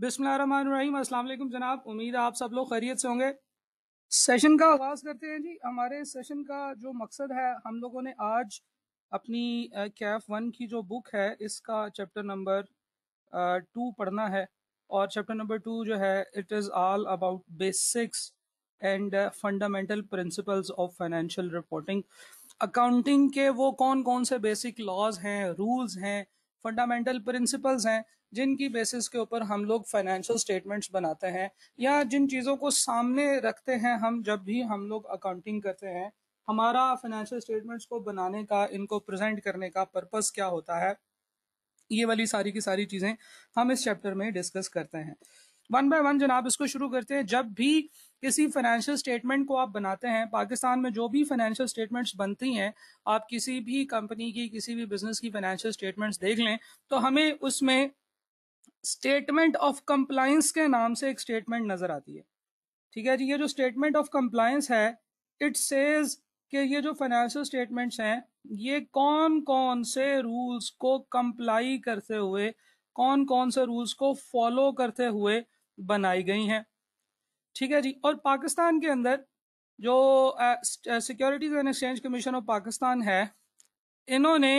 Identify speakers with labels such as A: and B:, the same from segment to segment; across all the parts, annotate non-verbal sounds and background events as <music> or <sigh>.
A: बिस्मिल अस्सलाम वालेकुम जनाब उम्मीद है आप सब लोग खैरियत से होंगे सेशन का आगाज़ करते हैं जी हमारे सेशन का जो मकसद है हम लोगों ने आज अपनी कैफ वन की जो बुक है इसका चैप्टर नंबर टू पढ़ना है और चैप्टर नंबर टू जो है it is all about basics and fundamental principles of financial reporting accounting के वो कौन कौन से बेसिक लॉज हैं रूल्स हैं फंडामेंटल प्रिंसिपल्स हैं जिनकी बेसिस के ऊपर हम लोग फाइनेंशियल स्टेटमेंट्स बनाते हैं या जिन चीज़ों को सामने रखते हैं हम जब भी हम लोग अकाउंटिंग करते हैं हमारा फाइनेंशियल स्टेटमेंट्स को बनाने का इनको प्रेजेंट करने का पर्पस क्या होता है ये वाली सारी की सारी चीज़ें हम इस चैप्टर में डिस्कस करते हैं वन बाय वन जनाब इसको शुरू करते हैं जब भी किसी फाइनेंशियल स्टेटमेंट को आप बनाते हैं पाकिस्तान में जो भी फाइनेंशियल स्टेटमेंट्स बनती हैं आप किसी भी कंपनी की किसी भी बिजनेस की फाइनेंशियल स्टेटमेंट्स देख लें तो हमें उसमें स्टेटमेंट ऑफ कंप्लायंस के नाम से एक स्टेटमेंट नजर आती है ठीक है जी ये जो स्टेटमेंट ऑफ कंप्लायंस है इट सेज कि ये जो फाइनेंशियल स्टेटमेंट्स हैं ये कौन कौन से रूल्स को कंप्लाई करते हुए कौन कौन से रूल्स को फॉलो करते हुए बनाई गई हैं ठीक है जी और पाकिस्तान के अंदर जो securities and exchange commission of Pakistan है इन्होंने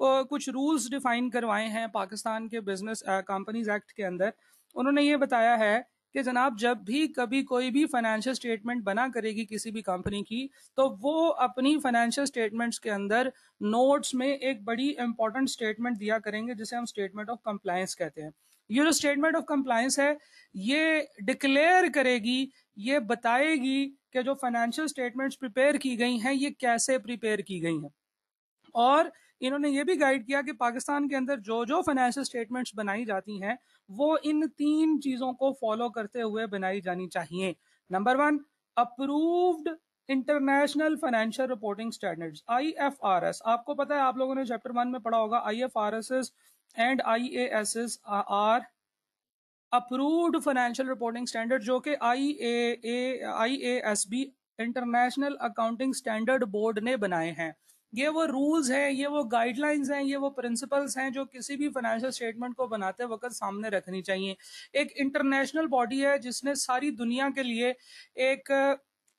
A: कुछ रूल्स डिफाइन करवाए हैं पाकिस्तान के बिजनेस कंपनीज एक्ट के अंदर उन्होंने ये बताया है कि जनाब जब भी कभी कोई भी फाइनेंशियल स्टेटमेंट बना करेगी किसी भी कंपनी की तो वो अपनी फाइनेंशियल स्टेटमेंट्स के अंदर नोट्स में एक बड़ी इंपॉर्टेंट स्टेटमेंट दिया करेंगे जिसे हम स्टेटमेंट ऑफ कंप्लायंस कहते हैं ये जो स्टेटमेंट ऑफ कंप्लायंस है ये डिक्लेयर करेगी ये बताएगी कि जो फाइनेंशियल स्टेटमेंट्स प्रिपेयर की गई हैं ये कैसे प्रिपेयर की गई हैं और इन्होंने ये भी गाइड किया कि पाकिस्तान के अंदर जो जो फाइनेंशियल स्टेटमेंट्स बनाई जाती हैं वो इन तीन चीज़ों को फॉलो करते हुए बनाई जानी चाहिए number one approved international financial reporting standards I आपको पता है आप लोगों ने चैप्टर वन में पढ़ा होगा I and I R approved financial reporting standard जो कि I A I A S B international accounting standard board ने बनाए हैं ये वो रूल्स हैं ये वो गाइडलाइंस हैं ये वो प्रिंसिपल्स हैं जो किसी भी फाइनेंशियल स्टेटमेंट को बनाते वक्त सामने रखनी चाहिए एक इंटरनेशनल बॉडी है जिसने सारी दुनिया के लिए एक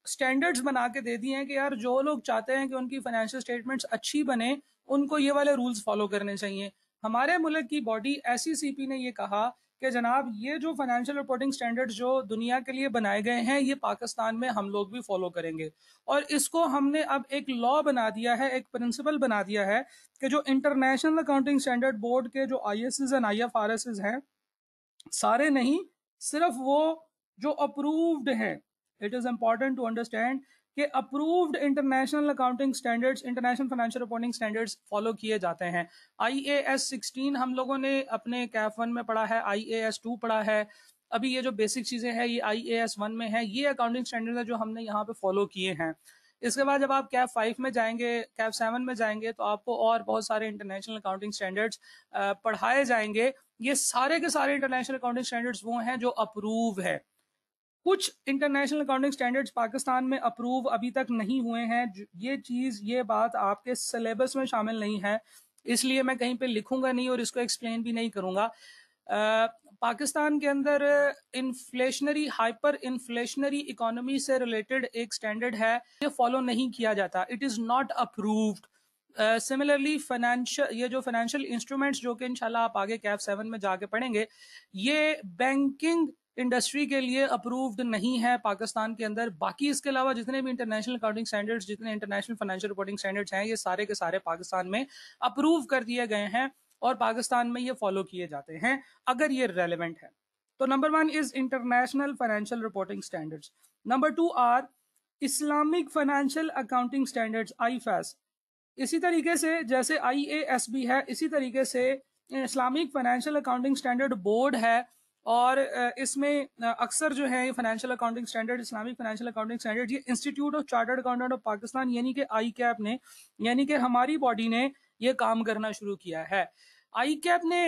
A: स्टैंडर्ड्स uh, बना के दे दिए हैं कि यार जो लोग चाहते हैं कि उनकी फाइनेंशियल स्टेटमेंट्स अच्छी बने उनको ये वाले रूल्स फॉलो करने चाहिए हमारे मुल्क की बॉडी एस ने ये कहा कि जनाब ये जो फाइनेंशियल रिपोर्टिंग स्टैंडर्ड्स जो दुनिया के लिए बनाए गए हैं ये पाकिस्तान में हम लोग भी फॉलो करेंगे और इसको हमने अब एक लॉ बना दिया है एक प्रिंसिपल बना दिया है कि जो इंटरनेशनल अकाउंटिंग स्टैंडर्ड बोर्ड के जो I S and I F R S हैं सारे नहीं सिर्फ वो जो अप्रूव्ड हैं it is important to understand कि approved international accounting standards international financial reporting standards follow किए जाते हैं आई ए एस सिक्सटीन हम लोगों ने अपने कैफ वन में पढ़ा है आई ए एस टू पढ़ा है अभी ये जो बेसिक चीजें हैं ये आई ए एस वन में है ये अकाउंटिंग स्टैंडर्ड है जो हमने यहाँ पे फॉलो किए हैं इसके बाद जब आप कैफ फाइव में जाएंगे कैफ सेवन में जाएंगे तो आपको और बहुत सारे इंटरनेशनल अकाउंटिंग स्टैंडर्ड्स पढ़ाए जाएंगे ये सारे के सारे इंटरनेशनल अकाउंटिंग स्टैंडर्ड्स वो हैं जो अप्रूव है कुछ इंटरनेशनल अकाउंटिंग स्टैंडर्ड्स पाकिस्तान में अप्रूव अभी तक नहीं हुए हैं ये चीज ये बात आपके सिलेबस में शामिल नहीं है इसलिए मैं कहीं पे लिखूंगा नहीं और इसको एक्सप्लेन भी नहीं करूंगा आ, पाकिस्तान के अंदर इन्फ्लेशनरी हाइपर इन्फ्लेशनरी इकोनॉमी से रिलेटेड एक स्टैंडर्ड है ये फॉलो नहीं किया जाता it is not approved similarly financial ये जो फाइनेंशियल इंस्ट्रूमेंट्स जो कि इंशाल्लाह आप आगे कैफ सेवन में जाके पढ़ेंगे ये बैंकिंग इंडस्ट्री के लिए अप्रूव्ड नहीं है पाकिस्तान के अंदर बाकी इसके अलावा जितने भी इंटरनेशनल अकाउंटिंग स्टैंडर्ड्स जितने इंटरनेशनल फाइनेंशियल रिपोर्टिंग स्टैंडर्ड्स हैं ये सारे के सारे पाकिस्तान में अप्रूव कर दिए गए हैं और पाकिस्तान में ये फॉलो किए जाते हैं अगर ये रेलिवेंट है तो number one is international financial reporting standards number two are Islamic financial accounting standards I इसी तरीके से जैसे आई है इसी तरीके से Islamic financial accounting standard board है और इसमें अक्सर जो है financial accounting standard Islamic financial accounting standard ये institute of chartered accountant of Pakistan यानी कि आई कैप ने यानी कि हमारी बॉडी ने ये काम करना शुरू किया है आई कैप ने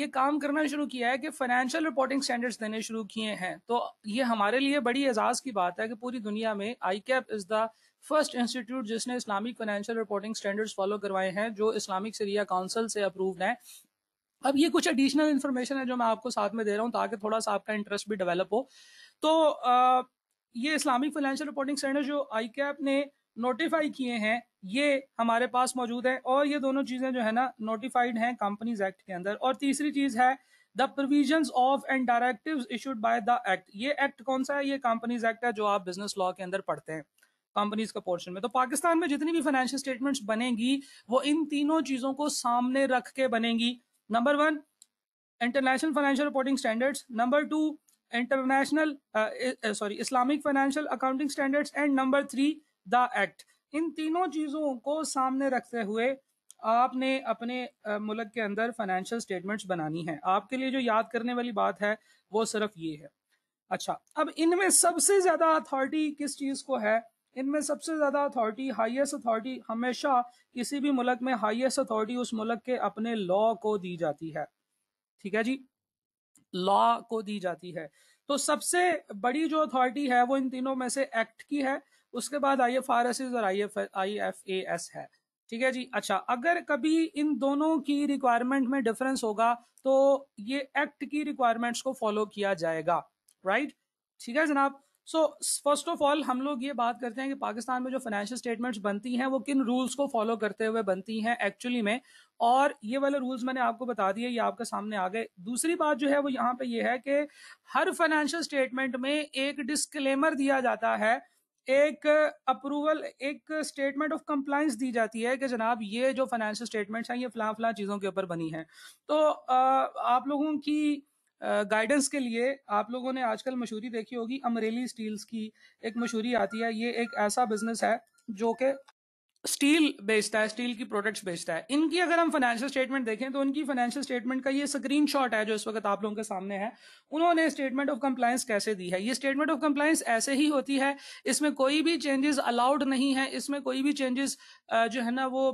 A: ये काम करना शुरू किया है कि फाइनेंशियल रिपोर्टिंग स्टैंडर्ड्स देने शुरू किए हैं तो ये हमारे लिए बड़ी एजाज की बात है कि पूरी दुनिया में ICAP is the first institute जिसने Islamic financial reporting standards follow करवाए हैं जो इस्लामिक सरिया काउंसिल से अप्रूव्ड हैं अब ये कुछ एडिशनल इन्फॉर्मेशन है जो मैं आपको साथ में दे रहा हूँ ताकि थोड़ा सा आपका इंटरेस्ट भी डेवलप हो तो ये इस्लामिक फाइनेंशियल रिपोर्टिंग सेंटर जो आई कैप ने नोटिफाई किए हैं ये हमारे पास मौजूद है और ये दोनों चीज़ें जो है ना नोटिफाइड हैं कंपनीज एक्ट के अंदर और तीसरी चीज़ है the provisions of and directives issued by the act ये एक्ट कौन सा है ये कंपनीज एक्ट है जो आप बिजनेस लॉ के अंदर पढ़ते हैं कंपनीज का पोर्शन में तो पाकिस्तान में जितनी भी फाइनेंशियल स्टेटमेंट्स बनेगी वो इन तीनों चीज़ों को सामने रख के बनेगी number one international financial reporting standards number two international sorry Islamic financial accounting standards and number three the act इन तीनों चीजों को सामने रखते हुए आपने अपने uh, मुल्क के अंदर फाइनेंशियल स्टेटमेंट्स बनानी है आपके लिए जो याद करने वाली बात है वो सिर्फ ये है अच्छा अब इनमें सबसे ज्यादा अथॉरिटी किस चीज को है इनमें सबसे ज्यादा अथॉरिटी हाईएस्ट अथॉरिटी हमेशा किसी भी मुल्क में हाईएस्ट अथॉरिटी उस मुल्क के अपने लॉ को दी जाती है ठीक है जी लॉ को दी जाती है तो सबसे बड़ी जो अथॉरिटी है वो इन तीनों में से एक्ट की है उसके बाद आई एफ आर एस और I F I F A S है ठीक है जी अच्छा अगर कभी इन दोनों की रिक्वायरमेंट में डिफरेंस होगा तो ये एक्ट की रिक्वायरमेंट्स को फॉलो किया जाएगा राइट ठीक है जनाब सो फर्स्ट ऑफ ऑल हम लोग ये बात करते हैं कि पाकिस्तान में जो फाइनेंशियल स्टेटमेंट्स बनती हैं वो किन रूल्स को फॉलो करते हुए बनती हैं एक्चुअली में और ये वाले रूल्स मैंने आपको बता दिए ये आपके सामने आ गए दूसरी बात जो है वो यहाँ पे ये है कि हर फाइनेंशियल स्टेटमेंट में एक डिस्कलेमर दिया जाता है एक अप्रूवल एक स्टेटमेंट ऑफ कंप्लाइंस दी जाती है कि जनाब ये जो फाइनेंशियल स्टेटमेंट्स हैं ये फला फला चीज़ों के ऊपर बनी है तो आप लोगों की गाइडेंस के लिए आप लोगों ने आजकल मशहूरी देखी होगी अमरेली स्टील्स की एक मशहूरी आती है ये एक ऐसा बिजनेस है जो कि स्टील बेचता है स्टील की प्रोडक्ट्स बेचता है इनकी अगर हम फाइनेंशियल स्टेटमेंट देखें तो उनकी फाइनेंशियल स्टेटमेंट का ये स्क्रीनशॉट है जो इस वक्त आप लोगों के सामने है उन्होंने स्टेटमेंट ऑफ कंप्लायंस कैसे दी है ये स्टेटमेंट ऑफ कंप्लायंस ऐसे ही होती है इसमें कोई भी चेंजेस अलाउड नहीं है इसमें कोई भी चेंजेस जो है ना वो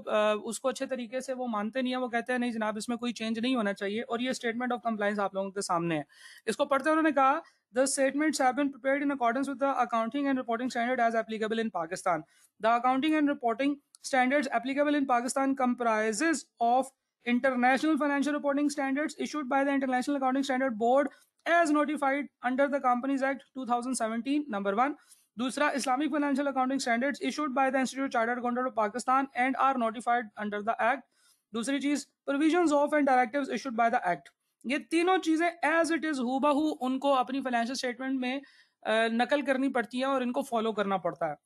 A: उसको अच्छे तरीके से वो मानते नहीं है वो कहते हैं नहीं जनाब इसमें कोई चेंज नहीं होना चाहिए और ये स्टेटमेंट ऑफ कंप्लायंस आप लोगों के सामने है इसको पढ़ते उन्होंने कहा The statements have been prepared in accordance with the accounting and reporting standard as applicable in Pakistan. The accounting and reporting standards applicable in Pakistan comprises of international financial reporting standards issued by the International Accounting Standard Board as notified under the Companies Act 2017 number 1 Dusra Islamic Financial Accounting Standards issued by the Institute of Chartered Accountants of Pakistan and are notified under the Act. Dusra is provisions of and directives issued by the Act. ये तीनों चीजें as it is हूबहू उनको अपनी financial statement में नकल करनी पड़ती है और इनको फॉलो करना पड़ता है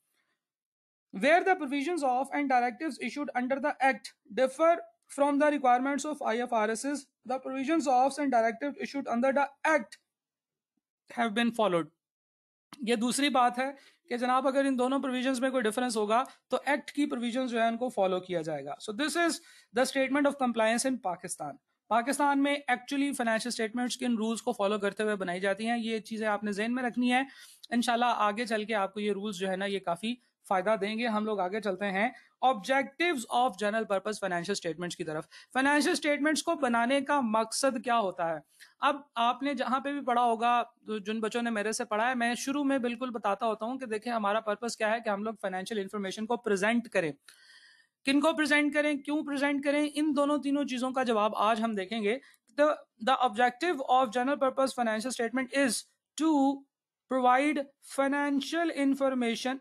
A: where the provision of and directive issued under the act differ from the requirements of I F R S S the provision of and directive issued under the act have been followed ये दूसरी बात है कि जनाब अगर इन दोनों provision में कोई डिफरेंस होगा तो एक्ट की प्रोविजन जो है उनको फॉलो किया जाएगा so this is the statement of compliance in Pakistan Pakistan में एक्चुअली फाइनेंशियल स्टेटमेंट्स किन रूल्स को फॉलो करते हुए बनाई जाती हैं ये चीज़ें आपने जहन में रखनी है इनशाला आगे चल के आपको ये रूल्स जो है ना ये काफ़ी फायदा देंगे हम लोग आगे चलते हैं objectives of general purpose financial statements की तरफ फाइनेंशियल स्टेटमेंट्स को बनाने का मकसद क्या होता है अब आपने जहां पे भी पढ़ा होगा तो जिन बच्चों ने मेरे से पढ़ा है मैं शुरू में बिल्कुल बताता होता हूं कि देखें हमारा पर्पस क्या है कि हम लोग फाइनेंशियल इन्फॉर्मेशन को प्रेजेंट करें किनको प्रेजेंट करें क्यों प्रेजेंट करें इन दोनों तीनों चीज़ों का जवाब आज हम देखेंगे the objective of general purpose financial statement is to provide financial information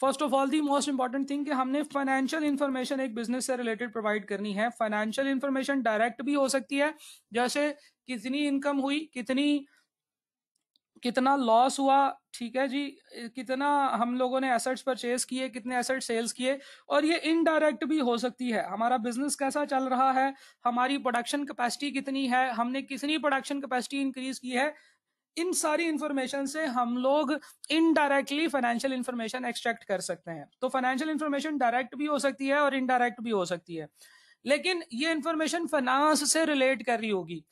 A: first of all the most important thing कि हमने फाइनेंशियल इन्फॉर्मेशन एक बिजनेस से रिलेटेड प्रोवाइड करनी है फाइनेंशियल इन्फॉर्मेशन डायरेक्ट भी हो सकती है जैसे कितनी इनकम हुई कितनी कितना लॉस हुआ ठीक है जी कितना हम लोगों ने एसेट्स परचेज किए कितने एसेट सेल्स किए और ये इनडायरेक्ट भी हो सकती है हमारा बिजनेस कैसा चल रहा है हमारी प्रोडक्शन कैपेसिटी कितनी है हमने कितनी प्रोडक्शन कैपेसिटी इंक्रीज की है इन सारी इंफॉर्मेशन से हम लोग इनडायरेक्टली फाइनेंशियल इंफॉर्मेशन एक्सट्रैक्ट कर सकते हैं तो फाइनेंशियल इंफॉर्मेशन डायरेक्ट भी हो सकती है और इनडायरेक्ट भी हो सकती है लेकिन ये इंफॉर्मेशन फाइनेंस से रिलेट कर रही होगी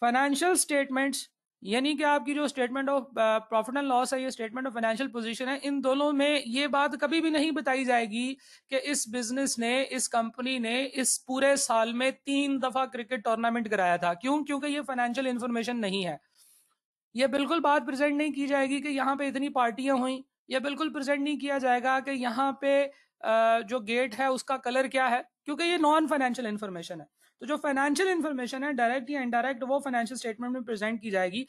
A: फाइनेंशियल स्टेटमेंट्स यानी कि आपकी जो statement of profit and loss है ये स्टेटमेंट ऑफ फाइनेंशियल पोजीशन है इन दोनों में ये बात कभी भी नहीं बताई जाएगी कि इस बिजनेस ने इस कंपनी ने इस पूरे साल में तीन दफा क्रिकेट टूर्नामेंट कराया था क्यों क्योंकि ये फाइनेंशियल इंफॉर्मेशन नहीं है ये बिल्कुल बात प्रेजेंट नहीं की जाएगी कि यहाँ पे इतनी पार्टियां हुई यह बिल्कुल प्रेजेंट नहीं किया जाएगा कि यहाँ पे uh, जो गेट है उसका कलर क्या है क्योंकि ये नॉन फाइनेंशियल इन्फॉर्मेशन है तो जो फाइनेंशियल इन्फॉर्मेशन है डायरेक्ट या इनडायरेक्ट वो फाइनेंशियल स्टेटमेंट में प्रेजेंट की जाएगी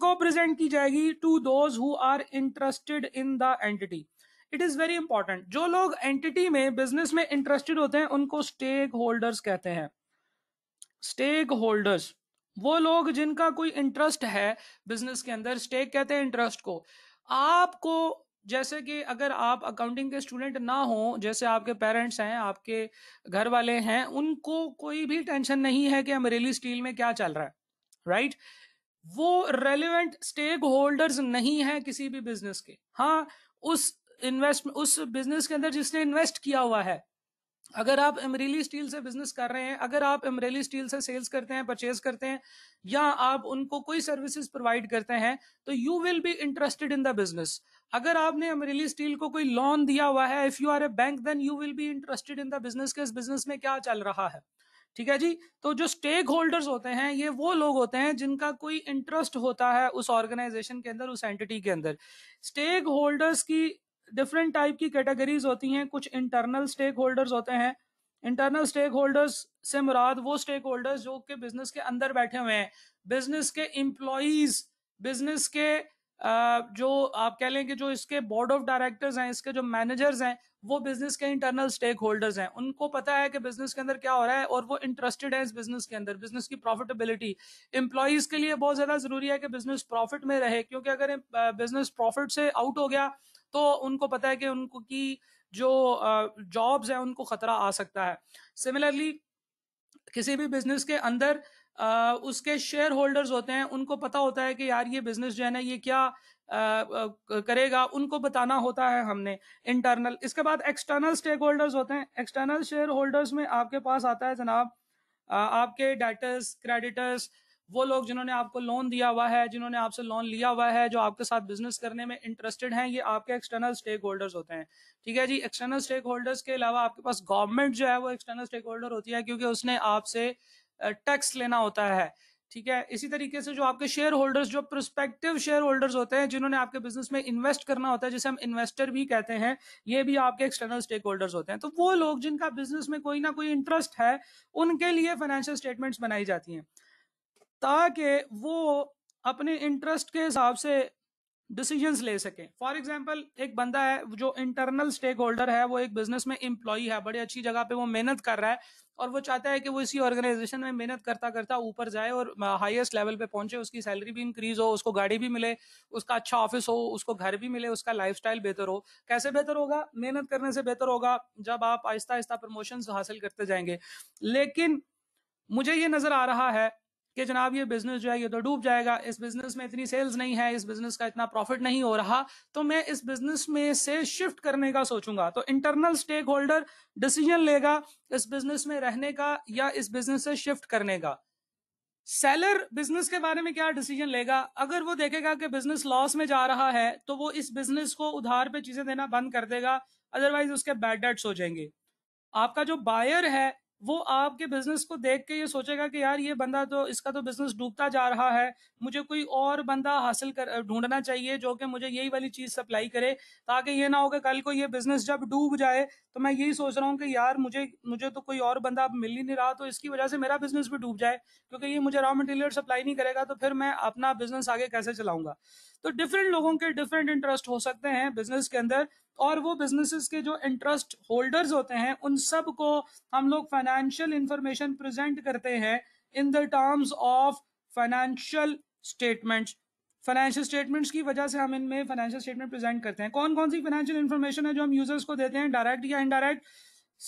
A: को प्रेजेंट की जाएगी to those who are interested in the entity it is very important जो लोग एंटिटी में बिजनेस में इंटरेस्टेड होते हैं उनको स्टेक होल्डर्स कहते हैं स्टेक होल्डर्स वो लोग जिनका कोई इंटरेस्ट है बिजनेस के अंदर स्टेक कहते हैं इंटरेस्ट को आपको जैसे कि अगर आप अकाउंटिंग के स्टूडेंट ना हो जैसे आपके पेरेंट्स हैं आपके घर वाले हैं उनको कोई भी टेंशन नहीं है कि अमरेली स्टील में क्या चल रहा है राइट वो रेलिवेंट स्टेक होल्डर्स नहीं है किसी भी बिजनेस के हाँ उस इन्वेस्ट उस बिजनेस के अंदर जिसने इन्वेस्ट किया हुआ है अगर आप अमरेली स्टील से बिजनेस कर रहे हैं अगर आप अमरेली स्टील से सेल्स करते हैं परचेज करते हैं या आप उनको कोई सर्विसेज प्रोवाइड करते हैं तो you will be interested in the business अगर आपने अमरेली स्टील को कोई लोन दिया हुआ है if you are a bank then you will be interested in the business के इस बिजनेस में क्या चल रहा है ठीक है जी तो जो स्टेक होल्डर्स होते हैं ये वो लोग होते हैं जिनका कोई इंटरेस्ट होता है उस ऑर्गेनाइजेशन के अंदर उस एंटिटी के अंदर स्टेक होल्डर्स की डिफरेंट टाइप की कैटेगरीज होती हैं कुछ इंटरनल स्टेक होल्डर्स होते हैं इंटरनल स्टेक होल्डर्स से मुराद वो स्टेक होल्डर्स जो कि बिजनेस के अंदर बैठे हुए हैं बिजनेस के इम्प्लॉज बिजनेस के जो आप कह लें कि जो इसके बोर्ड ऑफ डायरेक्टर्स हैं इसके जो मैनेजर्स हैं वो बिजनेस के इंटरनल स्टेक होल्डर्स हैं उनको पता है कि बिजनेस के अंदर क्या हो रहा है और वो इंटरेस्टेड है इस बिजनेस के अंदर बिजनेस की प्रॉफिटेबिलिटी इंप्लॉयज के लिए बहुत ज्यादा जरूरी है कि बिजनेस प्रॉफिट में रहे क्योंकि अगर बिजनेस प्रॉफिट से आउट हो गया तो उनको पता है कि उनको की जो जॉब्स हैं उनको खतरा आ सकता है सिमिलरली किसी भी बिजनेस के अंदर उसके शेयर होल्डर्स होते हैं उनको पता होता है कि यार ये बिजनेस जो है ना ये क्या करेगा उनको बताना होता है हमने इंटरनल इसके बाद एक्सटर्नल स्टेक होल्डर्स होते हैं एक्सटर्नल शेयर होल्डर्स में आपके पास आता है जनाब आपके डेटर्स क्रेडिटर्स वो लोग जिन्होंने आपको लोन दिया हुआ है जिन्होंने आपसे लोन लिया हुआ है जो आपके साथ बिजनेस करने में इंटरेस्टेड हैं ये आपके एक्सटर्नल स्टेक होल्डर्स होते हैं ठीक है जी एक्सटर्नल स्टेक होल्डर्स के अलावा आपके पास गवर्नमेंट जो है वो एक्सटर्नल स्टेक होल्डर होती है क्योंकि उसने आपसे टैक्स लेना होता है ठीक है इसी तरीके से जो आपके शेयर होल्डर्स जो प्रोस्पेक्टिव शेयर होल्डर्स होते हैं जिन्होंने आपके बिजनेस में इन्वेस्ट करना होता है जिसे हम इन्वेस्टर भी कहते हैं ये भी आपके एक्सटर्नल स्टेक होल्डर्स होते हैं तो वो लोग जिनका बिजनेस में कोई ना कोई इंटरेस्ट है उनके लिए फाइनेंशियल स्टेटमेंट्स बनाई जाती हैं ताकि वो अपने इंटरेस्ट के हिसाब से डिसीजंस ले सकें फॉर एग्जाम्पल एक बंदा है जो इंटरनल स्टेक होल्डर है वो एक बिजनेस में इंप्लॉई है बड़ी अच्छी जगह पे वो मेहनत कर रहा है और वो चाहता है कि वो इसी ऑर्गेनाइजेशन में मेहनत करता करता ऊपर जाए और हाईएस्ट लेवल पे पहुंचे उसकी सैलरी भी इंक्रीज हो उसको गाड़ी भी मिले उसका अच्छा ऑफिस हो उसको घर भी मिले उसका लाइफ बेहतर हो कैसे बेहतर होगा मेहनत करने से बेहतर होगा जब आप आहिस्ता आहिस्ता प्रमोशन हासिल करते जाएंगे लेकिन मुझे ये नजर आ रहा है कि जनाब ये बिजनेस जो है ये तो डूब जाएगा इस बिजनेस में इतनी सेल्स नहीं है इस बिजनेस का इतना प्रॉफिट नहीं हो रहा तो मैं इस बिजनेस में से शिफ्ट करने का सोचूंगा तो इंटरनल स्टेक होल्डर डिसीजन लेगा इस बिजनेस में रहने का या इस बिजनेस से शिफ्ट करने का सेलर बिजनेस के बारे में क्या डिसीजन लेगा अगर वो देखेगा कि बिजनेस लॉस में जा रहा है तो वो इस बिजनेस को उधार पे चीजें देना बंद कर देगा अदरवाइज उसके बैड डेट्स हो जाएंगे आपका जो बायर है वो आपके बिजनेस को देख के ये सोचेगा कि यार ये बंदा तो इसका तो बिजनेस डूबता जा रहा है मुझे कोई और बंदा हासिल कर ढूंढना चाहिए जो कि मुझे यही वाली चीज़ सप्लाई करे ताकि ये ना हो कि कल को ये बिजनेस जब डूब जाए तो मैं यही सोच रहा हूँ कि यार मुझे मुझे तो कोई और बंदा मिल ही नहीं रहा तो इसकी वजह से मेरा बिजनेस भी डूब जाए क्योंकि ये मुझे रॉ मटेरियल सप्लाई नहीं करेगा तो फिर मैं अपना बिजनेस आगे कैसे चलाऊंगा तो डिफरेंट लोगों के डिफरेंट इंटरेस्ट हो सकते हैं बिजनेस के अंदर और वो बिजनेसेस के जो इंटरेस्ट होल्डर्स होते हैं उन सब को हम लोग फाइनेंशियल इंफॉर्मेशन प्रेजेंट करते हैं in the terms of financial statements financial statements की वजह से हम इनमें फाइनेंशियल स्टेटमेंट प्रेजेंट करते हैं कौन कौन सी फाइनेंशियल इन्फॉर्मेशन है जो हम यूजर्स को देते हैं डायरेक्ट या इनडायरेक्ट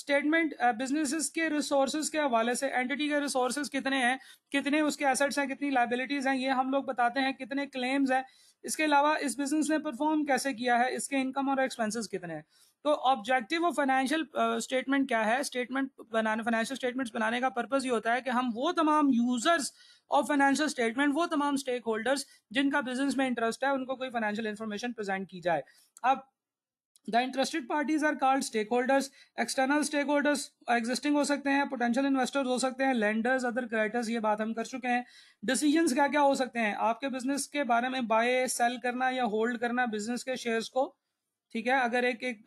A: स्टेटमेंट बिजनेसेस के रिसोर्सेज के हवाले से एंटिटी के रिसोर्सेज कितने हैं कितने उसके एसेट्स हैं कितनी लाइबिलिटीज हैं ये हम लोग बताते हैं कितने क्लेम्स हैं इसके अलावा इस बिजनेस ने परफॉर्म कैसे किया है इसके इनकम और एक्सपेंसेस कितने हैं तो ऑब्जेक्टिव ऑफ फाइनेंशियल स्टेटमेंट क्या है स्टेटमेंट बनाने फाइनेंशियल स्टेटमेंट्स बनाने का पर्पज ये होता है कि हम वो तमाम यूजर्स ऑफ फाइनेंशियल स्टेटमेंट वो तमाम स्टेक होल्डर्स जिनका बिजनेस में इंटरेस्ट है उनको कोई फाइनेंशियल इन्फॉर्मेशन प्रेजेंट की जाए अब the interested parties are card stakeholders external stakeholders existing हो सकते हैं पोटेंशियल इन्वेस्टर्स हो सकते हैं लैंडर्स अदर क्रेडिटर्स ये बात हम कर चुके हैं डिसीजन क्या क्या हो सकते हैं आपके बिजनेस के बारे में बाय सेल करना या होल्ड करना बिजनेस के शेयर्स को ठीक है अगर एक एक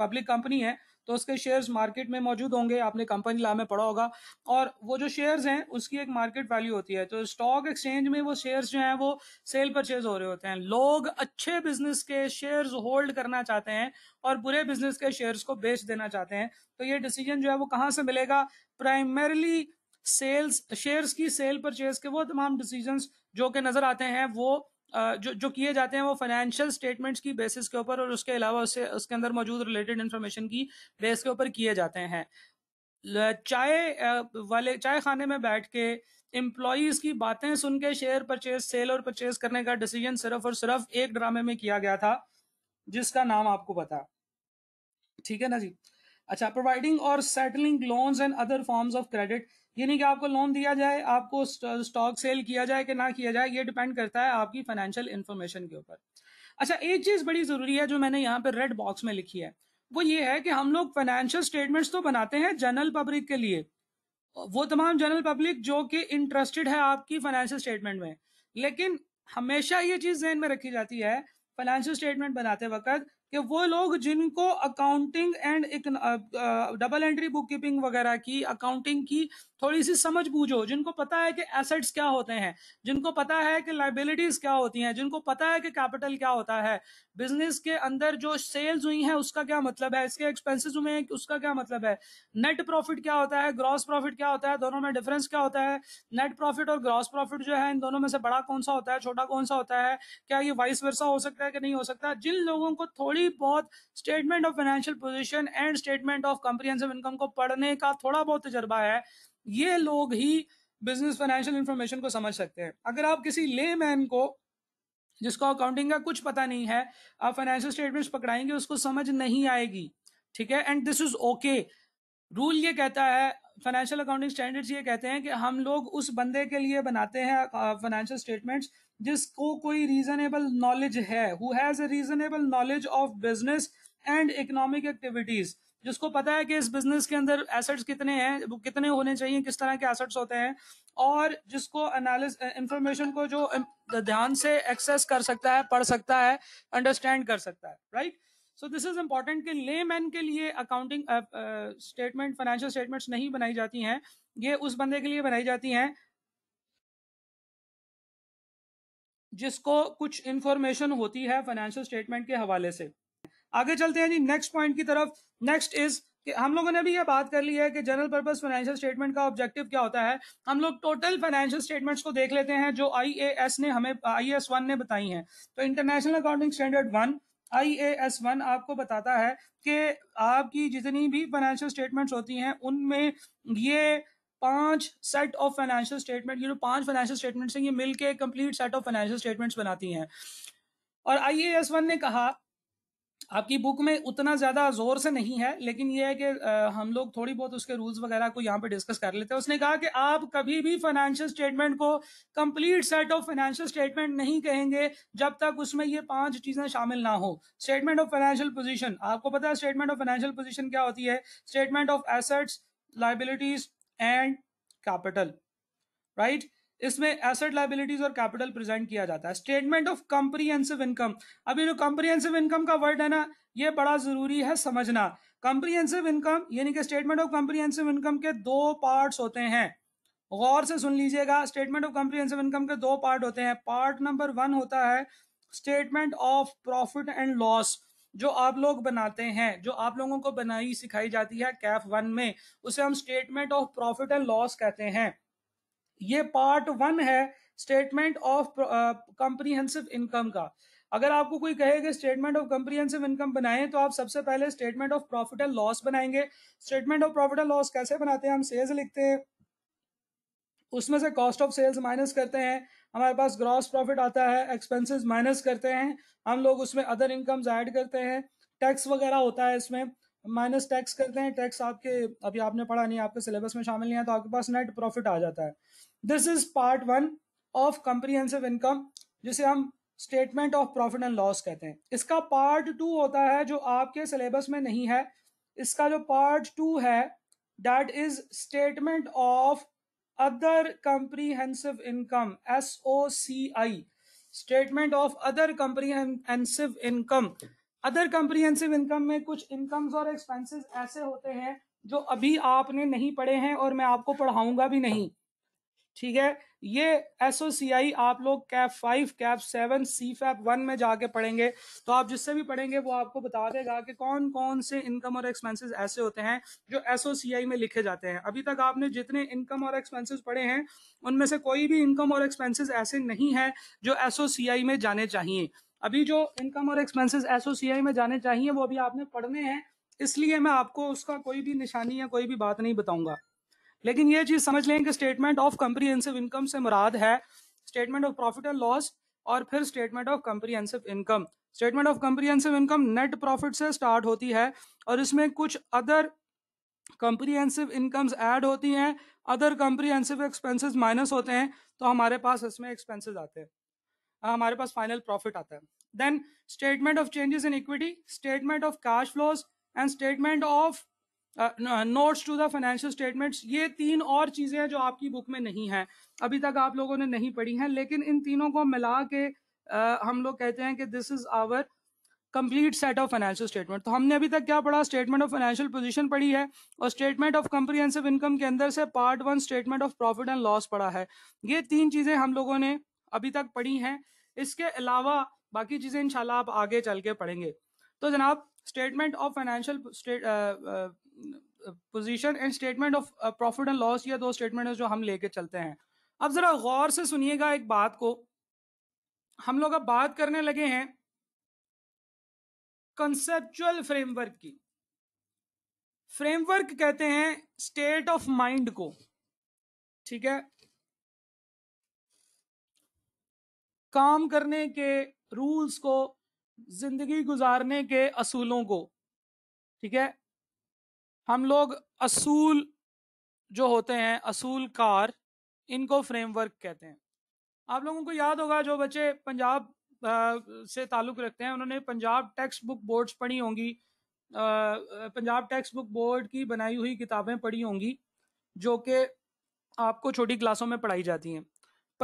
A: पब्लिक कंपनी है तो उसके शेयर्स मार्केट में मौजूद होंगे आपने कंपनी ला में पढ़ा होगा और वो जो शेयर्स हैं उसकी एक मार्केट वैल्यू होती है तो स्टॉक एक्सचेंज में वो शेयर्स जो हैं वो सेल परचेज हो रहे होते हैं लोग अच्छे बिजनेस के शेयर्स होल्ड करना चाहते हैं और बुरे बिजनेस के शेयर्स को बेच देना चाहते हैं तो ये डिसीजन जो है वो कहाँ से मिलेगा प्राइमरली सेल्स शेयर्स की सेल परचेज के वो तमाम डिसीजन जो कि नजर आते हैं वो जो जो किए जाते हैं वो फाइनेंशियल स्टेटमेंट्स की बेसिस के ऊपर और उसके अलावा उससे उसके अंदर मौजूद रिलेटेड इन्फॉर्मेशन की बेस के ऊपर किए जाते हैं चाय वाले चाय खाने में बैठ के एम्प्लॉज की बातें सुन के शेयर परचेज सेल और परचेज करने का डिसीजन सिर्फ और सिर्फ एक ड्रामे में किया गया था जिसका नाम आपको पता ठीक है ना जी अच्छा प्रोवाइडिंग और settling loans and other forms of credit ये नहीं कि आपको लोन दिया जाए आपको स्टॉक सेल किया जाए कि ना किया जाए ये डिपेंड करता है आपकी फाइनेंशियल इन्फॉर्मेशन के ऊपर अच्छा एक चीज बड़ी जरूरी है जो मैंने यहाँ पर रेड बॉक्स में लिखी है वो ये है कि हम लोग फाइनेंशियल स्टेटमेंट्स तो बनाते हैं जनरल पब्लिक के लिए वो तमाम जनरल पब्लिक जो कि इंटरेस्टेड है आपकी फाइनेंशियल स्टेटमेंट में लेकिन हमेशा ये चीज जहन में रखी जाती है फाइनेंशियल स्टेटमेंट बनाते वक्त कि वो लोग जिनको accounting and double entry bookkeeping वगैरह की अकाउंटिंग की थोड़ी सी समझ बूझो जिनको पता है कि एसेट्स क्या होते हैं जिनको पता है कि लाइबिलिटीज क्या होती हैं जिनको पता है कि कैपिटल क्या होता है बिजनेस के अंदर जो सेल्स हुई हैं उसका क्या मतलब है इसके एक्सपेंसेस हुए हैं उसका क्या मतलब है नेट प्रॉफिट क्या होता है ग्रॉस प्रॉफिट क्या होता है दोनों में डिफरेंस क्या होता है नेट प्रॉफिट और ग्रॉस प्रॉफिट जो है इन दोनों में से बड़ा कौन सा होता है छोटा कौन सा होता है क्या ये वाइस वर्षा हो सकता है कि नहीं हो सकता जिन लोगों को थोड़ी बहुत statement of financial position and statement of comprehensive income को पढ़ने का थोड़ा बहुत तजर्बा है ये लोग ही बिजनेस फाइनेंशियल इंफॉर्मेशन को समझ सकते हैं अगर आप किसी ले मैन को जिसको अकाउंटिंग का कुछ पता नहीं है आप फाइनेंशियल स्टेटमेंट्स पकड़ाएंगे उसको समझ नहीं आएगी ठीक है and this is okay rule ये कहता है फाइनेंशियल अकाउंटिंग स्टैंडर्ड्स ये कहते हैं कि हम लोग उस बंदे के लिए बनाते हैं फाइनेंशियल स्टेटमेंट्स जिसको कोई रीजनेबल नॉलेज है who has a reasonable knowledge of business and economic activities जिसको पता है कि इस बिजनेस के अंदर एसेट्स कितने हैं वो कितने होने चाहिए किस तरह के एसेट्स होते हैं और जिसको एनालिस इंफॉर्मेशन को जो ध्यान से एक्सेस कर सकता है पढ़ सकता है अंडरस्टैंड कर सकता है right so this is important कि ले मैन के लिए अकाउंटिंग स्टेटमेंट फाइनेंशियल स्टेटमेंट्स नहीं बनाई जाती हैं ये उस बंदे के लिए बनाई जाती हैं जिसको कुछ इंफॉर्मेशन होती है फाइनेंशियल स्टेटमेंट के हवाले से आगे चलते हैं जी नेक्स्ट पॉइंट की तरफ नेक्स्ट इज कि हम लोगों ने भी ये बात कर ली है कि जनरल पर्पस फाइनेंशियल स्टेटमेंट का ऑब्जेक्टिव क्या होता है हम लोग टोटल फाइनेंशियल स्टेटमेंट्स को देख लेते हैं जो आई ने हमें आई वन ने बताई हैं तो international accounting standard one I A S one आपको बताता है कि आपकी जितनी भी फाइनेंशियल स्टेटमेंट्स होती हैं उनमें ये पांच सेट ऑफ फाइनेंशियल स्टेटमेंट ये जो पांच फाइनेंशियल स्टेटमेंट्स हैं ये मिलकर complete set of financial statements बनाती हैं और आई ए एस वन ने कहा आपकी बुक में उतना ज़्यादा जोर से नहीं है लेकिन यह है कि हम लोग थोड़ी बहुत उसके रूल्स वगैरह को यहाँ पे डिस्कस कर लेते हैं उसने कहा कि आप कभी भी फाइनेंशियल स्टेटमेंट को complete set of financial statement नहीं कहेंगे जब तक उसमें ये पांच चीज़ें शामिल ना हो स्टेटमेंट ऑफ फाइनेंशियल पोजिशन आपको पता है स्टेटमेंट ऑफ फाइनेंशियल पोजिशन क्या होती है statement of assets liabilities and capital right इसमें एसेट लाइबिलिटीज और कैपिटल प्रेजेंट किया जाता है स्टेटमेंट ऑफ कंप्रीहेंसिव इनकम अभी जो कंप्रीहेंसिव इनकम का वर्ड है ना ये बड़ा जरूरी है समझना कंप्रीहेंसिव इनकम यानी कि स्टेटमेंट ऑफ कंप्रीहेंसिव इनकम के दो पार्ट होते हैं गौर से सुन लीजिएगा स्टेटमेंट ऑफ कंप्रीहेंसिव इनकम के दो पार्ट होते हैं पार्ट नंबर वन होता है statement of profit and loss जो आप लोग बनाते हैं जो आप लोगों को बनाई सिखाई जाती है कैफ वन में उसे हम statement of profit and loss कहते हैं ये पार्ट वन है स्टेटमेंट ऑफ कंप्रीहेंसिव इनकम का अगर आपको कोई कहेगा स्टेटमेंट ऑफ कंप्रीहेंसिव इनकम बनाएं तो आप सबसे पहले statement of profit and loss बनाएंगे statement of profit and loss कैसे बनाते हैं हम सेल्स लिखते हैं उसमें से कॉस्ट ऑफ सेल्स माइनस करते हैं हमारे पास ग्रॉस प्रॉफिट आता है एक्सपेंसिस माइनस करते हैं हम लोग उसमें अदर इनकम्स ऐड करते हैं टैक्स वगैरह होता है इसमें माइनस टैक्स करते हैं टैक्स आपके अभी आपने पढ़ा नहीं आपके सिलेबस में शामिल नहीं है तो आपके पास नेट प्रॉफिट आ जाता है this is part one of comprehensive income जिसे हम statement of profit and loss कहते हैं इसका पार्ट टू होता है जो आपके सिलेबस में नहीं है इसका जो पार्ट टू है that is statement of other comprehensive income S O C I statement of other comprehensive income other comprehensive income में कुछ इनकम्स और एक्सपेंसेस ऐसे होते हैं जो अभी आपने नहीं पढ़े हैं और मैं आपको पढ़ाऊंगा भी नहीं ठीक है ये एस आप लोग CAF five CAF seven C FAP one में जाके पढ़ेंगे तो आप जिससे भी पढ़ेंगे वो आपको बता देगा कि कौन कौन से इनकम और एक्सपेंसेस ऐसे होते हैं जो एस में लिखे जाते हैं अभी तक आपने जितने इनकम और एक्सपेंसेस पढ़े हैं उनमें से कोई भी इनकम और एक्सपेंसेस ऐसे नहीं है जो एस में जाने चाहिए अभी जो इनकम और एक्सपेंसेस एस में जाने चाहिए वो अभी आपने पढ़ने हैं इसलिए मैं आपको उसका कोई भी निशानी या कोई भी बात नहीं बताऊंगा लेकिन ये चीज समझ लें कि स्टेटमेंट ऑफ कंप्रीहेंसिव इनकम से मुराद है statement of profit and loss और फिर statement of comprehensive income statement of comprehensive income net profit से स्टार्ट होती है और इसमें कुछ अदर कंप्रीहेंसिव इनकम्स ऐड होती हैं अदर कंप्रीहेंसिव एक्सपेंसेस माइनस होते हैं तो हमारे पास इसमें एक्सपेंसेस आते हैं हाँ, हमारे पास फाइनल प्रॉफिट आता है then statement of changes in equity statement of cash flows and statement of notes to the financial statements ये तीन और चीजें हैं जो आपकी बुक में नहीं है अभी तक आप लोगों ने नहीं पढ़ी हैं लेकिन इन तीनों को मिला के आ, हम लोग कहते हैं कि this is our complete set of financial statement तो हमने अभी तक क्या पढ़ा स्टेटमेंट ऑफ फाइनेंशियल पोजिशन पढ़ी है और स्टेटमेंट ऑफ कंप्रीहेंसिव इनकम के अंदर से part one statement of profit and loss पढ़ा है ये तीन चीजें हम लोगों ने अभी तक पढ़ी हैं इसके अलावा बाकी चीजें इंशाल्लाह आप आगे चल के पढ़ेंगे तो जनाब statement of financial position and statement of profit and loss या दो स्टेटमेंट जो हम लेके चलते हैं अब जरा गौर से सुनिएगा एक बात को हम लोग अब बात करने लगे हैं कंसेप्चुअल फ्रेमवर्क की फ्रेमवर्क कहते हैं स्टेट ऑफ माइंड को ठीक है काम करने के रूल्स को जिंदगी गुजारने के असूलों को ठीक है हम लोग असूल जो होते हैं असूल कार इनको फ्रेमवर्क कहते हैं आप लोगों को याद होगा जो बच्चे पंजाब आ, से ताल्लुक़ रखते हैं उन्होंने पंजाब टेक्स्ट बुक बोर्ड्स पढ़ी होंगी पंजाब टेक्स्ट बुक बोर्ड की बनाई हुई किताबें पढ़ी होंगी जो कि आपको छोटी क्लासों में पढ़ाई जाती हैं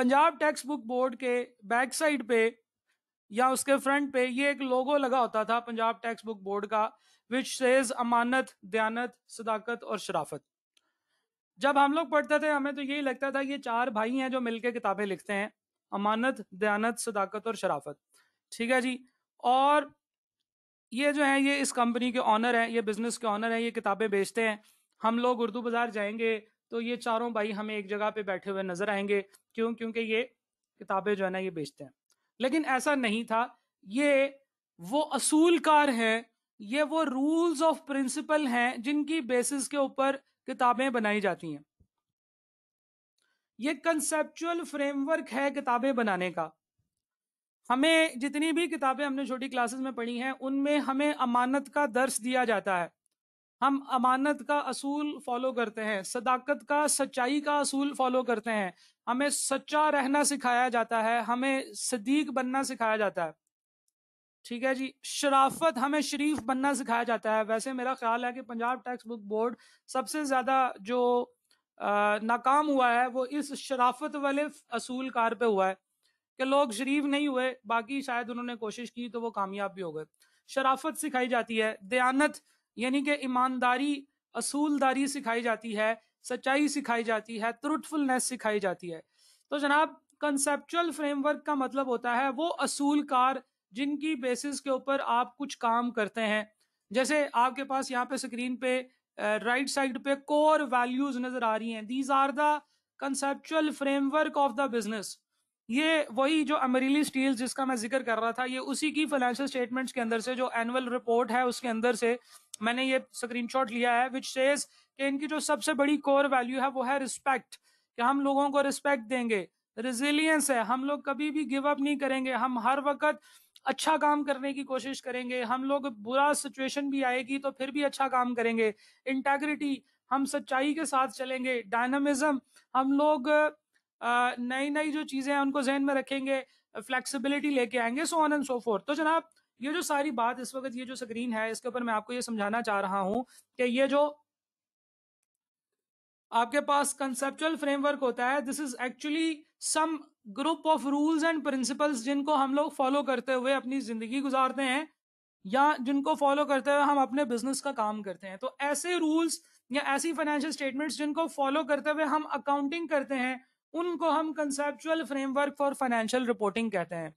A: पंजाब टेक्स्ट बुक बोर्ड के बैक साइड पे या उसके फ्रंट पे ये एक लोगो लगा होता था पंजाब टेक्स बुक बोर्ड का विच सेज अमानत दयानत सदाकत और शराफत जब हम लोग पढ़ते थे हमें तो यही लगता था ये चार भाई हैं जो मिलकर किताबें लिखते हैं अमानत दयानत सदाकत और शराफत ठीक है जी और ये जो है ये इस कंपनी के ऑनर हैं ये बिजनेस के ऑनर हैं ये किताबें बेचते हैं हम लोग उर्दू बाजार जाएंगे तो ये चारों भाई हमें एक जगह पे बैठे हुए नजर आएंगे क्यों क्योंकि ये किताबें जो है ना ये बेचते हैं लेकिन ऐसा नहीं था ये वो असूलकार हैं ये वो रूल्स ऑफ प्रिंसिपल हैं जिनकी बेसिस के ऊपर किताबें बनाई जाती हैं ये कंसेप्चुअल फ्रेमवर्क है किताबें बनाने का हमें जितनी भी किताबें हमने छोटी क्लासेस में पढ़ी हैं उनमें हमें अमानत का दर्श दिया जाता है हम अमानत का असूल फॉलो करते हैं सदाकत का सच्चाई का असूल फॉलो करते हैं हमें सच्चा रहना सिखाया जाता है हमें सदीक बनना सिखाया जाता है ठीक है जी शराफत हमें शरीफ बनना सिखाया जाता है वैसे मेरा ख्याल है कि पंजाब टैक्स बुक बोर्ड सबसे ज़्यादा जो आ, नाकाम हुआ है वो इस शराफत वाले असूल कार पे हुआ है कि लोग शरीफ नहीं हुए बाकी शायद उन्होंने कोशिश की तो वो कामयाब भी हो गए शराफत सिखाई जाती है दयानत यानी कि ईमानदारी असूलदारी सिखाई जाती है सच्चाई सिखाई जाती है ट्रुथफुलनेस सिखाई जाती है तो जनाब कंसेप्चुअल फ्रेमवर्क का मतलब होता है वो असूल कार जिनकी बेसिस के ऊपर आप कुछ काम करते हैं जैसे आपके पास यहाँ पे स्क्रीन पे राइट uh, साइड right पे कोर वैल्यूज नजर आ रही हैं these are the conceptual framework of the business ये वही जो अमरीली स्टील जिसका मैं जिक्र कर रहा था ये उसी की फाइनेंशियल स्टेटमेंट्स के अंदर से जो एनुअल रिपोर्ट है उसके अंदर से मैंने ये स्क्रीनशॉट लिया है विच सेज कि इनकी जो सबसे बड़ी कोर वैल्यू है वो है रिस्पेक्ट कि हम लोगों को रिस्पेक्ट देंगे रिजिलियंस है हम लोग कभी भी गिव अप नहीं करेंगे हम हर वक्त अच्छा काम करने की कोशिश करेंगे हम लोग बुरा सिचुएशन भी आएगी तो फिर भी अच्छा काम करेंगे इंटेग्रिटी हम सच्चाई के साथ चलेंगे डायनामिज्म हम लोग नई नई जो चीजें हैं उनको जहन में रखेंगे फ्लेक्सिबिलिटी लेके आएंगे so on and so forth तो जनाब ये जो सारी बात इस वक्त ये जो स्क्रीन है इसके ऊपर मैं आपको ये समझाना चाह रहा हूं कि ये जो आपके पास कंसेप्चुअल फ्रेमवर्क होता है this is actually some group of rules and principles जिनको हम लोग फॉलो करते हुए अपनी जिंदगी गुजारते हैं या जिनको फॉलो करते हुए हम अपने बिजनेस का काम करते हैं तो ऐसे रूल्स या ऐसी फाइनेंशियल स्टेटमेंट्स जिनको फॉलो करते हुए हम अकाउंटिंग करते हैं उनको हम conceptual framework for financial reporting कहते हैं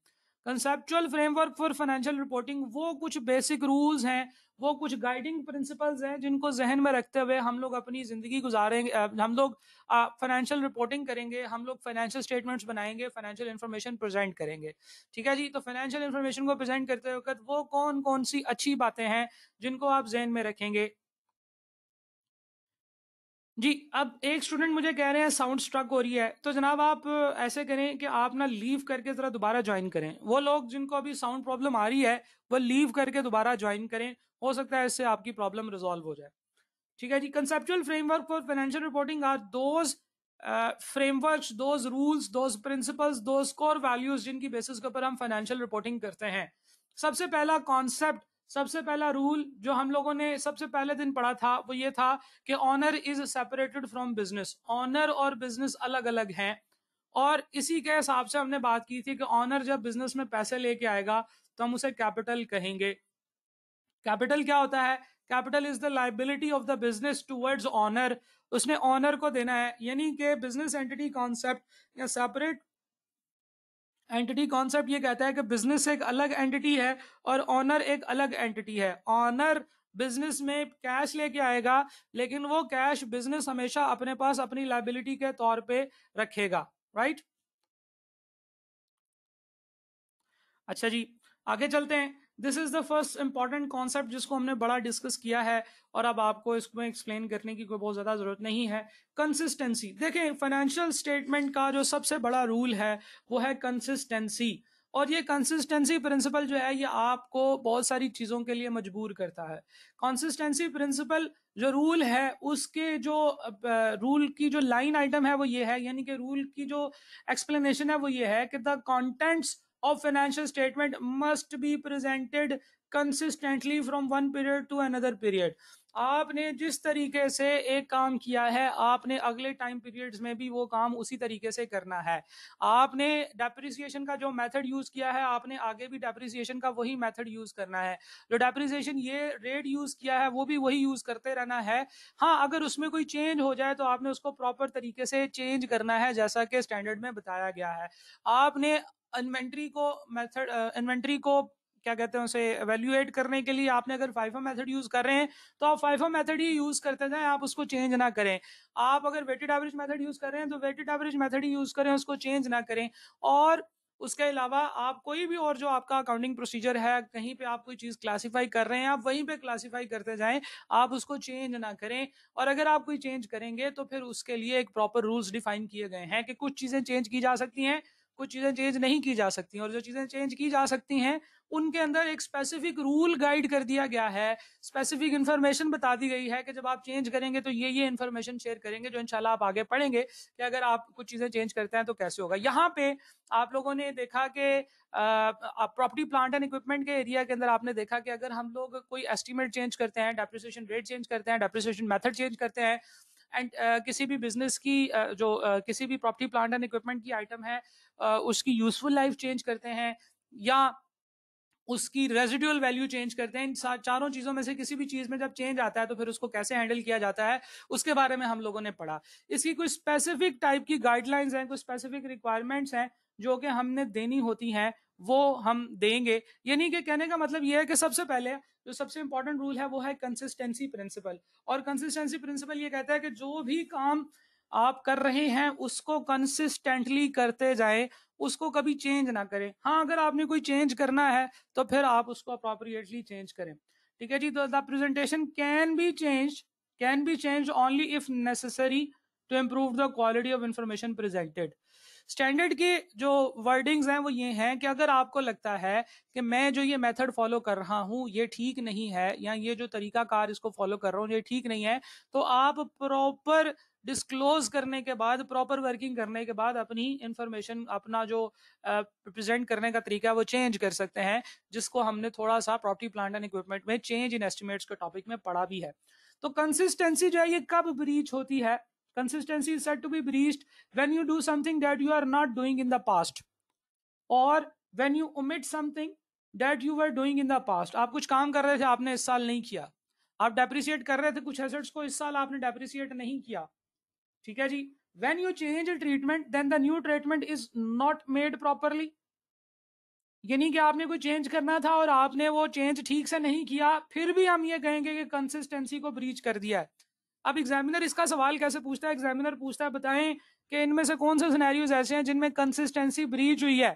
A: conceptual framework for financial reporting वो कुछ बेसिक रूल्स हैं वो कुछ गाइडिंग प्रिंसिपल्स हैं जिनको जहन में रखते हुए हम लोग अपनी जिंदगी गुजारेंगे हम लोग फाइनेंशियल रिपोर्टिंग करेंगे हम लोग फाइनेंशियल स्टेटमेंट्स बनाएंगे फाइनेंशियल इन्फॉर्मेशन प्रेजेंट करेंगे ठीक है जी तो फाइनेंशियल इन्फॉर्मेशन को प्रेजेंट करते वक्त वो कौन कौन सी अच्छी बातें हैं जिनको आप जहन में रखेंगे जी अब एक स्टूडेंट मुझे कह रहे हैं साउंड स्ट्रक हो रही है तो जनाब आप ऐसे करें कि आप ना लीव करके ज़रा दोबारा ज्वाइन करें वो लोग जिनको अभी साउंड प्रॉब्लम आ रही है वो लीव करके दोबारा ज्वाइन करें हो सकता है इससे आपकी प्रॉब्लम रिजॉल्व हो जाए ठीक है जी conceptual framework for financial reporting are those framework those rules those principles those core values जिनकी बेसिस के ऊपर हम फाइनेंशियल रिपोर्टिंग करते हैं सबसे पहला कॉन्सेप्ट सबसे पहला रूल जो हम लोगों ने सबसे पहले दिन पढ़ा था वो ये था कि owner is separated from business owner और बिजनेस अलग अलग हैं और इसी के हिसाब से हमने बात की थी कि ऑनर जब बिजनेस में पैसे लेके आएगा तो हम उसे कैपिटल कहेंगे कैपिटल क्या होता है capital is the liability of the business towards owner उसने ऑनर को देना है यानी कि बिजनेस एंटिटी कॉन्सेप्ट या सेपरेट एंटिटी कॉन्सेप्ट ये कहता है कि बिजनेस एक अलग एंटिटी है और ऑनर एक अलग एंटिटी है ऑनर बिजनेस में कैश लेके आएगा लेकिन वो कैश बिजनेस हमेशा अपने पास अपनी लाइबिलिटी के तौर पे रखेगा राइट अच्छा जी आगे चलते हैं this is the first important concept जिसको हमने बड़ा डिस्कस किया है और अब आपको इसको एक्सप्लेन करने की कोई बहुत ज्यादा जरूरत नहीं है कंसिस्टेंसी देखें फाइनेंशियल स्टेटमेंट का जो सबसे बड़ा रूल है वो है कंसिस्टेंसी और ये कंसिस्टेंसी प्रिंसिपल जो है ये आपको बहुत सारी चीज़ों के लिए मजबूर करता है कंसिस्टेंसी प्रिंसिपल जो रूल है उसके जो रूल की जो लाइन आइटम है वो ये है यानी कि रूल की जो एक्सप्लेनेशन है वो ये है कि the contents of financial statement must be presented consistently from one period to another period आपने जिस तरीके से एक काम किया है आपने अगले टाइम पीरियड्स में भी वो काम उसी तरीके से करना है आपने डेप्रिसिएशन का जो मेथड यूज किया है आपने आगे भी डेप्रिसिएशन का वही मेथड यूज करना है जो डेप्रिसिएशन ये रेट यूज किया है वो भी वही यूज करते रहना है हाँ अगर उसमें कोई चेंज हो जाए तो आपने उसको प्रॉपर तरीके से चेंज करना है जैसा कि स्टैंडर्ड में बताया गया है आपने इन्वेंट्री को मेथड इन्वेंट्री को क्या कहते हैं उसे एवेल्यूएट करने के लिए आपने अगर फाइफा मेथड यूज कर रहे हैं तो आप फाइफा मेथड ही यूज करते जाएं आप उसको चेंज ना करें आप अगर वेटेड एवरेज मेथड यूज कर रहे हैं तो वेटेड एवरेज मेथड ही यूज करें उसको चेंज ना करें और उसके अलावा आप कोई भी और जो आपका अकाउंटिंग प्रोसीजर है कहीं पे आप कोई चीज़ क्लासिफाई कर रहे हैं आप वहीं पे क्लासिफाई करते जाएं आप उसको चेंज ना करें और अगर आप कोई चेंज करेंगे तो फिर उसके लिए एक प्रॉपर रूल्स डिफाइन किए गए हैं कि कुछ चीज़ें चेंज की जा सकती हैं कुछ चीज़ें चेंज नहीं की जा सकती और जो चीज़ें चेंज की जा सकती हैं उनके अंदर एक स्पेसिफिक रूल गाइड कर दिया गया है स्पेसिफिक इन्फॉर्मेशन बता दी गई है कि जब आप चेंज करेंगे तो ये ये इन्फॉर्मेशन शेयर करेंगे जो इंशाल्लाह आप आगे पढ़ेंगे कि अगर आप कुछ चीज़ें चेंज करते हैं तो कैसे होगा यहाँ पे आप लोगों ने देखा कि प्रॉपर्टी प्लांट एंड इक्विपमेंट के एरिया के अंदर आपने देखा कि अगर हम लोग कोई एस्टिमेट चेंज करते हैं डेप्रिसिएशन रेट चेंज करते हैं डेप्रिसिएशन मैथड चेंज करते हैं एंड uh, किसी भी बिजनेस की uh, जो uh, किसी भी प्रॉपर्टी प्लांट एंड इक्विपमेंट की आइटम है उसकी यूजफुल लाइफ चेंज करते हैं या उसकी रेजिडुअल वैल्यू चेंज करते हैं इन चारों चीजों में से किसी भी चीज में जब चेंज आता है तो फिर उसको कैसे हैंडल किया जाता है उसके बारे में हम लोगों ने पढ़ा इसकी कुछ स्पेसिफिक टाइप की गाइडलाइंस हैं कुछ स्पेसिफिक रिक्वायरमेंट्स हैं जो कि हमने देनी होती हैं वो हम देंगे यानी कि कहने का मतलब यह है कि सबसे पहले जो सबसे इंपॉर्टेंट रूल है वो है कंसिस्टेंसी प्रिंसिपल और कंसिस्टेंसी प्रिंसिपल ये कहता है कि जो भी काम आप कर रहे हैं उसको कंसिस्टेंटली करते जाए उसको कभी चेंज ना करें हाँ अगर आपने कोई चेंज करना है तो फिर आप उसको अप्रोप्रिएटली चेंज करें ठीक है जी तो the presentation can be change can be change only if necessary to improve the quality of information presented standard के जो वर्डिंग्स हैं वो ये हैं कि अगर आपको लगता है कि मैं जो ये मेथड फॉलो कर रहा हूँ ये ठीक नहीं है या ये जो तरीका कार इसको फॉलो कर रहा हूँ ये ठीक नहीं है तो आप प्रॉपर डिस्क्लोज करने के बाद प्रॉपर वर्किंग करने के बाद अपनी इंफॉर्मेशन अपना जो प्रेजेंट करने का तरीका है वो चेंज कर सकते हैं जिसको हमने थोड़ा सा प्रॉपर्टी प्लांट एंड इक्विपमेंट में चेंज इन एस्टिमेट्स के टॉपिक में पढ़ा भी है तो कंसिस्टेंसी जो है ये कब ब्रीच होती है consistency is set to be breached when you do something that you are not doing in the past और when you omit something that you are doing in the past आप कुछ काम कर रहे थे आपने इस साल नहीं किया आप डेप्रिसिएट कर रहे थे कुछ एसेट्स को इस साल आपने डेप्रिसिएट नहीं किया ठीक है जी when you change treatment then the new treatment is not made properly यानी कि आपने कोई चेंज करना था और आपने वो चेंज ठीक से नहीं किया फिर भी हम ये कहेंगे कि कंसिस्टेंसी को ब्रीच कर दिया है अब एग्जामिनर इसका सवाल कैसे पूछता है एग्जामिनर पूछता है बताएं कि इनमें से कौन से सिनेरियोज ऐसे हैं जिनमें कंसिस्टेंसी ब्रीच हुई है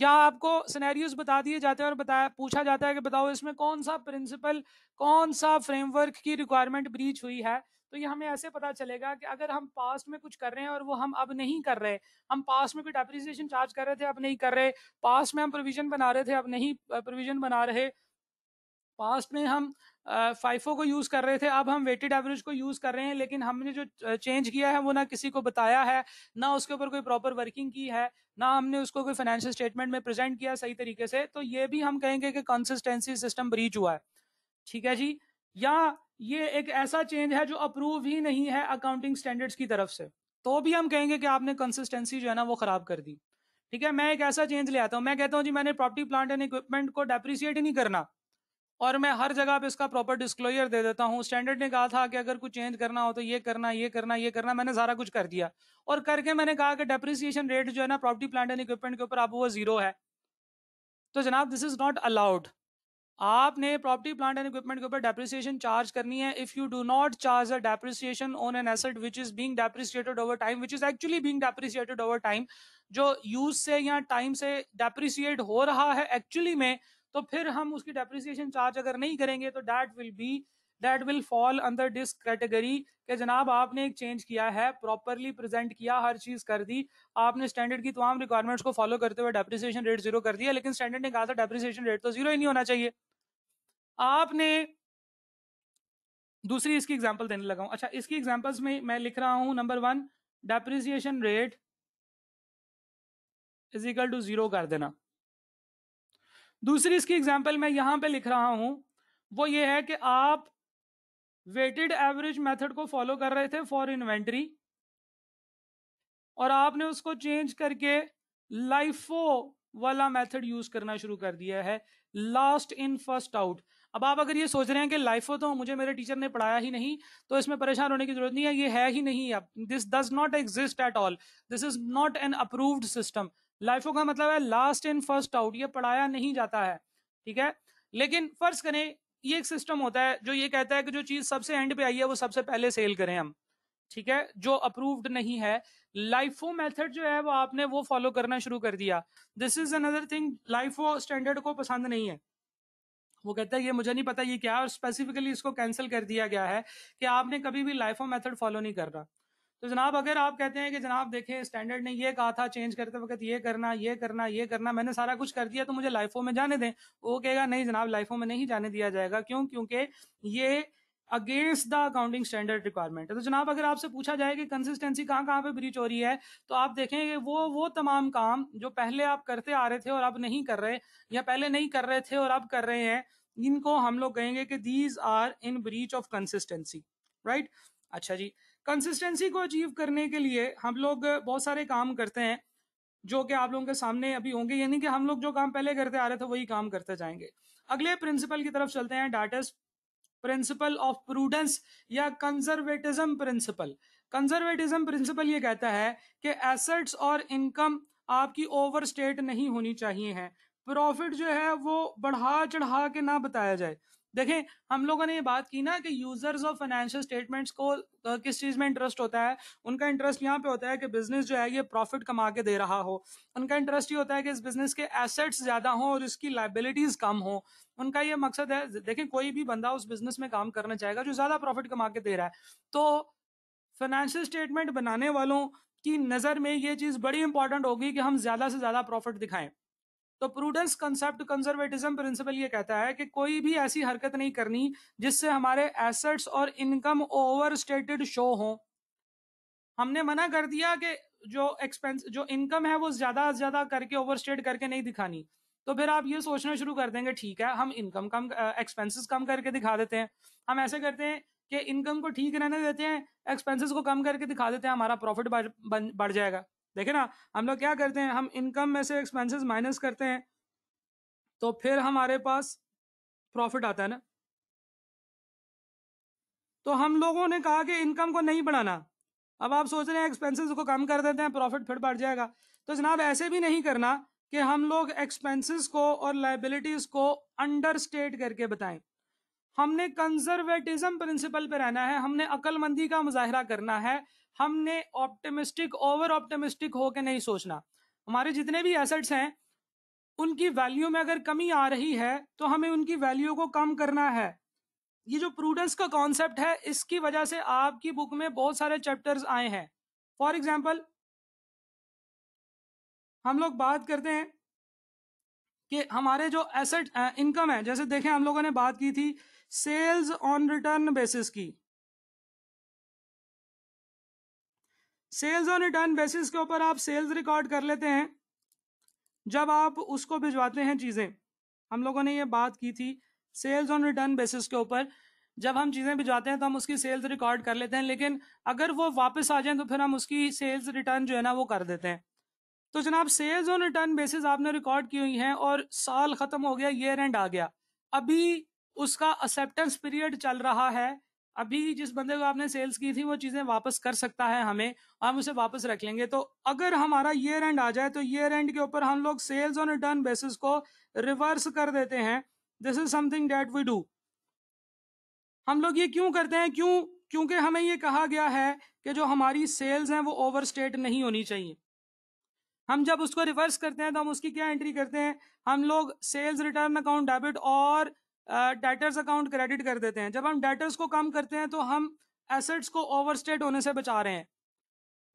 A: या आपको सिनेरियोज बता दिए जाते हैं और बताया पूछा जाता है कि बताओ इसमें कौन सा प्रिंसिपल कौन सा फ्रेमवर्क की रिक्वायरमेंट ब्रीच हुई है तो ये हमें ऐसे पता चलेगा कि अगर हम पास्ट में कुछ कर रहे हैं और वो हम अब नहीं कर रहे हम पास्ट में कोई डेप्रिसिएशन चार्ज कर रहे थे अब नहीं कर रहे पास्ट में हम प्रोविजन बना रहे थे अब नहीं प्रोविजन बना रहे पास्ट में हम फाइफो को यूज़ कर रहे थे अब हम वेटेड एवरेज को यूज़ कर रहे हैं लेकिन हमने जो चेंज किया है वो ना किसी को बताया है ना उसके ऊपर कोई प्रॉपर वर्किंग की है ना हमने उसको कोई फाइनेंशियल स्टेटमेंट में प्रेजेंट किया सही तरीके से तो ये भी हम कहेंगे कि कंसिस्टेंसी सिस्टम ब्रीच हुआ है ठीक है जी या ये एक ऐसा चेंज है जो अप्रूव ही नहीं है अकाउंटिंग स्टैंडर्ड्स की तरफ से तो भी हम कहेंगे कि आपने कंसिस्टेंसी जो है ना वो खराब कर दी ठीक है मैं एक ऐसा चेंज ले आता हूँ मैं कहता हूँ जी मैंने प्रॉपर्टी प्लांट एंड इक्विपमेंट को डेप्रिसिएट ही नहीं करना और मैं हर जगह पे इसका प्रॉपर डिस्क्लोजर दे देता हूँ स्टैंडर्ड ने कहा था कि अगर कुछ चेंज करना हो तो ये करना ये करना ये करना मैंने सारा कुछ कर दिया और करके मैंने कहा कि डेप्रिसिएशन रेट जो है ना प्रॉपर्टी प्लांट एंड इक्विपमेंट के ऊपर आप वो जीरो है तो जनाब दिस इज नॉट अलाउड आपने प्रॉपर्टी प्लांट एंड इक्विपमेंट के ऊपर डेप्रिसिएशन चार्ज करनी है if you do not charge a depreciation on an asset which is being depreciated over time which is actually being depreciated over time जो use से या time से depreciate हो रहा है एक्चुअली में तो फिर हम उसकी डेप्रिसिएशन चार्ज अगर नहीं करेंगे तो that will be that will fall अंदर दिस कैटेगरी के जनाब आपने एक चेंज किया है प्रॉपरली प्रेजेंट किया हर चीज कर दी आपने स्टैंडर्ड की तमाम रिक्वायरमेंट्स को फॉलो करते हुए डेप्रिसिएशन रेट जीरो कर दिया लेकिन स्टैंडर्ड ने कहा था डेप्रिसिएशन रेट तो जीरो ही नहीं होना चाहिए आपने दूसरी इसकी एग्जाम्पल देने लगा हूं अच्छा इसकी एग्जाम्पल में मैं लिख रहा हूं number one depreciation rate equal to zero कर देना दूसरी इसकी एग्जाम्पल मैं यहां पे लिख रहा हूं वो ये है कि आप वेटेड एवरेज मेथड को फॉलो कर रहे थे फॉर इन्वेंट्री और आपने उसको चेंज करके लाइफो वाला मेथड यूज करना शुरू कर दिया है लास्ट इन फर्स्ट आउट अब आप अगर ये सोच रहे हैं कि लाइफ हो तो मुझे मेरे टीचर ने पढ़ाया ही नहीं तो इसमें परेशान होने की जरूरत नहीं है ये है ही नहीं अब this does not exist at all this is not an approved system LIFO का मतलब है लास्ट इन फर्स्ट आउट ये पढ़ाया नहीं जाता है ठीक है लेकिन फर्ज करें ये एक सिस्टम होता है जो ये कहता है कि जो चीज सबसे एंड पे आई है वो सबसे पहले सेल करें हम ठीक है जो अप्रूव्ड नहीं है लाइफो मेथड जो है वो आपने वो फॉलो करना शुरू कर दिया this is another thing LIFO standard को पसंद नहीं है वो कहता है ये मुझे नहीं पता ये क्या और स्पेसिफिकली इसको कैंसिल कर दिया गया है कि आपने कभी भी लाइफ ऑफ मेथड फॉलो नहीं कर रहा तो जनाब अगर आप कहते हैं कि जनाब देखें स्टैंडर्ड ने ये कहा था चेंज करते वक्त ये करना ये करना ये करना मैंने सारा कुछ कर दिया तो मुझे लाइफों में जाने दें वो कहेगा नहीं जनाब लाइफों में नहीं जाने दिया जाएगा क्यों क्योंकि ये against the accounting standard requirement है तो जनाब अगर आपसे पूछा जाए कि कंसिस्टेंसी कहाँ कहाँ पे ब्रीच हो रही है तो आप देखें वो वो तमाम काम जो पहले आप करते आ रहे थे और अब नहीं कर रहे या पहले नहीं कर रहे थे और अब कर रहे हैं इनको हम लोग कहेंगे कि these are in breach of consistency right अच्छा जी कंसिस्टेंसी को अचीव करने के लिए हम लोग बहुत सारे काम करते हैं जो कि आप लोगों के सामने अभी होंगे यानी कि हम लोग जो काम पहले करते आ रहे थे वही काम करते जाएंगे अगले प्रिंसिपल की तरफ चलते हैं डाटा प्रिंसिपल ऑफ प्रूडेंस या कंजर्वेटिज्म प्रिंसिपल कंजर्वेटिज्म प्रिंसिपल ये कहता है कि एसेट्स और इनकम आपकी ओवर स्टेट नहीं होनी चाहिए है प्रॉफिट जो है वो बढ़ा चढ़ा के ना बताया जाए देखें हम लोगों ने ये बात की ना कि यूजर्स ऑफ फाइनेंशियल स्टेटमेंट्स को किस चीज में इंटरेस्ट होता है उनका इंटरेस्ट यहाँ पे होता है कि बिजनेस जो है ये प्रॉफिट कमा के दे रहा हो उनका इंटरेस्ट ये होता है कि इस बिजनेस के एसेट्स ज्यादा हों और इसकी लाइबिलिटीज कम हो उनका ये मकसद है देखें कोई भी बंदा उस बिजनेस में काम करना चाहेगा जो ज्यादा प्रॉफिट कमा के दे रहा है तो फाइनेंशियल स्टेटमेंट बनाने वालों की नजर में ये चीज बड़ी इंपॉर्टेंट होगी कि हम ज्यादा से ज्यादा प्रॉफिट दिखाएं तो प्रूडेंस कंसेप्ट कंजर्वेटिज्म प्रिंसिपल ये कहता है कि कोई भी ऐसी हरकत नहीं करनी जिससे हमारे एसेट्स और इनकम ओवर स्टेटेड शो हो हमने मना कर दिया कि जो एक्सपेंस जो इनकम है वो ज्यादा से ज्यादा करके ओवर स्टेट करके नहीं दिखानी तो फिर आप ये सोचना शुरू कर देंगे ठीक है हम इनकम कम एक्सपेंसिस कम करके दिखा देते हैं हम ऐसे करते हैं कि इनकम को ठीक रहने देते हैं एक्सपेंसिस को कम करके दिखा देते हैं हमारा प्रॉफिट बढ़ जाएगा देखे ना हम लोग क्या करते हैं हम इनकम में से एक्सपेंसेस माइनस करते हैं तो फिर हमारे पास प्रॉफिट आता है ना तो हम लोगों ने कहा कि इनकम को नहीं बढ़ाना अब आप सोच रहे हैं एक्सपेंसेस को कम कर देते हैं प्रॉफिट फिर बढ़ जाएगा तो जनाब ऐसे भी नहीं करना कि हम लोग एक्सपेंसेस को और लाइबिलिटीज को अंडरस्टेट करके बताएं हमने कंजर्वेटिज्म प्रिंसिपल पर रहना है हमने अकलमंदी का मुजाहरा करना है हमने ऑप्टिमिस्टिक ओवर ऑप्टिमिस्टिक होकर नहीं सोचना हमारे जितने भी एसेट्स हैं उनकी वैल्यू में अगर कमी आ रही है तो हमें उनकी वैल्यू को कम करना है ये जो प्रूडेंस का कॉन्सेप्ट है इसकी वजह से आपकी बुक में बहुत सारे चैप्टर्स आए हैं फॉर एग्जाम्पल हम लोग बात करते हैं कि हमारे जो एसेट इनकम है जैसे देखें हम लोगों ने बात की थी सेल्स ऑन रिटर्न बेसिस की सेल्स ऑन रिटर्न बेसिस के ऊपर आप सेल्स रिकॉर्ड कर लेते हैं जब आप उसको भिजवाते हैं चीज़ें हम लोगों ने ये बात की थी सेल्स ऑन रिटर्न बेसिस के ऊपर जब हम चीज़ें भिजवाते हैं तो हम उसकी सेल्स रिकॉर्ड कर लेते हैं लेकिन अगर वो वापस आ जाए तो फिर हम उसकी सेल्स रिटर्न जो है ना वो कर देते हैं तो जनाब सेल्स ऑन रिटर्न बेसिस आपने रिकॉर्ड की हुई हैं और साल ख़त्म हो गया ईयर एंड आ गया अभी उसका एक्सेप्टेंस पीरियड चल रहा है अभी जिस बंदे को आपने सेल्स की थी वो चीजें वापस कर सकता है हमें हम उसे वापस रख लेंगे तो अगर हमारा ईयर एंड आ जाए तो ईयर एंड के ऊपर हम लोग सेल्स ऑन रिटर्न बेसिस को रिवर्स कर देते हैं this is something that we do हम लोग ये क्यों करते हैं क्यों क्योंकि हमें ये कहा गया है कि जो हमारी सेल्स हैं वो ओवर स्टेट नहीं होनी चाहिए हम जब उसको रिवर्स करते हैं तो हम उसकी क्या एंट्री करते हैं हम लोग सेल्स रिटर्न अकाउंट डेबिट और डेटर्स अकाउंट क्रेडिट कर देते हैं जब हम डेटर्स को कम करते हैं तो हम एसेट्स को ओवरस्टेट होने से बचा रहे हैं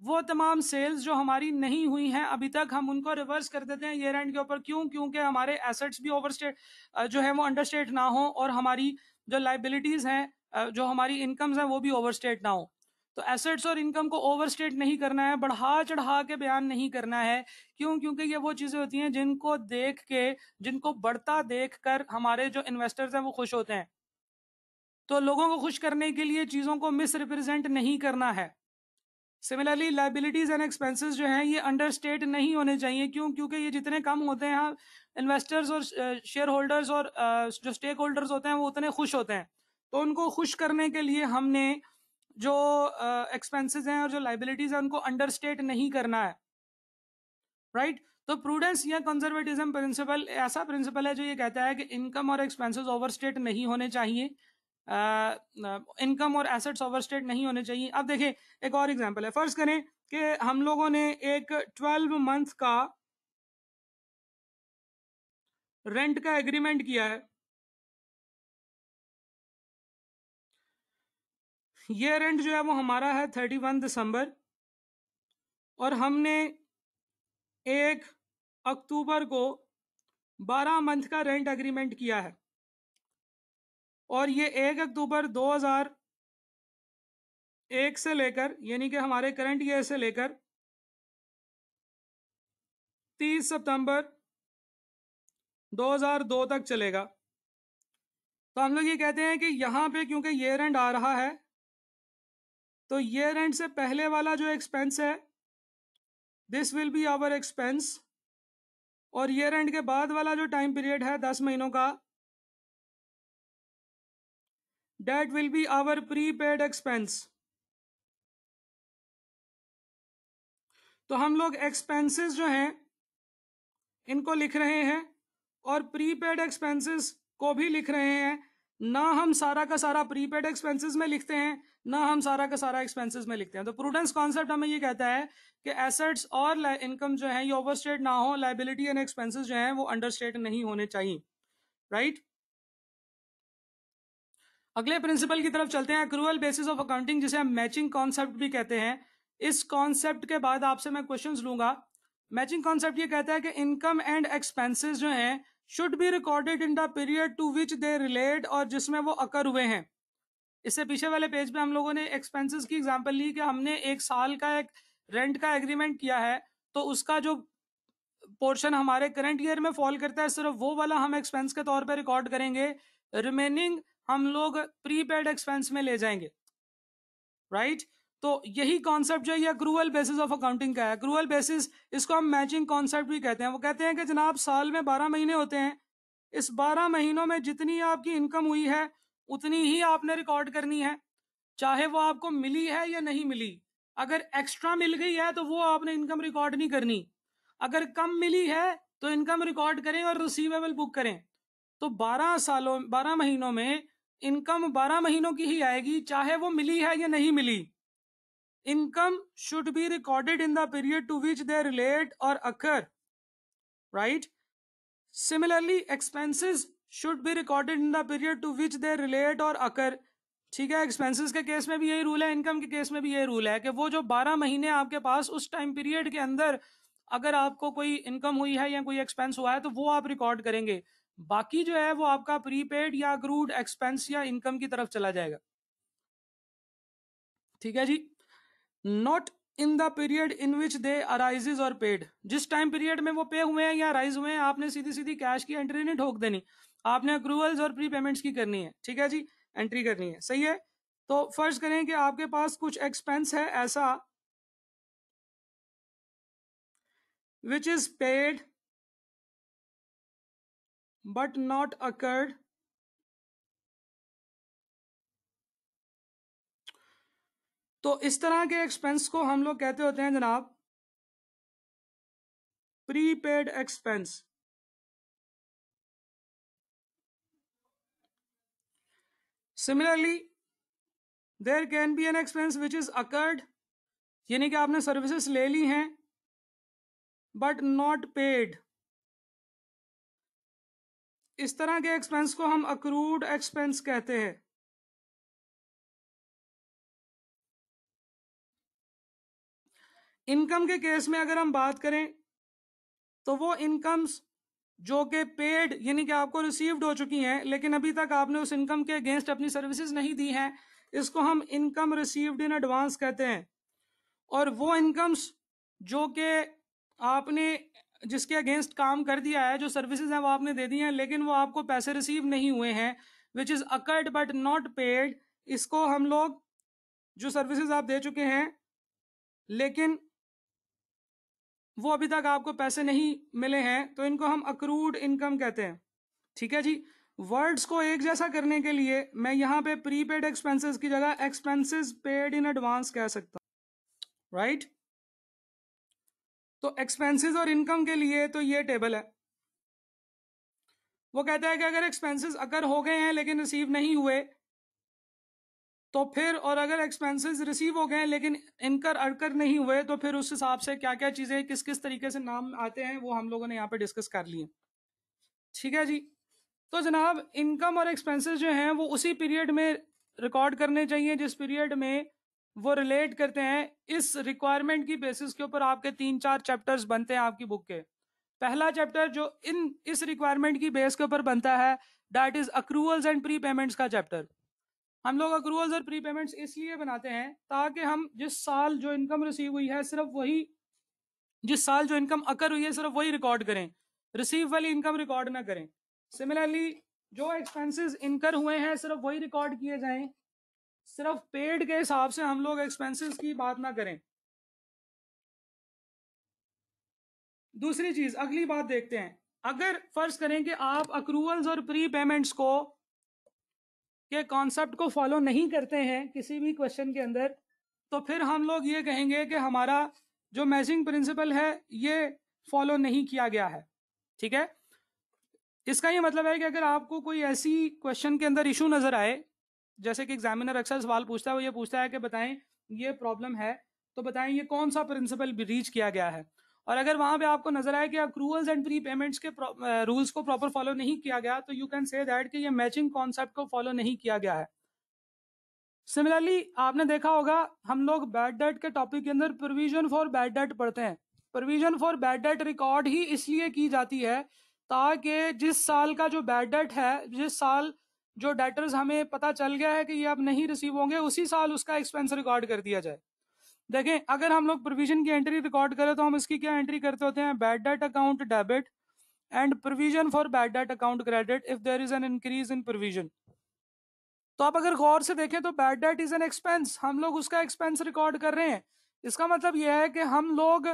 A: वो तमाम सेल्स जो हमारी नहीं हुई हैं अभी तक हम उनको रिवर्स कर देते हैं ईयर एंड के ऊपर क्यों क्योंकि हमारे एसेट्स भी ओवरस्टेट जो है वो अंडरस्टेट ना हो और हमारी जो लाइबिलिटीज हैं जो हमारी इनकम्स हैं वो भी ओवरस्टेट ना हो तो एसेट्स और इनकम को ओवरस्टेट नहीं करना है बढ़ा चढ़ा के बयान नहीं करना है क्यों क्योंकि ये वो चीजें होती हैं जिनको देख के जिनको बढ़ता देख कर हमारे जो इन्वेस्टर्स हैं वो खुश होते हैं तो लोगों को खुश करने के लिए चीजों को मिस रिप्रेजेंट नहीं करना है सिमिलरली लाइबिलिटीज एंड एक्सपेंसिस जो हैं ये अंडरस्टेट नहीं होने चाहिए क्यों क्योंकि ये जितने कम होते हैं इन्वेस्टर्स और शेयर होल्डर्स और जो स्टेक होल्डर्स होते हैं वो उतने खुश होते हैं तो उनको खुश करने के लिए हमने जो एक्सपेंसेस uh, हैं और जो लाइबिलिटीज हैं उनको अंडरस्टेट नहीं करना है राइट right? तो प्रूडेंस या कंजर्वेटिज्म प्रिंसिपल ऐसा प्रिंसिपल है जो ये कहता है कि इनकम और एक्सपेंसेस ओवरस्टेट नहीं होने चाहिए इनकम uh, और एसेट्स ओवरस्टेट नहीं होने चाहिए अब देखें एक और एग्जांपल है फर्ज करें कि हम लोगों ने एक ट्वेल्व मंथ का रेंट का एग्रीमेंट किया है ईयर एंड जो है वो हमारा है थर्टी वन दिसंबर और हमने एक अक्टूबर को बारह मंथ का रेंट एग्रीमेंट किया है और ये एक अक्टूबर दो हजार एक से लेकर यानी कि हमारे करंट ईयर से लेकर तीस सितंबर 2002 तक चलेगा तो हम लोग ये कहते हैं कि यहाँ पे क्योंकि ईयर एंड आ रहा है तो ईयर एंड से पहले वाला जो एक्सपेंस है this will be our expense और ईयर एंड के बाद वाला जो टाइम पीरियड है दस महीनों का that will be our prepaid expense तो हम लोग एक्सपेंसेस जो हैं इनको लिख रहे हैं और प्रीपेड एक्सपेंसेस को भी लिख रहे हैं ना हम सारा का सारा प्रीपेड एक्सपेंसेस में लिखते हैं ना हम सारा का सारा एक्सपेंसेस में लिखते हैं तो प्रूडेंस कॉन्सेप्ट हमें ये कहता है कि एसेट्स और इनकम जो है ये ओवरस्टेट ना हो लाइबिलिटी एंड एक्सपेंसेस जो है वो अंडरस्टेट नहीं होने चाहिए राइट अगले प्रिंसिपल की तरफ चलते हैं अक्रूवल बेसिस ऑफ अकाउंटिंग जिसे हम मैचिंग कॉन्सेप्ट भी कहते हैं इस कॉन्सेप्ट के बाद आपसे मैं क्वेश्चंस लूंगा मैचिंग कॉन्सेप्ट ये कहता है कि इनकम एंड एक्सपेंसेस जो हैं should be recorded in the period to which they relate और जिसमें वो अकर हुए हैं इससे पीछे वाले पेज पे हम लोगों ने एक्सपेंसेस की एग्जांपल ली कि हमने एक साल का एक रेंट का एग्रीमेंट किया है तो उसका जो पोर्शन हमारे करंट ईयर में फॉल करता है सिर्फ वो वाला हम एक्सपेंस के तौर पर रिकॉर्ड करेंगे रिमेनिंग हम लोग प्री पेड एक्सपेंस में ले जाएंगे राइट right? तो यही कॉन्सेप्ट जो है क्रूअल बेसिस ऑफ अकाउंटिंग का है क्रूअल बेसिस इसको हम मैचिंग कॉन्सेप्ट भी कहते हैं वो कहते हैं कि जनाब साल में बारह महीने होते हैं इस बारह महीनों में जितनी आपकी इनकम हुई है उतनी ही आपने रिकॉर्ड करनी है चाहे वो आपको मिली है या नहीं मिली अगर एक्स्ट्रा मिल गई है तो वो आपने इनकम रिकॉर्ड नहीं करनी अगर कम मिली है तो इनकम रिकॉर्ड करें और रिसीवेबल बुक करें तो 12 सालों 12 महीनों में इनकम 12 महीनों की ही आएगी चाहे वो मिली है या नहीं मिली income should be recorded in the period to which they relate और occur right similarly expenses should be recorded in the period to which they relate और अकर ठीक है एक्सपेंसेस के केस में भी यही रूल है इनकम के केस में भी यही रूल है कि वो जो बारह महीने आपके पास उस टाइम पीरियड के अंदर अगर आपको कोई इनकम हुई है या कोई एक्सपेंस हुआ है तो वो आप रिकॉर्ड करेंगे बाकी जो है वो आपका प्रीपेड या अक्रूड एक्सपेंस या इनकम की तरफ चला जाएगा ठीक है जी not in the period in which they arises और पेड जिस टाइम पीरियड में वो पे हुए हैं या अराइज हुए हैं आपने सीधी सीधी कैश की एंट्री नहीं ठोक देनी आपने अप्रूवल्स और प्री पेमेंट्स की करनी है ठीक है जी एंट्री करनी है सही है तो फर्ज करें कि आपके पास कुछ एक्सपेंस है ऐसा which is paid but not accrued तो इस तरह के एक्सपेंस को हम लोग कहते होते हैं जनाब prepaid expense similarly there can be an expense which is accrued यानी कि आपने सर्विसेस ले ली हैं बट नॉट पेड इस तरह के एक्सपेंस को हम अक्रूड एक्सपेंस कहते हैं इनकम के केस में अगर हम बात करें तो वो इनकम्स जो कि पेड यानी कि आपको रिसीव्ड हो चुकी हैं लेकिन अभी तक आपने उस इनकम के अगेंस्ट अपनी सर्विसेज नहीं दी हैं इसको हम इनकम रिसीव्ड इन एडवांस कहते हैं और वो इनकम्स जो कि आपने जिसके अगेंस्ट काम कर दिया है जो सर्विसेज हैं वो आपने दे दी हैं लेकिन वो आपको पैसे रिसीव नहीं हुए हैं which is accrued but not paid इसको हम लोग जो सर्विसेज आप दे चुके हैं लेकिन वो अभी तक आपको पैसे नहीं मिले हैं तो इनको हम अक्रूड इनकम कहते हैं ठीक है जी वर्ड्स को एक जैसा करने के लिए मैं यहाँ पे प्री पेड एक्सपेंसेस की जगह एक्सपेंसेस पेड इन एडवांस कह सकता हूँ राइट तो एक्सपेंसेस और इनकम के लिए तो ये टेबल है वो कहता है कि अगर एक्सपेंसेस अगर हो गए हैं लेकिन रिसीव नहीं हुए तो फिर और अगर एक्सपेंसेस रिसीव हो गए लेकिन इनकर अड़कर नहीं हुए तो फिर उस हिसाब से क्या क्या चीजें किस किस तरीके से नाम आते हैं वो हम लोगों ने यहाँ पे डिस्कस कर लिए ठीक है जी तो जनाब इनकम और एक्सपेंसेस जो हैं वो उसी पीरियड में रिकॉर्ड करने चाहिए जिस पीरियड में वो रिलेट करते हैं इस रिक्वायरमेंट की बेसिस के ऊपर आपके तीन चार चैप्टर्स बनते हैं आपकी बुक के पहला चैप्टर जो इन इस रिक्वायरमेंट की बेस के ऊपर बनता है that is accruals and prepayments का चैप्टर हम लोग अक्रूवल्स और प्री पेमेंट्स इसलिए बनाते हैं ताकि हम जिस साल जो इनकम रिसीव हुई है सिर्फ वही जिस साल जो इनकम अकर हुई है सिर्फ वही रिकॉर्ड करें रिसीव वाली इनकम रिकॉर्ड ना करें सिमिलरली जो एक्सपेंसेस इनकर हुए हैं सिर्फ वही रिकॉर्ड किए जाएं सिर्फ पेड के हिसाब से हम लोग एक्सपेंसेस की बात ना करें दूसरी चीज अगली बात देखते हैं अगर फर्ज करें कि आप अक्रूवल्स और प्री पेमेंट्स को के कॉन्सेप्ट को फॉलो नहीं करते हैं किसी भी क्वेश्चन के अंदर तो फिर हम लोग ये कहेंगे कि हमारा जो मैचिंग प्रिंसिपल है ये फॉलो नहीं किया गया है ठीक है इसका ये मतलब है कि अगर आपको कोई ऐसी क्वेश्चन के अंदर इशू नजर आए जैसे कि एग्जामिनर अक्सर सवाल पूछता है वो ये पूछता है कि बताएं ये प्रॉब्लम है तो बताएं ये कौन सा प्रिंसिपल रीच किया गया है और अगर वहां पे आपको नजर आए कि अक्रूअल्स एंड प्री पेमेंट्स के रूल्स को प्रॉपर फॉलो नहीं किया गया तो यू कैन से दैट कि ये मैचिंग कॉन्सेप्ट को फॉलो नहीं किया गया है सिमिलरली आपने देखा होगा हम लोग बैड डेट के टॉपिक के अंदर प्रोविजन फॉर बैड डेट पढ़ते हैं provision for bad debt record ही इसलिए की जाती है ताकि जिस साल का जो बैड डेट है जिस साल जो डेटर्स हमें पता चल गया है कि ये अब नहीं रिसीव होंगे उसी साल उसका एक्सपेंस रिकॉर्ड कर दिया जाए देखें अगर हम लोग प्रोविजन की एंट्री रिकॉर्ड करें तो हम इसकी क्या एंट्री करते होते हैं bad debt account debit and provision for bad debt account credit if there is an increase in provision तो आप अगर गौर से देखें तो bad debt is an expense हम लोग उसका एक्सपेंस रिकॉर्ड कर रहे हैं इसका मतलब यह है कि हम लोग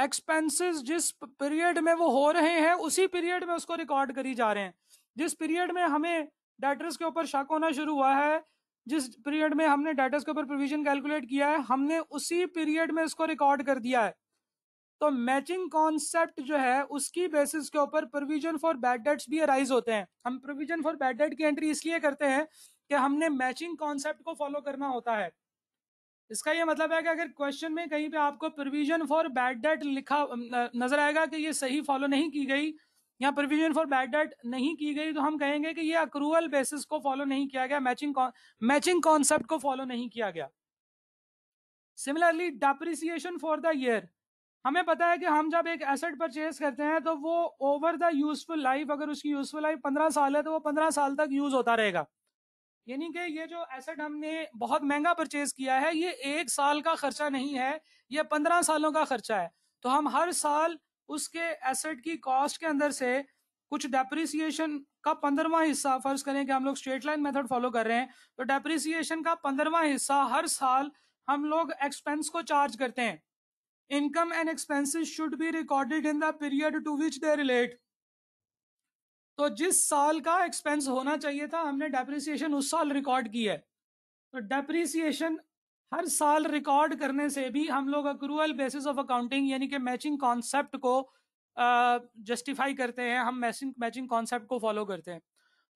A: एक्सपेंसेस जिस पीरियड में वो हो रहे हैं उसी पीरियड में उसको रिकॉर्ड करी जा रहे हैं जिस पीरियड में हमें डेटर्स के ऊपर शक होना शुरू हुआ है जिस पीरियड में हमने डाटा के ऊपर प्रोविजन कैलकुलेट किया है हमने उसी पीरियड में इसको रिकॉर्ड कर दिया है तो मैचिंग कॉन्सेप्ट जो है उसकी बेसिस के ऊपर प्रोविजन फॉर बैड डेट्स भी अराइज होते हैं हम प्रोविजन फॉर बैड डेट की एंट्री इसलिए करते हैं कि हमने मैचिंग कॉन्सेप्ट को फॉलो करना होता है इसका यह मतलब है कि अगर क्वेश्चन में कहीं पे आपको प्रोविजन फॉर बैड डेट लिखा नजर आएगा कि ये सही फॉलो नहीं की गई या प्रोविजन फॉर बैड डेट नहीं की गई तो हम कहेंगे कि ये अक्रूवल बेसिस को फॉलो नहीं किया गया मैचिंग मैचिंग कॉन्सेप्ट को फॉलो नहीं किया गया similarly depreciation for the year हमें पता है कि हम जब एक एसेट परचेज करते हैं तो वो ओवर द यूजफुल लाइफ अगर उसकी यूजफुल लाइफ पंद्रह साल है तो वो पंद्रह साल तक यूज होता रहेगा यानी कि ये जो एसेट हमने बहुत महंगा परचेज किया है ये एक साल का खर्चा नहीं है ये पंद्रह सालों का खर्चा है तो हम हर साल उसके एसेट की कॉस्ट के अंदर से कुछ डेप्रिसिएशन का पंद्रवा हिस्सा फर्ज करें कि हम लोग स्ट्रेट लाइन मेथड फॉलो कर रहे हैं तो डेप्रिसिएशन का पंद्रवा हिस्सा हर साल हम लोग एक्सपेंस को चार्ज करते हैं income and expenses should be recorded in the period to which they relate तो जिस साल का एक्सपेंस होना चाहिए था हमने डेप्रिसिएशन उस साल रिकॉर्ड की है तो डेप्रिसिएशन हर साल रिकॉर्ड करने से भी हम लोग अक्रूअल बेसिस ऑफ अकाउंटिंग यानी कि मैचिंग कॉन्सेप्ट को जस्टिफाई करते हैं हम मैचिंग मैचिंग कॉन्सेप्ट को फॉलो करते हैं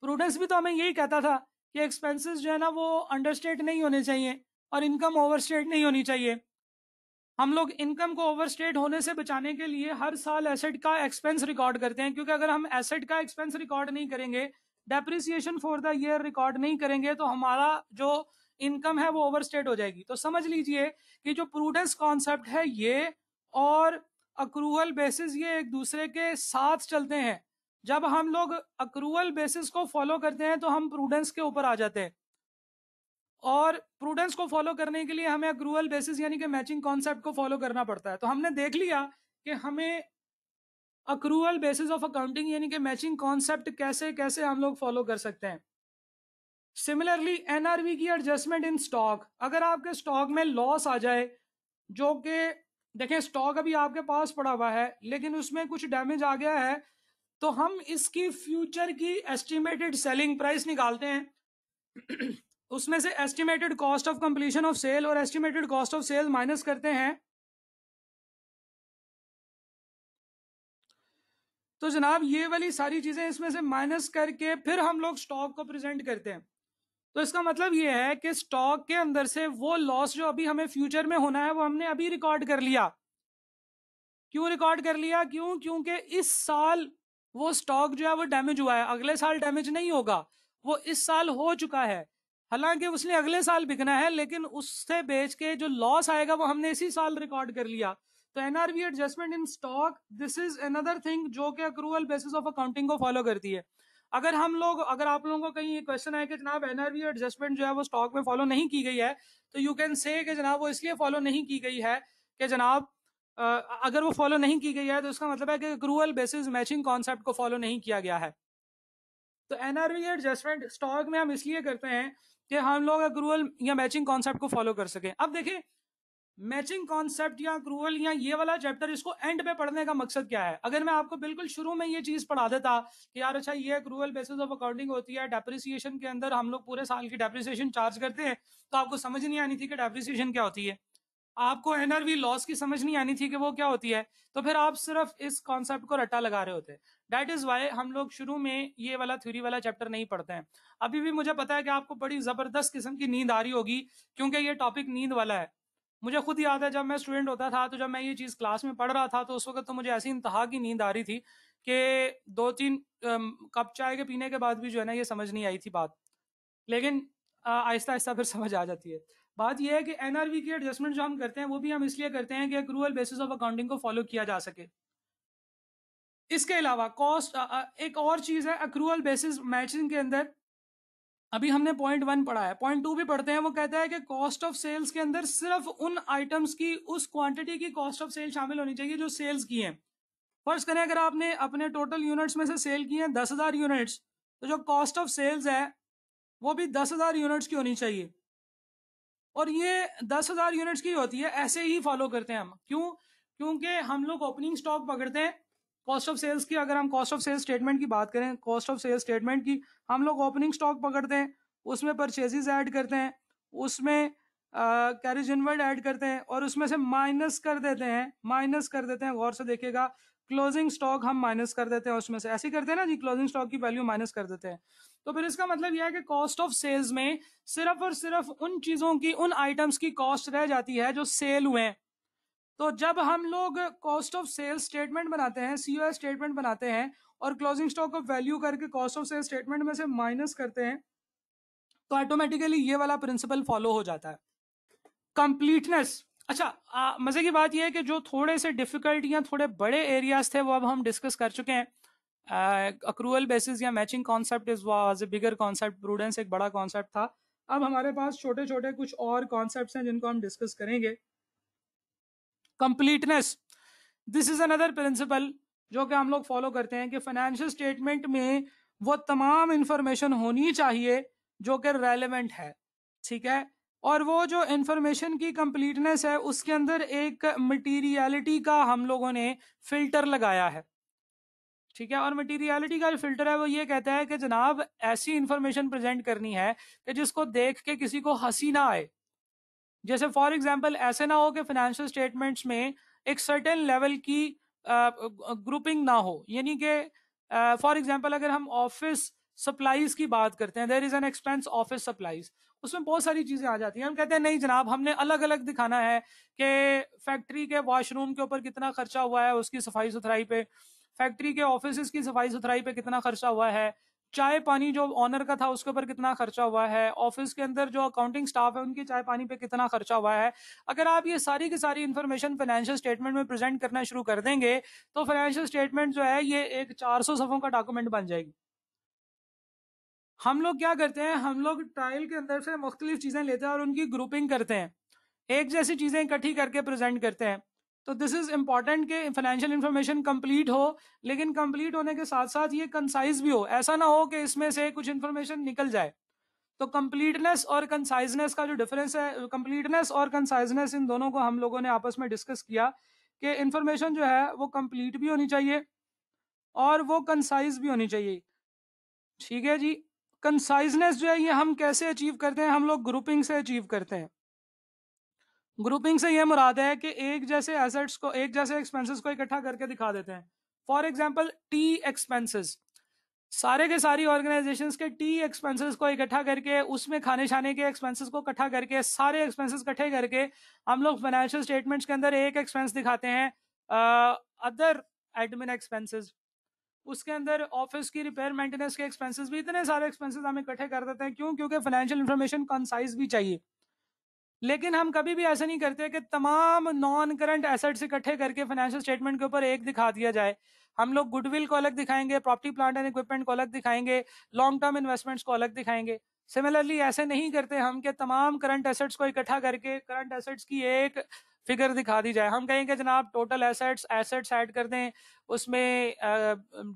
A: प्रूडेंस भी तो हमें यही कहता था कि एक्सपेंसेस जो है ना वो अंडरस्टेट नहीं होने चाहिए और इनकम ओवरस्टेट नहीं होनी चाहिए हम लोग इनकम को ओवरस्टेट होने से बचाने के लिए हर साल एसेट का एक्सपेंस रिकॉर्ड करते हैं क्योंकि अगर हम एसेट का एक्सपेंस रिकॉर्ड नहीं करेंगे depreciation for the year record नहीं करेंगे तो हमारा जो इनकम है वो ओवरस्टेट हो जाएगी तो समझ लीजिए कि जो प्रूडेंस कॉन्सेप्ट है ये और अक्रूवल बेसिस ये एक दूसरे के साथ चलते हैं जब हम लोग अक्रूवल बेसिस को फॉलो करते हैं तो हम प्रूडेंस के ऊपर आ जाते हैं और प्रूडेंस को फॉलो करने के लिए हमें अक्रूवल बेसिस यानी कि मैचिंग कॉन्सेप्ट को फॉलो करना पड़ता है तो हमने देख लिया कि हमें अक्रूवल बेसिस ऑफ अकाउंटिंग यानी कि मैचिंग कॉन्सेप्ट कैसे कैसे हम लोग फॉलो कर सकते हैं सिमिलरली एनआरवी की एडजस्टमेंट इन स्टॉक अगर आपके स्टॉक में लॉस आ जाए जो कि देखें स्टॉक अभी आपके पास पड़ा हुआ है लेकिन उसमें कुछ डैमेज आ गया है तो हम इसकी फ्यूचर की एस्टिमेटेड सेलिंग प्राइस निकालते हैं <clears throat> उसमें से estimated cost of completion of sale और estimated cost of sale minus करते हैं तो जनाब ये वाली सारी चीजें इसमें से माइनस करके फिर हम लोग स्टॉक को प्रेजेंट करते हैं तो इसका मतलब ये है कि स्टॉक के अंदर से वो लॉस जो अभी हमें फ्यूचर में होना है वो हमने अभी रिकॉर्ड कर लिया क्यों रिकॉर्ड कर लिया क्यों क्योंकि इस साल वो स्टॉक जो है वो डैमेज हुआ है अगले साल डैमेज नहीं होगा वो इस साल हो चुका है हालांकि उसने अगले साल बिकना है लेकिन उससे बेच के जो लॉस आएगा वो हमने इसी साल रिकॉर्ड कर लिया तो NRV adjustment in stock this is another thing जो कि अक्रूवल बेसिस ऑफ अकाउंटिंग को फॉलो करती है अगर हम लोग अगर आप लोगों को कहीं ये क्वेश्चन आए कि जनाब एनआरवी एडजस्टमेंट जो है वो स्टॉक में फॉलो नहीं की गई है तो यू कैन से कि जनाब वो इसलिए फॉलो नहीं की गई है कि जनाब अगर वो फॉलो नहीं की गई है तो इसका मतलब है कि क्रूअल बेसिस मैचिंग कॉन्सेप्ट को फॉलो नहीं किया गया है तो एनआरवी एडजस्टमेंट स्टॉक में हम इसलिए करते हैं कि हम लोग अक्रूअल या मैचिंग कॉन्सेप्ट को फॉलो कर सकें अब देखें मैचिंग कॉन्सेप्ट या क्रूअल या ये वाला चैप्टर इसको एंड पे पढ़ने का मकसद क्या है अगर मैं आपको बिल्कुल शुरू में ये चीज पढ़ा देता कि यार अच्छा ये क्रूअल बेसिस ऑफ अकाउंटिंग होती है डेप्रिसिएशन के अंदर हम लोग पूरे साल की डेप्रिसिएशन चार्ज करते हैं तो आपको समझ नहीं आनी थी कि डेप्रिसिएशन क्या होती है आपको एनआरवी लॉस की समझ नहीं आनी थी कि वो क्या होती है तो फिर आप सिर्फ इस कॉन्सेप्ट को रट्टा लगा रहे होते डेट इज वाई हम लोग शुरू में ये वाला थ्योरी वाला चैप्टर नहीं पढ़ते हैं अभी भी मुझे पता है कि आपको बड़ी जबरदस्त किस्म की नींद आ रही होगी क्योंकि ये टॉपिक नींद वाला है मुझे खुद याद है जब मैं स्टूडेंट होता था तो जब मैं ये चीज़ क्लास में पढ़ रहा था तो उस वक्त तो मुझे ऐसी इंतहा की नींद आ रही थी कि दो तीन कप चाय के पीने के बाद भी जो है ना ये समझ नहीं आई थी बात लेकिन आहिस्ता आहिस्ता फिर <laughs> समझ आ जाती है बात यह है कि एनआरवी के एडजस्टमेंट जो हम करते हैं वो भी हम इसलिए करते हैं कि एक्रूअल बेसिस ऑफ अकाउंटिंग को फॉलो किया जा सके इसके अलावा कॉस्ट एक और चीज़ है अक्रूअल बेसिस मैचिंग के अंदर अभी हमने पॉइंट वन पढ़ा है पॉइंट टू भी पढ़ते हैं वो कहता है कि कॉस्ट ऑफ सेल्स के अंदर सिर्फ उन आइटम्स की उस क्वांटिटी की कॉस्ट ऑफ सेल शामिल होनी चाहिए जो सेल्स की हैं फर्स्ट करें अगर आपने अपने टोटल यूनिट्स में से सेल किए हैं दस हजार यूनिट्स तो जो कॉस्ट ऑफ सेल्स है वो भी दस हजार यूनिट्स की होनी चाहिए और ये दस हजार यूनिट्स की होती है ऐसे ही फॉलो करते हैं हम क्यों क्योंकि हम लोग ओपनिंग स्टॉक पकड़ते हैं कॉस्ट ऑफ सेल्स की अगर हम कॉस्ट ऑफ सेल्स स्टेटमेंट की बात करें कॉस्ट ऑफ सेल्स स्टेटमेंट की हम लोग ओपनिंग स्टॉक पकड़ते हैं उसमें परचेजेज ऐड करते हैं उसमें कैरिज इनवर्ड ऐड करते हैं और उसमें से माइनस कर देते हैं माइनस कर देते हैं गौर से देखिएगा क्लोजिंग स्टॉक हम माइनस कर देते हैं उसमें से ऐसे करते हैं ना जी क्लोजिंग स्टॉक की वैल्यू माइनस कर देते हैं तो फिर इसका मतलब यह है कि कॉस्ट ऑफ सेल्स में सिर्फ और सिर्फ उन चीजों की उन आइटम्स की कॉस्ट रह जाती है जो सेल हुए हैं तो जब हम लोग कॉस्ट ऑफ सेल स्टेटमेंट बनाते हैं सीओ स्टेटमेंट बनाते हैं और क्लोजिंग स्टॉक ऑफ वैल्यू करके कॉस्ट ऑफ सेल स्टेटमेंट में से माइनस करते हैं तो ऑटोमेटिकली ये वाला प्रिंसिपल फॉलो हो जाता है कंप्लीटनेस अच्छा आ, मजे की बात यह है कि जो थोड़े से डिफिकल्टियां थोड़े बड़े एरियाज थे वो अब हम डिस्कस कर चुके हैं अक्रूअल uh, बेसिस या matching concept is was a bigger concept prudence एक बड़ा कॉन्सेप्ट था अब हमारे पास छोटे छोटे कुछ और कॉन्सेप्ट हैं जिनको हम डिस्कस करेंगे completeness this is another principle जो कि हम लोग फॉलो करते हैं कि फाइनेंशियल स्टेटमेंट में वो तमाम इंफॉर्मेशन होनी चाहिए जो कि रेलिवेंट है ठीक है और वो जो इंफॉर्मेशन की कंप्लीटनेस है उसके अंदर एक मटीरियलिटी का हम लोगों ने फिल्टर लगाया है ठीक है और मटीरियलिटी का जो फिल्टर है वो ये कहता है कि जनाब ऐसी इंफॉर्मेशन प्रेजेंट करनी है कि जिसको देख के किसी को हंसी ना आए जैसे फॉर एग्जाम्पल ऐसे ना हो कि फाइनेंशियल स्टेटमेंट्स में एक सर्टेन लेवल की ग्रुपिंग ना हो यानी कि फॉर एग्जाम्पल अगर हम ऑफिस सप्लाईज की बात करते हैं there is an expense office supplies उसमें बहुत सारी चीजें आ जाती हैं हम कहते हैं नहीं जनाब हमने अलग अलग दिखाना है कि फैक्ट्री के वॉशरूम के ऊपर कितना खर्चा हुआ है उसकी सफाई सुथराई पे फैक्ट्री के ऑफिस की सफाई सुथराई पे कितना खर्चा हुआ है चाय पानी जो ऑनर का था उसके ऊपर कितना खर्चा हुआ है ऑफिस के अंदर जो अकाउंटिंग स्टाफ है उनकी चाय पानी पे कितना खर्चा हुआ है अगर आप ये सारी की सारी इन्फॉर्मेशन फाइनेंशियल स्टेटमेंट में प्रेजेंट करना शुरू कर देंगे तो फाइनेंशियल स्टेटमेंट जो है ये एक 400 सफों का डॉक्यूमेंट बन जाएगी हम लोग क्या करते हैं हम लोग ट्रायल के अंदर से मुख्तलिफ चीजें लेते हैं और उनकी ग्रुपिंग करते हैं एक जैसी चीजें इकट्ठी करके प्रेजेंट करते हैं तो दिस इज इम्पॉर्टेंट कि फाइनेंशियल इन्फॉर्मेशन कंप्लीट हो लेकिन कंप्लीट होने के साथ साथ ये कंसाइज भी हो ऐसा ना हो कि इसमें से कुछ इन्फॉर्मेशन निकल जाए तो कंप्लीटनेस और कंसाइजनेस का जो डिफरेंस है कंप्लीटनेस और कंसाइजनेस इन दोनों को हम लोगों ने आपस में डिस्कस किया कि इन्फॉर्मेशन जो है वो कंप्लीट भी होनी चाहिए और वो कंसाइज भी होनी चाहिए ठीक है जी कंसाइजनेस जो है ये हम कैसे अचीव करते हैं हम लोग ग्रुपिंग से अचीव करते हैं ग्रुपिंग से यह मुराद है कि एक जैसे एसेट्स को एक जैसे एक्सपेंसेस को इकट्ठा करके दिखा देते हैं फॉर एग्जाम्पल टी एक्सपेंसेस सारे के सारी ऑर्गेनाइजेशन के टी एक्सपेंसेस को इकट्ठा करके उसमें खाने छाने के एक्सपेंसेस को इकट्ठा करके सारे एक्सपेंसेस इकट्ठे करके हम लोग फाइनेंशियल स्टेटमेंट्स के अंदर एक एक्सपेंस दिखाते हैं अदर एडमिन एक्सपेंसेस उसके अंदर ऑफिस की रिपेयर मेंटेनेंस के एक्सपेंसेस भी इतने सारे एक्सपेंसेस हम इकट्ठे कर देते हैं क्यों क्योंकि फाइनेंशियल इन्फॉर्मेशन कंसाइज भी चाहिए लेकिन हम कभी भी ऐसा नहीं करते कि तमाम नॉन करंट एसेट्स इकट्ठे करके फाइनेंशियल स्टेटमेंट के ऊपर एक दिखा दिया जाए हम लोग गुडविल को अलग दिखाएंगे प्रॉपर्टी प्लांट एंड इक्विपमेंट को अलग दिखाएंगे लॉन्ग टर्म इन्वेस्टमेंट्स को अलग दिखाएंगे सिमिलरली ऐसे नहीं करते हम कि तमाम करंट एसेट्स को इकट्ठा करके करंट एसेट्स की एक फिगर दिखा दी जाए हम कहेंगे जनाब टोटल एसेट्स एसेट्स ऐड कर दें उसमें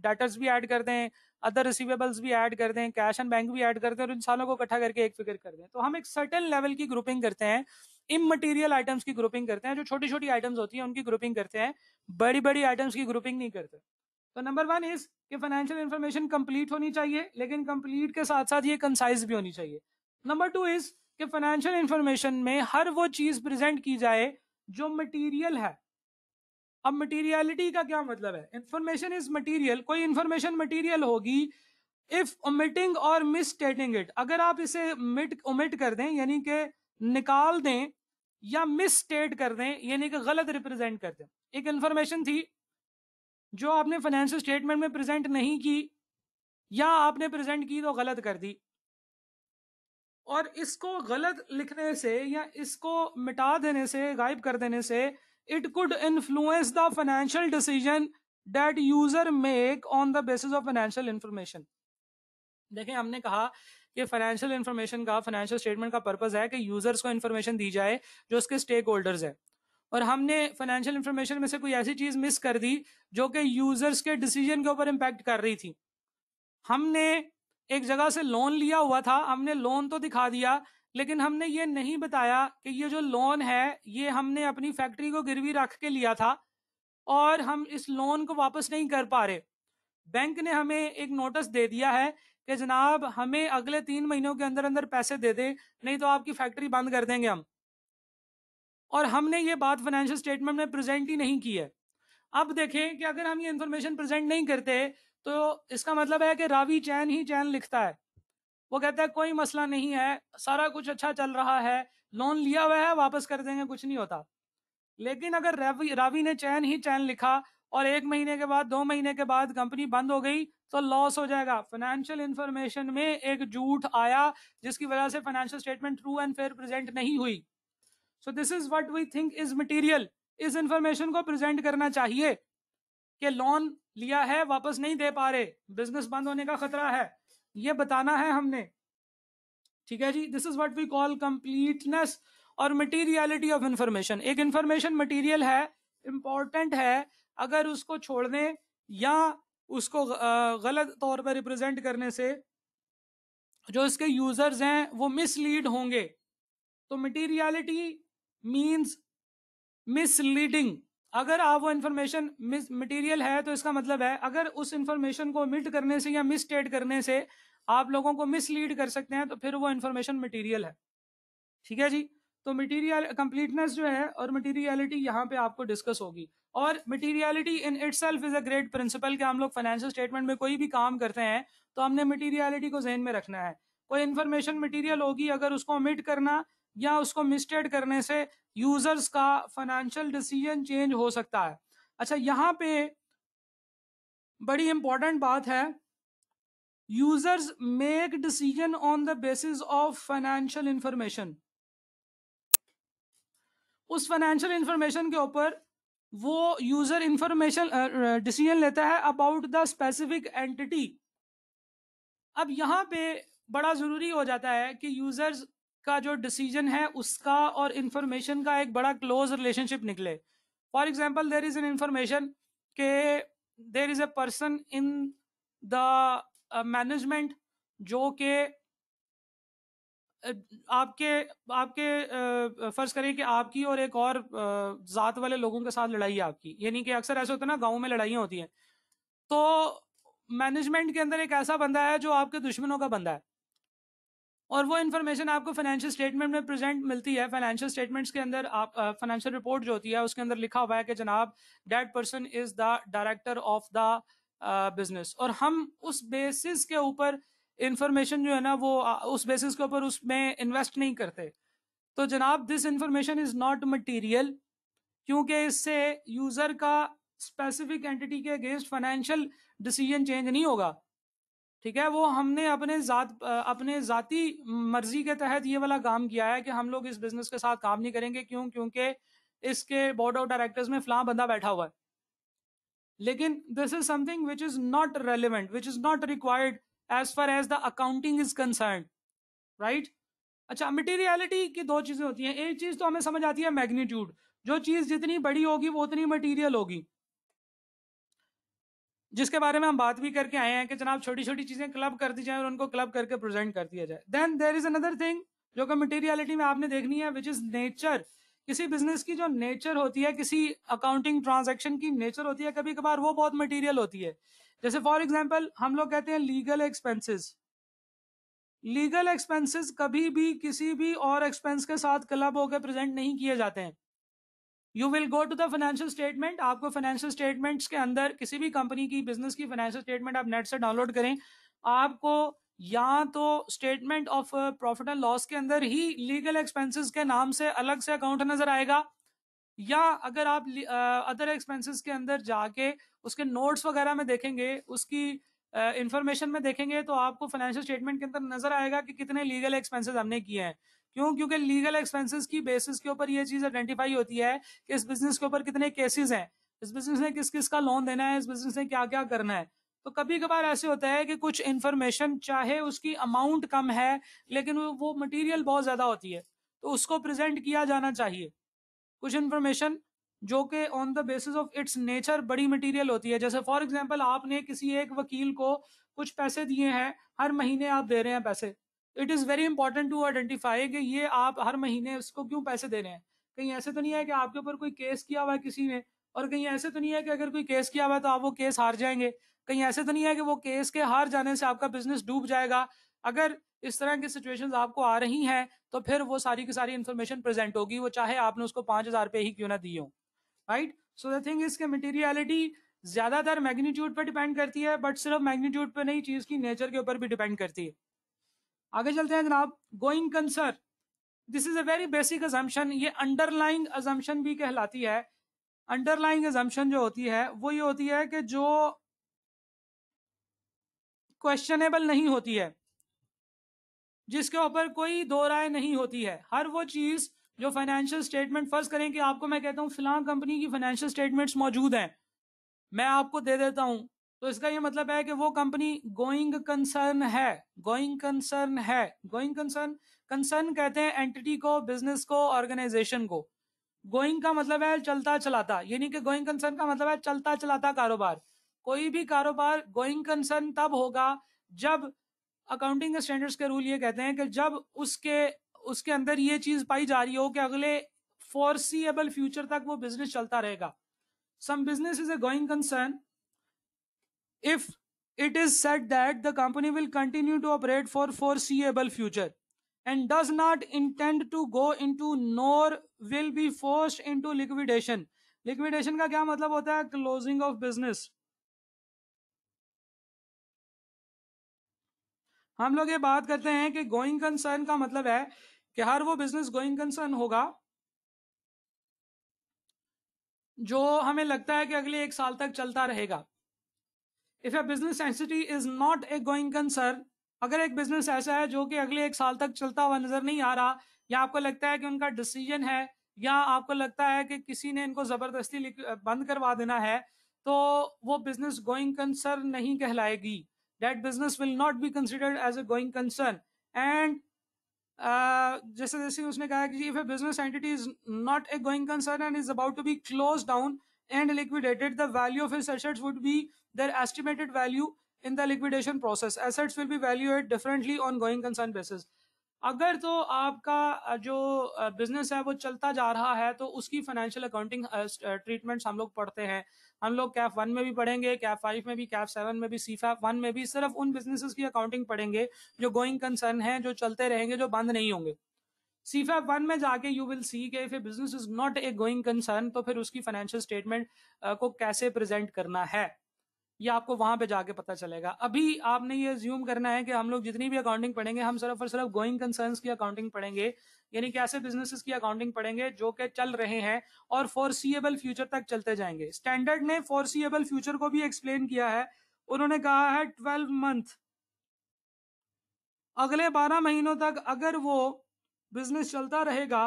A: डाटर्स भी ऐड कर दें अदर रिसीवेबल्स भी ऐड कर दें कैश एंड बैंक भी ऐड करते हैं और इन सालों को इकट्ठा करके एक फिगर कर दें तो हम एक सर्टन लेवल की ग्रुपिंग करते हैं इन मटीरियल आइटम्स की ग्रुपिंग करते हैं जो छोटी छोटी आइटम्स होती हैं उनकी ग्रुपिंग करते हैं बड़ी बड़ी आइटम्स की ग्रुपिंग नहीं करते तो नंबर वन इज कि फाइनेंशियल इन्फॉर्मेशन कंप्लीट होनी चाहिए लेकिन कंप्लीट के साथ साथ ये कंसाइज भी होनी चाहिए नंबर टू इज कि फाइनेंशियल इन्फॉर्मेशन में हर वो चीज प्रेजेंट की जाए जो मटीरियल है अब मटीरियलिटी का क्या मतलब है इंफॉर्मेशन इज मटीरियल कोई इंफॉर्मेशन मटीरियल होगी इफ ओमिटिंग और स्टेटिंग इट अगर आप इसे मिट ओमिट कर दें यानी कि निकाल दें या मिस स्टेट कर दें यानी कि गलत रिप्रेजेंट कर दें एक इंफॉर्मेशन थी जो आपने फाइनेंशियल स्टेटमेंट में प्रेजेंट नहीं की या आपने प्रेजेंट की तो गलत कर दी और इसको गलत लिखने से या इसको मिटा देने से गायब कर देने से it could influence the financial decision that user make on the basis of financial information देखें हमने कहा कि फाइनेंशियल इन्फॉर्मेशन का फाइनेंशियल स्टेटमेंट का पर्पज है कि यूजर्स को इन्फॉर्मेशन दी जाए जो उसके स्टेक होल्डर्स है और हमने फाइनेंशियल इन्फॉर्मेशन में से कोई ऐसी चीज मिस कर दी जो कि यूजर्स के डिसीजन के ऊपर इम्पैक्ट कर रही थी हमने एक जगह से लोन लिया हुआ था हमने लोन तो दिखा दिया लेकिन हमने ये नहीं बताया कि ये जो लोन है ये हमने अपनी फैक्ट्री को गिरवी रख के लिया था और हम इस लोन को वापस नहीं कर पा रहे बैंक ने हमें एक नोटिस दे दिया है कि जनाब हमें अगले तीन महीनों के अंदर अंदर पैसे दे दें नहीं तो आपकी फैक्ट्री बंद कर देंगे हम और हमने ये बात फाइनेंशियल स्टेटमेंट में प्रेजेंट ही नहीं की है अब देखें कि अगर हम ये इन्फॉर्मेशन प्रेजेंट नहीं करते तो इसका मतलब है कि रावी चैन ही चैन लिखता है वो कहता है कोई मसला नहीं है सारा कुछ अच्छा चल रहा है लोन लिया हुआ है वापस कर देंगे कुछ नहीं होता लेकिन अगर रावी रावी ने चैन ही चैन लिखा और एक महीने के बाद दो महीने के बाद कंपनी बंद हो गई तो लॉस हो जाएगा फाइनेंशियल इंफॉर्मेशन में एक झूठ आया जिसकी वजह से financial statement true and fair present नहीं हुई so this is what we think is material इस इंफॉर्मेशन को प्रेजेंट करना चाहिए कि लोन लिया है वापस नहीं दे पा रहे बिजनेस बंद होने का खतरा है ये बताना है हमने ठीक है जी this is what we call completeness और मटीरियलिटी ऑफ इंफॉर्मेशन एक इंफॉर्मेशन मटीरियल है इंपॉर्टेंट है अगर उसको छोड़ने या उसको गलत तौर पर रिप्रेजेंट करने से जो इसके यूजर्स हैं वो मिसलीड होंगे तो मटीरियलिटी मींस मिसलीडिंग अगर आप वो इंफॉर्मेशन मिस मटीरियल है तो इसका मतलब है अगर उस इंफॉर्मेशन को मिट करने से या मिसस्टेट करने से आप लोगों को मिसलीड कर सकते हैं तो फिर वो इन्फॉर्मेशन मटीरियल है ठीक है जी तो मटीरियल कंप्लीटनेस जो है और मटीरियलिटी यहाँ पे आपको डिस्कस होगी और materiality in itself is a great principle कि हम लोग फाइनेंशियल स्टेटमेंट में कोई भी काम करते हैं तो हमने मटीरियलिटी को जहन में रखना है कोई इन्फॉर्मेशन मटीरियल होगी अगर उसको ओमिट करना या उसको मिसटेड करने से यूजर्स का फाइनेंशियल डिसीजन चेंज हो सकता है अच्छा यहाँ पे बड़ी इंपॉर्टेंट बात है Users make decision on the basis of financial information. उस फाइनेंशियल इंफॉर्मेशन के ऊपर वो यूजर इंफॉर्मेशन डिसीजन लेता है अबाउट द स्पेसिफिक एंटिटी अब यहाँ पे बड़ा ज़रूरी हो जाता है कि यूजर्स का जो डिसीजन है उसका और इंफॉर्मेशन का एक बड़ा क्लोज रिलेशनशिप निकले for example there is an information के there is a person in the management जो के आपके आपके फर्ज करें कि आपकी और एक और जात वाले लोगों के साथ लड़ाई है आपकी यानी कि अक्सर ऐसे होता है ना गांव में लड़ाइयाँ होती हैं तो मैनेजमेंट के अंदर एक ऐसा बंदा है जो आपके दुश्मनों का बंदा है और वो इन्फॉर्मेशन आपको फाइनेंशियल स्टेटमेंट में प्रेजेंट मिलती है फाइनेंशियल स्टेटमेंट्स के अंदर आप फाइनेंशियल रिपोर्ट जो होती है उसके अंदर लिखा हुआ है कि जनाब that person is the director of the business और हम उस बेसिस के ऊपर इंफॉर्मेशन जो है ना वो उस बेसिस के ऊपर उसमें इन्वेस्ट नहीं करते तो जनाब this information is not material क्योंकि इससे यूजर का स्पेसिफिक एंटिटी के अगेंस्ट फाइनेंशियल डिसीजन चेंज नहीं होगा ठीक है वो हमने अपने जात अपने जाती मर्जी के तहत ये वाला काम किया है कि हम लोग इस बिजनेस के साथ काम नहीं करेंगे क्यों क्योंकि इसके बोर्ड ऑफ डायरेक्टर्स में फला बंदा बैठा हुआ है लेकिन this is something which is not relevant which is not required as far as the accounting is concern right अच्छा मटीरियलिटी की दो चीजें होती हैं एक चीज तो हमें समझ आती है मैग्नीट्यूड जो चीज जितनी बड़ी होगी वो उतनी मटीरियल होगी जिसके बारे में हम बात भी करके आए हैं कि जनाब छोटी छोटी चीजें क्लब कर दी जाए और उनको क्लब करके प्रेजेंट कर दिया जाए then there is another thing जो कि मटेरियलिटी में आपने देखनी है विच इज नेचर किसी बिजनेस की जो नेचर होती है किसी अकाउंटिंग ट्रांजेक्शन की नेचर होती है कभी कभार वो बहुत मटेरियल होती है जैसे फॉर एग्जाम्पल हम लोग कहते हैं लीगल एक्सपेंसेस लीगल एक्सपेंसेस कभी भी किसी भी और एक्सपेंस के साथ क्लब होकर प्रेजेंट नहीं किए जाते हैं you will go to the financial statement आपको फाइनेंशियल स्टेटमेंट्स के अंदर किसी भी कंपनी की बिजनेस की फाइनेंशियल स्टेटमेंट आप नेट से डाउनलोड करें आपको या तो statement of profit and loss के अंदर ही लीगल एक्सपेंसेस के नाम से अलग से अकाउंट नजर आएगा या अगर आप अदर एक्सपेंसेस uh, के अंदर जाके उसके नोट्स वगैरह में देखेंगे उसकी इंफॉर्मेशन uh, में देखेंगे तो आपको फाइनेंशियल स्टेटमेंट के अंदर नजर आएगा कि कितने लीगल एक्सपेंसेस हमने किए हैं क्यों क्योंकि लीगल एक्सपेंसेस की बेसिस के ऊपर ये चीज आइडेंटिफाई होती है कि इस बिजनेस के ऊपर कितने केसेस हैं इस बिजनेस ने किस किस का लोन देना है इस बिजनेस ने क्या क्या करना है तो कभी कभार ऐसे होता है कि कुछ इन्फॉर्मेशन चाहे उसकी अमाउंट कम है लेकिन वो मटेरियल बहुत ज्यादा होती है तो उसको प्रेजेंट किया जाना चाहिए कुछ इन्फॉर्मेशन जो कि on the basis of its nature बड़ी मटेरियल होती है जैसे फॉर एग्जांपल आपने किसी एक वकील को कुछ पैसे दिए हैं हर महीने आप दे रहे हैं पैसे it is very important to identify कि ये आप हर महीने उसको क्यों पैसे दे रहे हैं कहीं ऐसे तो नहीं है कि आपके ऊपर कोई केस किया हुआ है किसी ने और कहीं ऐसे तो नहीं है कि अगर कोई केस किया हुआ है तो आप वो केस हार जाएंगे कहीं ऐसे तो नहीं है कि वो केस के हार जाने से आपका बिजनेस डूब जाएगा अगर इस तरह की सिचुएशंस आपको आ रही हैं तो फिर वो सारी की सारी इन्फॉर्मेशन प्रेजेंट होगी वो चाहे आपने उसको पांच हजार पे ही क्यों ना दी हो राइट सो द थिंग इसके मटेरियलिटी ज्यादातर मैग्नीट्यूड पर डिपेंड करती है बट सिर्फ मैग्नीट्यूड पर नहीं चीज की नेचर के ऊपर भी डिपेंड करती है आगे चलते हैं जनाब going concern this is a very basic assumption ये अंडरलाइंग अजम्पन भी कहलाती है अंडरलाइंग एजम्पन जो होती है वो ये होती है कि जो क्वेश्चनेबल नहीं होती है जिसके ऊपर कोई दो राय नहीं होती है हर वो चीज जो फाइनेंशियल स्टेटमेंट फर्स्ट करें कि आपको मैं कहता हूँ फिलहाल कंपनी की फाइनेंशियल स्टेटमेंट्स मौजूद हैं मैं आपको दे देता हूँ तो इसका ये मतलब है कि वो कंपनी गोइंग कंसर्न है गोइंग कंसर्न है गोइंग कंसर्न कंसर्न कहते हैं एंटिटी को बिजनेस को ऑर्गेनाइजेशन को गोइंग का मतलब है चलता चलाता यानी कि गोइंग कंसर्न का मतलब है चलता चलाता कारोबार कोई भी कारोबार गोइंग कंसर्न तब होगा जब अकाउंटिंग स्टैंडर्ड्स के रूल ये कहते हैं कि जब उसके उसके अंदर ये चीज पाई जा रही हो कि अगले फोर्सिएबल फ्यूचर तक वो बिजनेस चलता रहेगा some business is a going concern if it is said that the company will continue to operate for foreseeable future and does not intend to go into nor will be force into liquidation liquidation का क्या मतलब होता है closing of business हम लोग ये बात करते हैं कि गोइंग कंसर्न का मतलब है कि हर वो बिजनेस गोइंग कंसर्न होगा जो हमें लगता है कि अगले एक साल तक चलता रहेगा if a business entity is not a going concern अगर एक बिजनेस ऐसा है जो कि अगले एक साल तक चलता हुआ नजर नहीं आ रहा या आपको लगता है कि उनका डिसीजन है या आपको लगता है कि किसी ने इनको जबरदस्ती बंद करवा देना है तो वो बिजनेस गोइंग कंसर्न नहीं कहलाएगी that business will not be considered as a going concern and जैसे जैसे उसने कहा कि if a business entity is not a going concern and is about to be close down and liquidated the value of its assets would be their estimated value in the liquidation process assets will be valued differently on going concern basis अगर तो आपका जो business है वो चलता जा रहा है तो उसकी फाइनेंशियल अकाउंटिंग ट्रीटमेंट्स हम लोग पढ़ते हैं हम लोग कैफ वन में भी पढ़ेंगे कैफ फाइव में भी कैफ सेवन में भी सीफैफ वन में भी सिर्फ उन बिजनेसेस की अकाउंटिंग पढ़ेंगे जो गोइंग कंसर्न है जो चलते रहेंगे जो बंद नहीं होंगे सीफैफ वन में जाके यू विल सी के फिर business is not a going concern तो फिर उसकी फाइनेंशियल स्टेटमेंट को कैसे प्रेजेंट करना है ये आपको वहां पे जाके पता चलेगा अभी आपने ये ज्यूम करना है कि हम लोग जितनी भी अकाउंटिंग पढ़ेंगे हम सिर्फ और सिर्फ गोइंग कंसर्न की अकाउंटिंग पढ़ेंगे यानी कि ऐसे बिजनेसेस की अकाउंटिंग पढ़ेंगे जो कि चल रहे हैं और फोरसीएबल फ्यूचर तक चलते जाएंगे स्टैंडर्ड ने फोरसीएबल फ्यूचर को भी एक्सप्लेन किया है उन्होंने कहा है ट्वेल्व मंथ अगले बारह महीनों तक अगर वो बिजनेस चलता रहेगा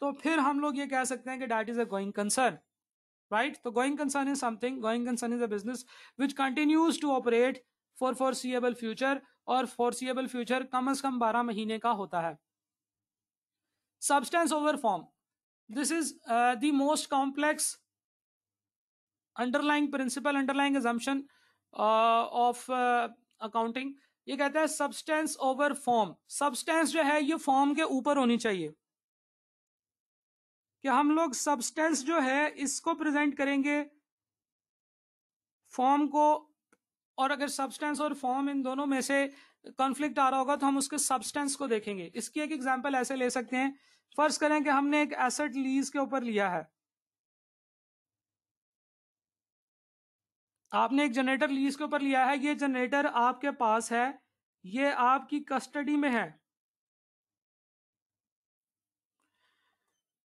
A: तो फिर हम लोग ये कह सकते हैं कि that is a going concern right? So going concern is something, going concern is a business which continues to operate for foreseeable future और foreseeable future कम से कम 12 महीने का होता है substance over form this is uh, the most complex underlying principle underlying assumption uh, of uh, accounting ये कहता है substance over form substance जो है ये form के ऊपर होनी चाहिए कि हम लोग सब्सटेंस जो है इसको प्रेजेंट करेंगे फॉर्म को और अगर सब्सटेंस और फॉर्म इन दोनों में से कॉन्फ्लिक्ट आ रहा होगा तो हम उसके सब्सटेंस को देखेंगे इसकी एक एग्जांपल ऐसे ले सकते हैं फर्स्ट करें कि हमने एक एसेट लीज के ऊपर लिया है आपने एक जनरेटर लीज के ऊपर लिया है ये जनरेटर आपके पास है ये आपकी कस्टडी में है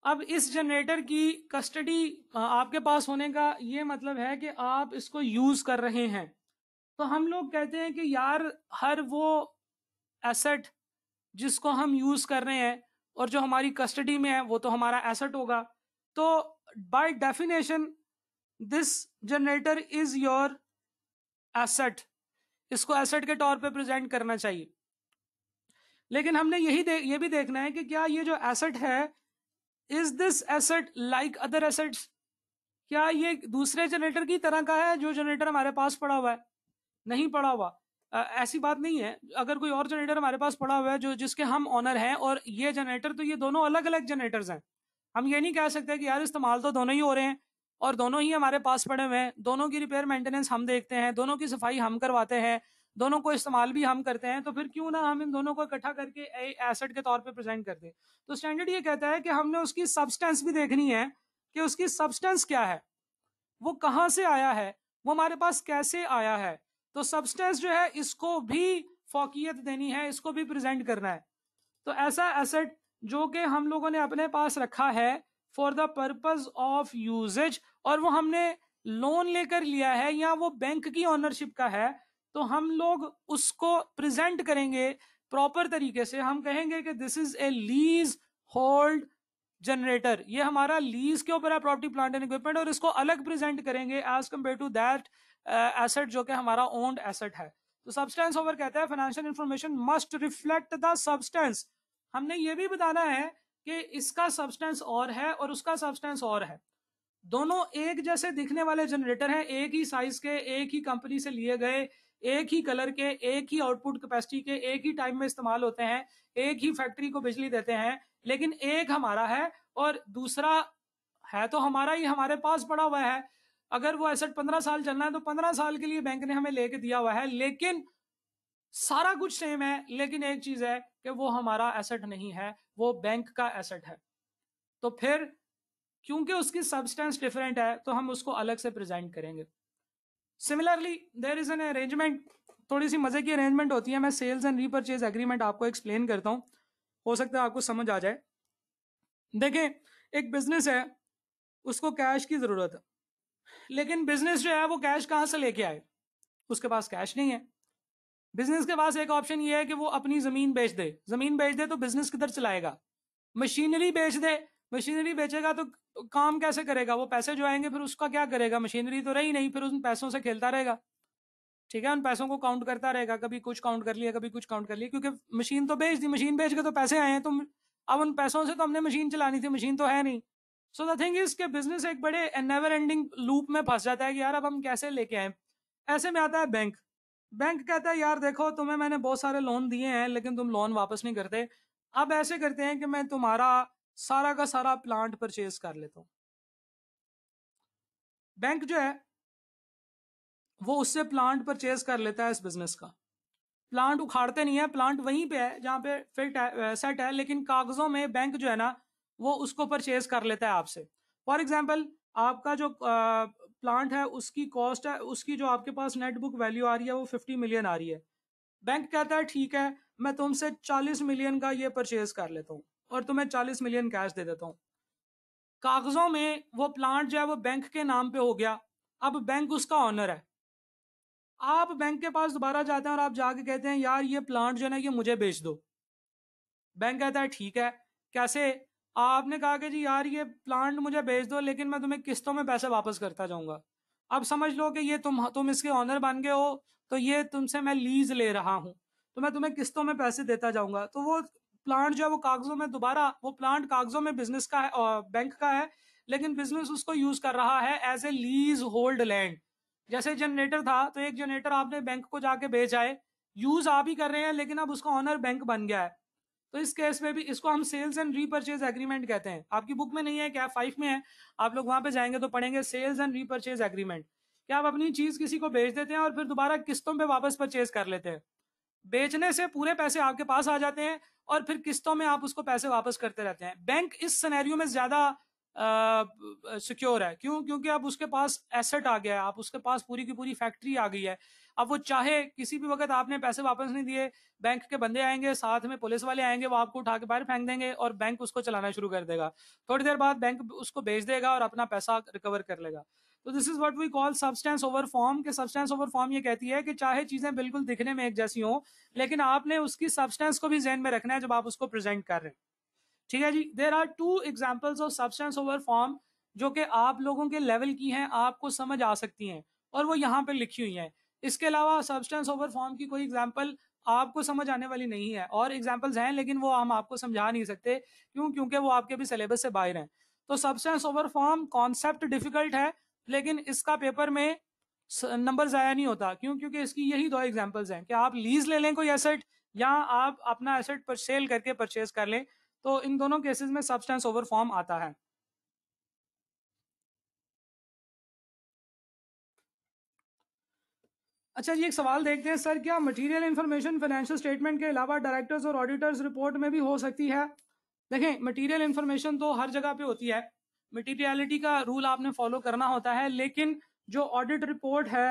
A: अब इस जनरेटर की कस्टडी आपके पास होने का ये मतलब है कि आप इसको यूज कर रहे हैं तो हम लोग कहते हैं कि यार हर वो एसेट जिसको हम यूज कर रहे हैं और जो हमारी कस्टडी में है वो तो हमारा एसेट होगा तो by definition this generator is your asset इसको एसेट के तौर पे प्रेजेंट करना चाहिए लेकिन हमने यही देख ये भी देखना है कि क्या ये जो एसेट है is this asset like other assets क्या ये दूसरे जनरेटर की तरह का है जो जनरेटर हमारे पास पड़ा हुआ है नहीं पड़ा हुआ आ, ऐसी बात नहीं है अगर कोई और जनरेटर हमारे पास पड़ा हुआ है जो जिसके हम ऑनर हैं और ये जनरेटर तो ये दोनों अलग अलग जनरेटर्स हैं हम ये नहीं कह सकते कि यार इस्तेमाल तो दोनों ही हो रहे हैं और दोनों ही हमारे पास पड़े हुए हैं दोनों की रिपेयर मेंटेनेंस हम देखते हैं दोनों की सफाई हम करवाते हैं दोनों को इस्तेमाल भी हम करते हैं तो फिर क्यों ना हम इन दोनों को इकट्ठा करके एसेट के तौर पे प्रेजेंट कर दें तो स्टैंडर्ड ये कहता है कि हमने उसकी सब्सटेंस भी देखनी है कि उसकी सब्सटेंस क्या है वो कहाँ से आया है वो हमारे पास कैसे आया है तो सब्सटेंस जो है इसको भी फोकियत देनी है इसको भी प्रेजेंट करना है तो ऐसा एसेट जो कि हम लोगों ने अपने पास रखा है for the purpose of usage और वो हमने लोन लेकर लिया है या वो बैंक की ऑनरशिप का है तो हम लोग उसको प्रेजेंट करेंगे प्रॉपर तरीके से हम कहेंगे कि this is a leasehold generator ये हमारा लीज के ऊपर है प्रॉपर्टी प्लांट एंड इक्विपमेंट और इसको अलग प्रेजेंट करेंगे as compare to that asset जो कि हमारा ओन्ड एसेट है तो सब्सटेंस ओवर कहता है financial information must reflect the substance हमने ये भी बताना है कि इसका सब्सटेंस और है और उसका सब्सटेंस और है दोनों एक जैसे दिखने वाले जनरेटर हैं एक ही साइज के एक ही कंपनी से लिए गए एक ही कलर के एक ही आउटपुट कैपेसिटी के एक ही टाइम में इस्तेमाल होते हैं एक ही फैक्ट्री को बिजली देते हैं लेकिन एक हमारा है और दूसरा है तो हमारा ही हमारे पास पड़ा हुआ है अगर वो एसेट पंद्रह साल चलना है तो पंद्रह साल के लिए बैंक ने हमें लेके दिया हुआ है लेकिन सारा कुछ सेम है लेकिन एक चीज है कि वो हमारा एसेट नहीं है वो बैंक का एसेट है तो फिर क्योंकि उसकी सब्सटेंस डिफरेंट है तो हम उसको अलग से प्रेजेंट करेंगे similarly there is an arrangement थोड़ी सी मजे की अरेंजमेंट होती है मैं सेल्स एंड रीपरचेज एग्रीमेंट आपको एक्सप्लेन करता हूँ हो सकता है आपको समझ आ जाए देखें एक बिजनेस है उसको कैश की जरूरत है लेकिन बिजनेस जो है वो कैश कहाँ से लेके आए उसके पास कैश नहीं है बिजनेस के पास एक ऑप्शन ये है कि वो अपनी जमीन बेच दे जमीन बेच दे तो बिजनेस किधर चलाएगा मशीनरी बेच दे मशीनरी बेचेगा तो काम कैसे करेगा वो पैसे जो आएंगे फिर उसका क्या करेगा मशीनरी तो रही नहीं फिर उन पैसों से खेलता रहेगा ठीक है उन पैसों को काउंट करता रहेगा कभी कुछ काउंट कर लिया कभी कुछ काउंट कर लिया क्योंकि मशीन तो बेच दी मशीन बेच के तो पैसे आए हैं तो अब उन पैसों से तो हमने मशीन चलानी थी मशीन तो है नहीं सो द थिंग इसके बिजनेस एक बड़े नेवर एंडिंग लूप में फंस जाता है कि यार अब हम कैसे लेके आए ऐसे में आता है बैंक बैंक कहता है यार देखो तुम्हें मैंने बहुत सारे लोन दिए हैं लेकिन तुम लोन वापस नहीं करते अब ऐसे करते हैं कि मैं तुम्हारा सारा का सारा प्लांट परचेज कर लेता हूँ बैंक जो है वो उससे प्लांट परचेज कर लेता है इस बिजनेस का प्लांट उखाड़ते नहीं है प्लांट वहीं पे है जहां पे फिट है सेट है लेकिन कागजों में बैंक जो है ना वो उसको परचेज कर लेता है आपसे फॉर एग्जाम्पल आपका जो आ, प्लांट है उसकी कॉस्ट है उसकी जो आपके पास नेट बुक वैल्यू आ रही है वो फिफ्टी मिलियन आ रही है बैंक कहता है ठीक है मैं तुमसे चालीस मिलियन का ये परचेज कर लेता हूँ और तुम्हें तो चालीस मिलियन कैश दे देता हूँ कागजों में वो प्लांट जो है वो बैंक के नाम पे हो गया अब बैंक उसका ऑनर है आप बैंक के पास दोबारा जाते हैं और आप जाके कहते हैं यार ये प्लांट जो है ना ये मुझे बेच दो बैंक कहता है ठीक है कैसे आपने कहा कि जी यार ये प्लांट मुझे बेच दो लेकिन मैं तुम्हें किस्तों में पैसे वापस करता जाऊंगा अब समझ लो कि ये तुम तुम इसके ऑनर बन गए हो तो ये तुमसे मैं लीज ले रहा हूं तो मैं तुम्हें किस्तों में पैसे देता जाऊंगा तो वो प्लांट जो है वो कागजों में दोबारा वो प्लांट कागजों में बिजनेस का है बैंक का है लेकिन बिजनेस उसको यूज कर रहा है as a leasehold land जैसे जनरेटर था तो एक जनरेटर आपने बैंक को जाके बेचा है यूज आप ही कर रहे हैं लेकिन अब उसका ऑनर बैंक बन गया है तो इस केस में भी इसको हम सेल्स एंड रीपरचेज एग्रीमेंट कहते हैं आपकी बुक में नहीं है क्या फाइव में है आप लोग वहां पे जाएंगे तो पढ़ेंगे सेल्स एंड रीपरचेज एग्रीमेंट क्या आप अपनी चीज किसी को बेच देते हैं और फिर दोबारा किस्तों पे वापस परचेज कर लेते हैं बेचने से पूरे पैसे आपके पास आ जाते हैं और फिर किस्तों में आप उसको पैसे वापस करते रहते हैं बैंक इस सिनेरियो में ज्यादा सिक्योर है क्यों क्योंकि अब उसके पास एसेट आ गया है आप उसके पास पूरी की पूरी फैक्ट्री आ गई है अब वो चाहे किसी भी वक्त आपने पैसे वापस नहीं दिए बैंक के बंदे आएंगे साथ में पुलिस वाले आएंगे वो आपको उठा के बाहर फेंक देंगे और बैंक उसको चलाना शुरू कर देगा थोड़ी देर बाद बैंक उसको बेच देगा और अपना पैसा रिकवर कर लेगा तो this is what we call substance over form के सब्सटेंस ओवर फॉर्म ये कहती है कि चाहे चीजें बिल्कुल दिखने में एक जैसी हो लेकिन आपने उसकी सब्सटेंस को भी जेन में रखना है जब आप उसको प्रेजेंट कर रहे हैं ठीक है जी there are two examples of substance over form जो कि आप लोगों के लेवल की हैं आपको समझ आ सकती हैं और वो यहाँ पे लिखी हुई हैं इसके अलावा सब्सटेंस ओवर फॉर्म की कोई एग्जाम्पल आपको समझ आने वाली नहीं है और एग्जाम्पल्स हैं लेकिन वो हम आपको समझा नहीं सकते क्यों क्योंकि वो आपके भी सिलेबस से बाहर हैं तो substance over form concept difficult है लेकिन इसका पेपर में नंबर जाया नहीं होता क्यों क्योंकि इसकी यही दो एग्जाम्पल्स हैं कि आप लीज ले लें कोई एसेट या आप अपना एसेट पर सेल करके परचेज कर लें तो इन दोनों केसेस में सब्सटेंस ओवर फॉर्म आता है अच्छा जी एक सवाल देखते हैं सर क्या मटेरियल इन्फॉर्मेशन फाइनेंशियल स्टेटमेंट के अलावा डायरेक्टर्स और ऑडिटर्स रिपोर्ट में भी हो सकती है देखें मटेरियल इन्फॉर्मेशन तो हर जगह पे होती है मटीरियलिटी का रूल आपने फॉलो करना होता है लेकिन जो ऑडिट रिपोर्ट है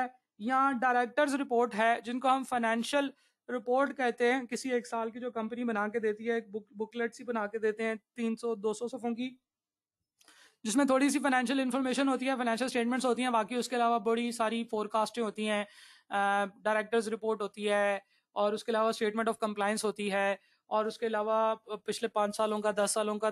A: या डायरेक्टर्स रिपोर्ट है जिनको हम फाइनेंशियल रिपोर्ट कहते हैं किसी एक साल की जो कंपनी बना के देती है एक बुक बुकलेट सी बना के देते हैं तीन सौ दो सौ सफ़ों की जिसमें थोड़ी सी फाइनेंशियल इन्फॉर्मेशन होती है फाइनेंशियल स्टेटमेंट्स होती हैं बाकी उसके अलावा बड़ी सारी फोरकास्टें होती हैं डायरेक्टर्स रिपोर्ट होती है और उसके अलावा स्टेटमेंट ऑफ कंप्लाइंस होती है और उसके अलावा पिछले पाँच सालों का दस सालों का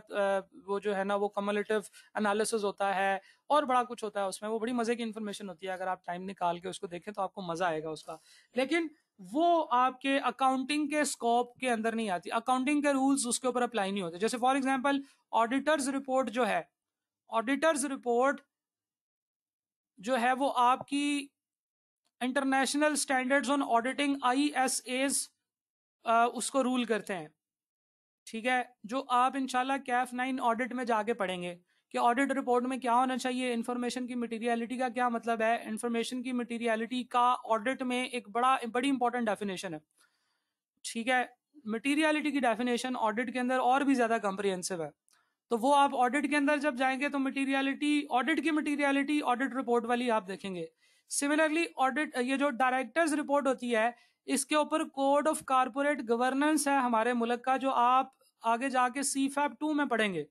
A: वो जो है ना वो कमलेटिव एनालिसिस होता है और बड़ा कुछ होता है उसमें वो बड़ी मजे की इन्फॉर्मेशन होती है अगर आप टाइम निकाल के उसको देखें तो आपको मजा आएगा उसका लेकिन वो आपके अकाउंटिंग के स्कोप के अंदर नहीं आती अकाउंटिंग के रूल्स उसके ऊपर अप्लाई नहीं होते जैसे फॉर एग्जाम्पल ऑडिटर्स रिपोर्ट जो है ऑडिटर्स रिपोर्ट जो है वो आपकी international standards on auditing I S as ah, उसको रूल करते हैं ठीक है जो आप इनशाला कैफ नाइन ऑडिट में जाके पढ़ेंगे कि ऑडिट रिपोर्ट में क्या होना चाहिए इन्फॉर्मेशन की मटेरियलिटी का क्या मतलब है इन्फॉर्मेशन की मटेरियलिटी का ऑडिट में एक बड़ा बड़ी इंपॉर्टेंट डेफिनेशन है ठीक है मटेरियलिटी की डेफिनेशन ऑडिट के अंदर और भी ज्यादा कॉम्प्रिहेंसिव है तो वो आप ऑडिट के अंदर जब जाएंगे तो मटेरियलिटी ऑडिट की मटेरियलिटी ऑडिट रिपोर्ट वाली आप देखेंगे सिमिलरली ऑडिट ये जो डायरेक्टर्स रिपोर्ट होती है इसके ऊपर कोड ऑफ कारपोरेट गवर्नेंस है हमारे मुल्क का जो आप आगे जाके सी फैप टू में पढ़ेंगे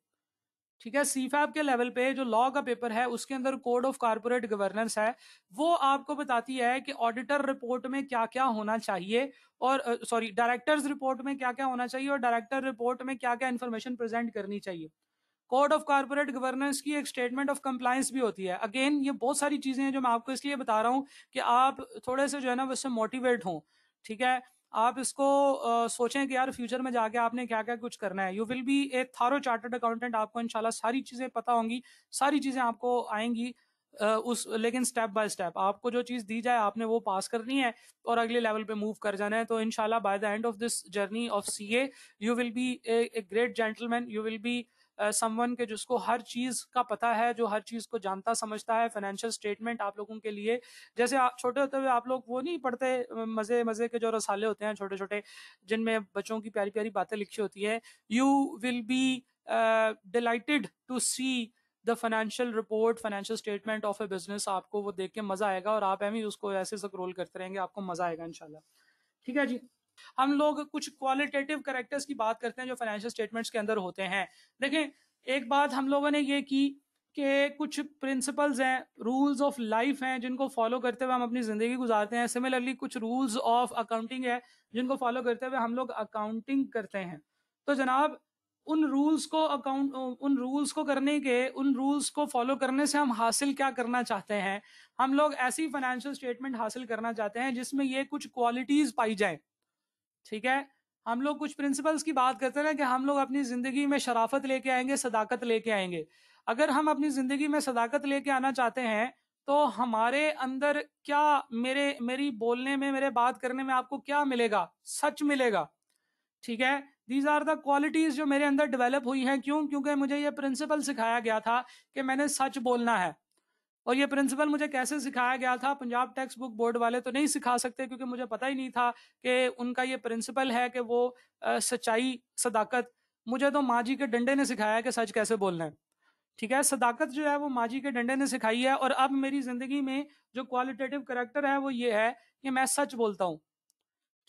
A: ठीक है सी फैप के लेवल पे जो लॉ का पेपर है उसके अंदर कोड ऑफ कारपोरेट गवर्नेंस है वो आपको बताती है कि ऑडिटर रिपोर्ट में क्या क्या होना चाहिए और सॉरी डायरेक्टर्स रिपोर्ट में क्या क्या होना चाहिए और डायरेक्टर रिपोर्ट में क्या क्या इन्फॉर्मेशन प्रेजेंट करनी चाहिए कोड ऑफ कारपोरेट गवर्नेंस की एक स्टेटमेंट ऑफ कंप्लायंस भी होती है अगेन ये बहुत सारी चीजें हैं जो मैं आपको इसलिए बता रहा हूँ कि आप थोड़े से जो है ना उससे मोटिवेट हों ठीक है आप इसको आ, सोचें कि यार फ्यूचर में जाके आपने क्या क्या कुछ करना है यू विल बी ए थारो चार्टर्ड अकाउंटेंट आपको इनशाला सारी चीजें पता होंगी सारी चीजें आपको आएंगी आ, उस लेकिन स्टेप बाय स्टेप आपको जो चीज दी जाए आपने वो पास करनी है और अगले लेवल पे मूव कर जाना है तो इनशाला by the end of this journey of C A you will be a great gentleman you will be someone के जिसको हर चीज का पता है जो हर चीज को जानता समझता है फाइनेंशियल स्टेटमेंट आप लोगों के लिए जैसे छोटे होते हुए आप लोग वो नहीं पढ़ते मजे मजे के जो रसाले होते हैं छोटे छोटे जिनमें बच्चों की प्यारी प्यारी बातें लिखी होती है you will be delighted to see the financial report financial statement of a business आपको वो देख के मजा आएगा और आप एम ही उसको ऐसे रोल करते रहेंगे आपको मजा आएगा इनशाला ठीक है जी हम लोग कुछ क्वालिटेटिव करेक्टर्स की बात करते हैं जो फाइनेंशियल स्टेटमेंट्स के अंदर होते हैं देखें एक बात हम लोगों ने ये की कि कुछ प्रिंसिपल्स हैं रूल्स ऑफ लाइफ हैं जिनको फॉलो करते हुए हम अपनी ज़िंदगी गुजारते हैं सिमिलरली कुछ रूल्स ऑफ अकाउंटिंग है जिनको फॉलो करते हुए हम लोग अकाउंटिंग करते हैं तो जनाब उन रूल्स को अकाउंट उन रूल्स को करने के उन रूल्स को फॉलो करने से हम हासिल क्या करना चाहते हैं हम लोग ऐसी फाइनेंशियल स्टेटमेंट हासिल करना चाहते हैं जिसमें ये कुछ क्वालिटीज़ पाई जाए ठीक है हम लोग कुछ प्रिंसिपल्स की बात करते हैं कि हम लोग अपनी जिंदगी में शराफत लेके आएंगे सदाकत लेके आएंगे अगर हम अपनी जिंदगी में सदाकत लेके आना चाहते हैं तो हमारे अंदर क्या मेरे मेरी बोलने में मेरे बात करने में आपको क्या मिलेगा सच मिलेगा ठीक है दीज आर द क्वालिटीज जो मेरे अंदर डेवलप हुई हैं क्यों क्योंकि मुझे ये प्रिंसिपल सिखाया गया था कि मैंने सच बोलना है और ये प्रिंसिपल मुझे कैसे सिखाया गया था पंजाब टेक्स्ट बुक बोर्ड वाले तो नहीं सिखा सकते क्योंकि मुझे पता ही नहीं था कि उनका ये प्रिंसिपल है कि वो सच्चाई सदाकत मुझे तो माँ जी के डंडे ने सिखाया कि सच कैसे बोलना है ठीक है सदाकत जो है वो माँ जी के डंडे ने सिखाई है और अब मेरी जिंदगी में जो क्वालिटेटिव करेक्टर है वो ये है कि मैं सच बोलता हूँ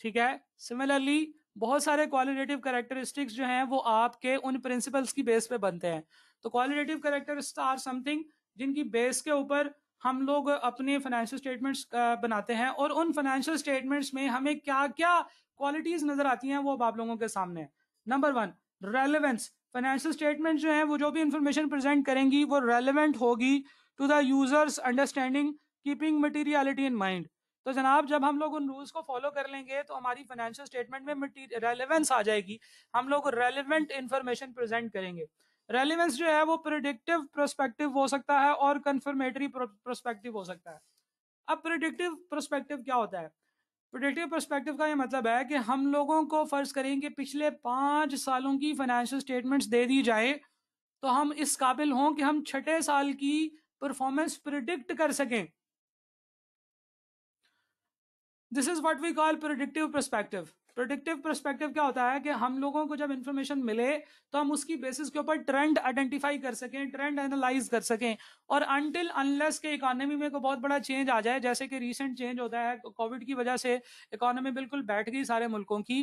A: ठीक है सिमिलरली बहुत सारे क्वालिटेटिव करेक्टरिस्टिक्स जो हैं वो आपके उन प्रिंसिपल्स की बेस पे बनते हैं तो क्वालिटेटिव करेक्टरिस्टिक्स आर समथिंग जिनकी बेस के ऊपर हम लोग अपने फाइनेंशियल स्टेटमेंट्स बनाते हैं और उन फाइनेंशियल स्टेटमेंट्स में हमें क्या क्या क्वालिटीज नजर आती हैं वो अब आप लोगों के सामने number one relevance financial statement जो है वो जो भी इंफॉर्मेशन प्रेजेंट करेंगी वो रेलिवेंट होगी to the users understanding keeping materiality in mind तो जनाब जब हम लोग उन रूल्स को फॉलो कर लेंगे तो हमारी फाइनेंशियल स्टेटमेंट में रेलिवेंस आ जाएगी हम लोग रेलिवेंट इन्फॉर्मेशन प्रेजेंट करेंगे रेलिवेंस जो है वो प्रिडिक्टिव प्रोस्पेक्टिव हो सकता है और कन्फर्मेटरी प्रोस्पेक्टिव हो सकता है अब प्रिडिक्टिव प्रोस्पेक्टिव क्या होता है प्रोडिक्टिव परस्पेक्टिव का ये मतलब है कि हम लोगों को फ़र्ज़ करें कि पिछले पाँच सालों की फाइनेंशियल स्टेटमेंट्स दे दी जाए तो हम इस काबिल हों कि हम छठे साल की परफॉर्मेंस प्रिडिक्ट कर सकें this is what we call predictive perspective predictive prospective क्या होता है कि हम लोगों को जब इन्फॉर्मेशन मिले तो हम उसकी बेसिस के ऊपर ट्रेंड आइडेंटिफाई कर सकें ट्रेंड एनालाइज कर सकें और अनटिल अनलेस के इकोनॉमी में को बहुत बड़ा चेंज आ जाए जैसे कि रिसेंट चेंज होता है कोविड की वजह से इकोनॉमी बिल्कुल बैठ गई सारे मुल्कों की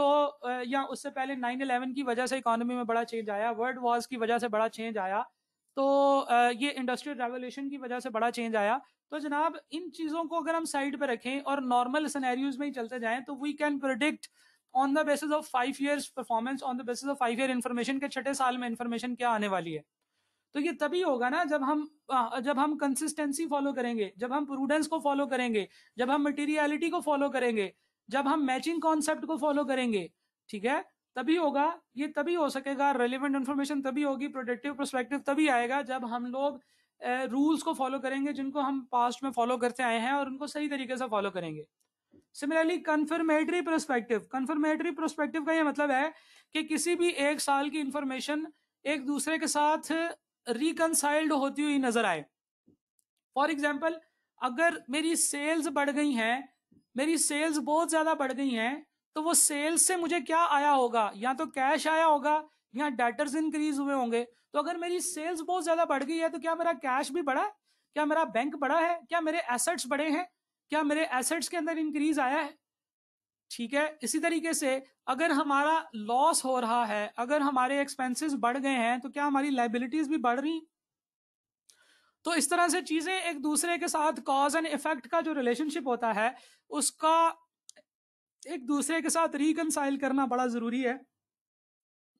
A: तो या उससे पहले नाइन इलेवन की वजह से इकोनॉमी में बड़ा चेंज आया वर्ल्ड वॉर्स की वजह से बड़ा चेंज आया तो ये इंडस्ट्रियल रेवोल्यूशन की वजह से बड़ा चेंज आया तो जनाब इन चीजों को अगर हम साइड पे रखें और नॉर्मल सिनेरियोज में ही चलते जाएं तो we can predict on the basis of five years performance on the basis of five year information के छठे साल में इन्फॉर्मेशन क्या आने वाली है तो ये तभी होगा ना जब हम जब हम कंसिस्टेंसी फॉलो करेंगे जब हम प्रूडेंस को फॉलो करेंगे जब हम मटेरियलिटी को फॉलो करेंगे जब हम मैचिंग कॉन्सेप्ट को फॉलो करेंगे ठीक है तभी होगा ये तभी हो सकेगा रेलिवेंट इन्फॉर्मेशन तभी होगी प्रोडक्टिव परस्पेक्टिव तभी आएगा जब हम लोग रूल्स को फॉलो करेंगे जिनको हम पास्ट में फॉलो करते आए हैं और उनको सही तरीके से फॉलो करेंगे similarly confirmatory prospective confirmatory prospective का यह मतलब है कि किसी भी एक साल की इंफॉर्मेशन एक दूसरे के साथ रिकनसाइल्ड होती हुई नजर आए फॉर एग्जाम्पल अगर मेरी सेल्स बढ़ गई हैं मेरी सेल्स बहुत ज्यादा बढ़ गई हैं तो वो सेल्स से मुझे क्या आया होगा या तो कैश आया होगा या डेटर्स इंक्रीज हुए होंगे तो अगर मेरी सेल्स बहुत ज्यादा बढ़ गई है तो क्या मेरा कैश भी बढ़ा है क्या मेरा बैंक बढ़ा है क्या मेरे एसेट्स बढ़े हैं क्या मेरे एसेट्स के अंदर इंक्रीज आया है ठीक है इसी तरीके से अगर हमारा लॉस हो रहा है अगर हमारे एक्सपेंसेस बढ़ गए हैं तो क्या हमारी लाइबिलिटीज भी बढ़ रही तो इस तरह से चीजें एक दूसरे के साथ कॉज एंड इफेक्ट का जो रिलेशनशिप होता है उसका एक दूसरे के साथ रिकनसाइल करना बड़ा जरूरी है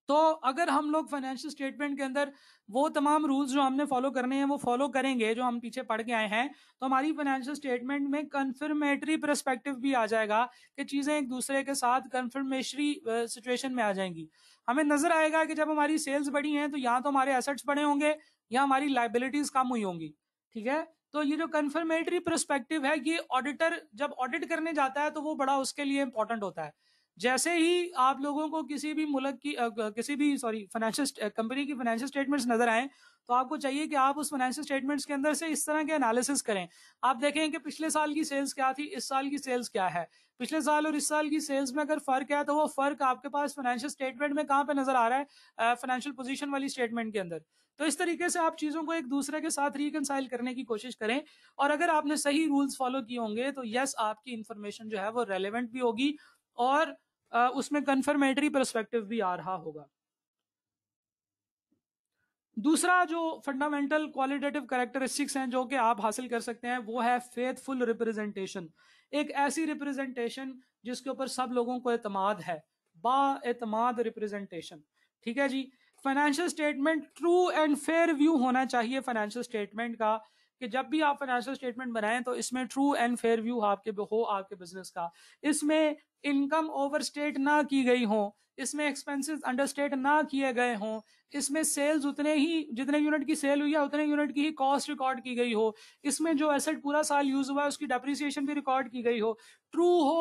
A: तो अगर हम लोग फाइनेंशियल स्टेटमेंट के अंदर वो तमाम रूल्स जो हमने फॉलो करने हैं वो फॉलो करेंगे जो हम पीछे पढ़ के आए हैं तो हमारी फाइनेंशियल स्टेटमेंट में कन्फर्मेटरी परस्पेक्टिव भी आ जाएगा कि चीज़ें एक दूसरे के साथ कन्फर्मेशरी सिचुएशन में आ जाएंगी हमें नजर आएगा कि जब हमारी सेल्स बढ़ी हैं तो या तो हमारे एसेट्स बढ़े होंगे या हमारी लाइबिलिटीज कम हुई होंगी ठीक है तो ये जो कन्फर्मेटरी परस्पेक्टिव है ये ऑडिटर जब ऑडिट करने जाता है तो वो बड़ा उसके लिए इंपॉर्टेंट होता है जैसे ही आप लोगों को किसी भी मुल्क की किसी भी सॉरी फाइनेंशियल कंपनी की फाइनेंशियल स्टेटमेंट्स नजर आए तो आपको चाहिए कि आप उस फाइनेंशियल स्टेटमेंट्स के अंदर से इस तरह के एनालिसिस करें आप देखें कि पिछले साल की सेल्स क्या थी इस साल की सेल्स क्या है पिछले साल और इस साल की सेल्स में अगर फर्क है तो वो फर्क आपके पास फाइनेंशियल स्टेटमेंट में कहाँ पे नजर आ रहा है फाइनेंशियल पोजीशन वाली स्टेटमेंट के अंदर तो इस तरीके से आप चीजों को एक दूसरे के साथ रिकनसाइल करने की कोशिश करें और अगर आपने सही रूल्स फॉलो किए होंगे तो यस आपकी इंफॉर्मेशन जो है वो रेलिवेंट भी होगी और उसमें कन्फर्मेटरी परस्पेक्टिव भी आ रहा होगा दूसरा जो फंडामेंटल क्वालिटेटिव करेक्टरिस्टिक्स हैं जो कि आप हासिल कर सकते हैं वो है फेथफुल रिप्रेजेंटेशन एक ऐसी रिप्रेजेंटेशन जिसके ऊपर सब लोगों को एतमाद है बातमाद रिप्रेजेंटेशन ठीक है जी financial statement true and fair view होना चाहिए फाइनेंशियल स्टेटमेंट का कि जब भी आप फाइनेंशियल स्टेटमेंट बनाएं तो इसमें ट्रू एंड फेयर व्यू आपके हो आपके बिजनेस का इसमें इनकम ओवर ना की गई हो इसमें एक्सपेंसेस अंडर ना किए गए हों इसमें सेल्स उतने ही जितने यूनिट की सेल हुई है उतने यूनिट की ही कॉस्ट रिकॉर्ड की गई हो इसमें जो एसेट पूरा साल यूज हुआ है उसकी डेप्रिसिएशन भी रिकॉर्ड की गई हो ट्रू हो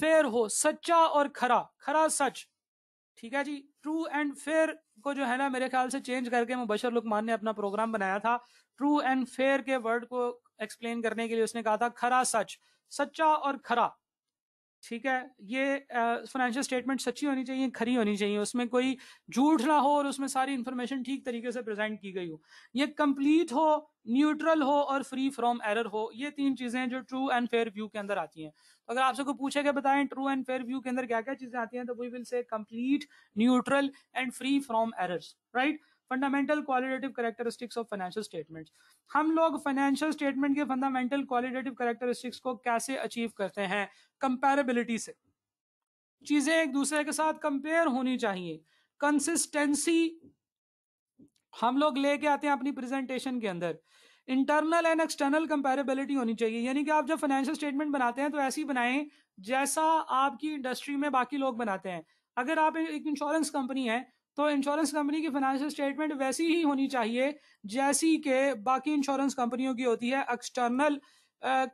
A: फेयर हो सच्चा और खरा खरा सच ठीक है जी ट्रू एंड फेयर इसको जो है ना मेरे ख्याल से चेंज करके मुबशर लुकमान ने अपना प्रोग्राम बनाया था ट्रू एंड फेयर के वर्ड को एक्सप्लेन करने के लिए उसने कहा था खरा सच सच्चा और खरा ठीक है ये फाइनेंशियल स्टेटमेंट सच्ची होनी चाहिए खरी होनी चाहिए उसमें कोई झूठ ना हो और उसमें सारी इन्फॉर्मेशन ठीक तरीके से प्रेजेंट की गई हो ये कंप्लीट हो न्यूट्रल हो और फ्री फ्रॉम एरर हो ये तीन चीजें जो ट्रू एंड फेयर व्यू के अंदर आती हैं तो अगर आपसे कोई पूछेगा बताएं ट्रू एंड फेयर व्यू के अंदर क्या क्या चीजें आती हैं तो we will say complete neutral and free from errors right fundamental qualitative characteristics of financial statement हम लोग फाइनेंशियल स्टेटमेंट के फंडामेंटल क्वालिटेटिव करेक्टरिस्टिक्स को कैसे अचीव करते हैं कंपेरेबिलिटी से चीजें एक दूसरे के साथ कंपेयर होनी चाहिए कंसिस्टेंसी हम लोग लेके आते हैं अपनी प्रेजेंटेशन के अंदर इंटरनल एंड एक्सटर्नल कंपेरेबिलिटी होनी चाहिए यानी कि आप जब फाइनेंशियल स्टेटमेंट बनाते हैं तो ऐसी बनाएं जैसा आपकी इंडस्ट्री में बाकी लोग बनाते हैं अगर आप एक इंश्योरेंस कंपनी है तो इंश्योरेंस कंपनी की फाइनेंशियल स्टेटमेंट वैसी ही होनी चाहिए जैसी कि बाकी इंश्योरेंस कंपनियों की होती है एक्सटर्नल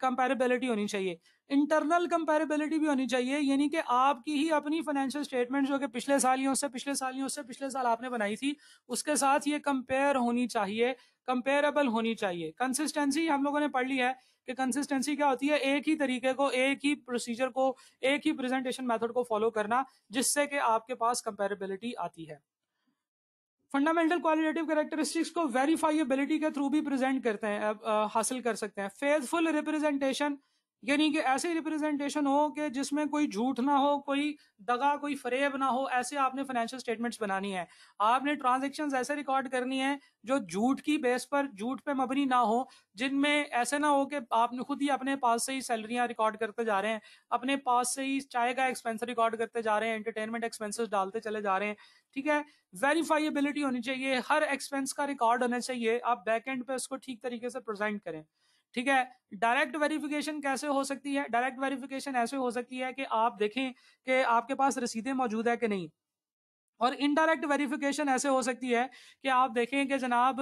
A: कंपेरेबिलिटी होनी चाहिए इंटरनल कंपेरेबिलिटी भी होनी चाहिए यानी कि आपकी ही अपनी फाइनेंशियल स्टेटमेंट जो कि पिछले साल से उससे पिछले साल से उससे पिछले साल आपने बनाई थी उसके साथ ये कंपेयर होनी चाहिए कंपेरेबल होनी चाहिए कंसिस्टेंसी हम लोगों ने पढ़ ली है कि कंसिस्टेंसी क्या होती है एक ही तरीके को एक ही प्रोसीजर को एक ही प्रेजेंटेशन मेथड को फॉलो करना जिससे कि आपके पास कंपेरेबिलिटी आती है फंडामेंटल क्वालिटेटिव कैरेक्टरिस्टिक्स को वेरीफाइबिलिटी के थ्रू भी प्रेजेंट करते हैं हासिल कर सकते हैं फेथफुल रिप्रेजेंटेशन यानी कि ऐसे रिप्रेजेंटेशन हो कि जिसमें कोई झूठ ना हो कोई दगा कोई फरेब ना हो ऐसे आपने फाइनेंशियल स्टेटमेंट्स बनानी है आपने ट्रांजेक्शन ऐसे रिकॉर्ड करनी है जो झूठ की बेस पर झूठ पे मबनी ना हो जिनमें ऐसे ना हो कि आपने खुद ही अपने पास से ही सैलरियां रिकॉर्ड करते जा रहे हैं अपने पास से ही चाय का एक्सपेंस रिकॉर्ड करते जा रहे हैं एंटरटेनमेंट एक्सपेंसिस डालते चले जा रहे हैं ठीक है वेरीफाइबिलिटी होनी चाहिए हर एक्सपेंस का रिकॉर्ड होना चाहिए आप बैक एंड पे उसको ठीक तरीके से प्रेजेंट करें ठीक है डायरेक्ट वेरिफिकेशन कैसे हो सकती है डायरेक्ट वेरिफिकेशन ऐसे हो सकती है कि आप देखें कि आपके पास रसीदें मौजूद है कि नहीं और इनडायरेक्ट वेरिफिकेशन ऐसे हो सकती है कि आप देखें कि जनाब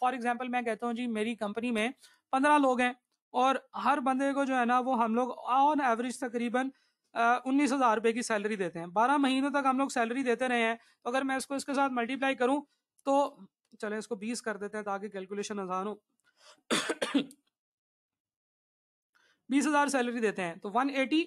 A: फॉर एग्जांपल मैं कहता हूं जी मेरी कंपनी में पंद्रह लोग हैं और हर बंदे को जो है ना वो हम लोग ऑन एवरेज तकरीबन उन्नीस हज़ार रुपये की सैलरी देते हैं बारह महीनों तक हम लोग सैलरी देते रहे हैं तो अगर मैं इसको इसके साथ मल्टीप्लाई करूं तो चले इसको बीस कर देते हैं ताकि कैलकुलेशन आसान हो बीस हज़ार सैलरी देते हैं तो one eighty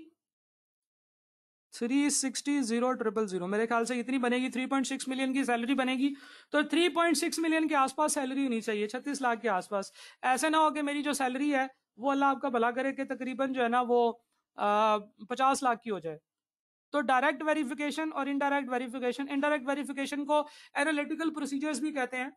A: three sixty zero triple zero मेरे ख्याल से इतनी बनेगी थ्री पॉइंट सिक्स मिलियन की सैलरी बनेगी तो थ्री पॉइंट सिक्स मिलियन के आसपास सैलरी होनी चाहिए छत्तीस लाख के आसपास ऐसे ना हो कि मेरी जो सैलरी है वो अल्लाह आपका भला करे कि तकरीबन जो है ना वो पचास लाख की हो जाए तो डायरेक्ट वेरिफिकेशन और इनडायरेक्ट वेरिफिकेशन इनडायरेक्ट वेरिफिकेशन को एनालिटिकल प्रोसीजर्स भी कहते हैं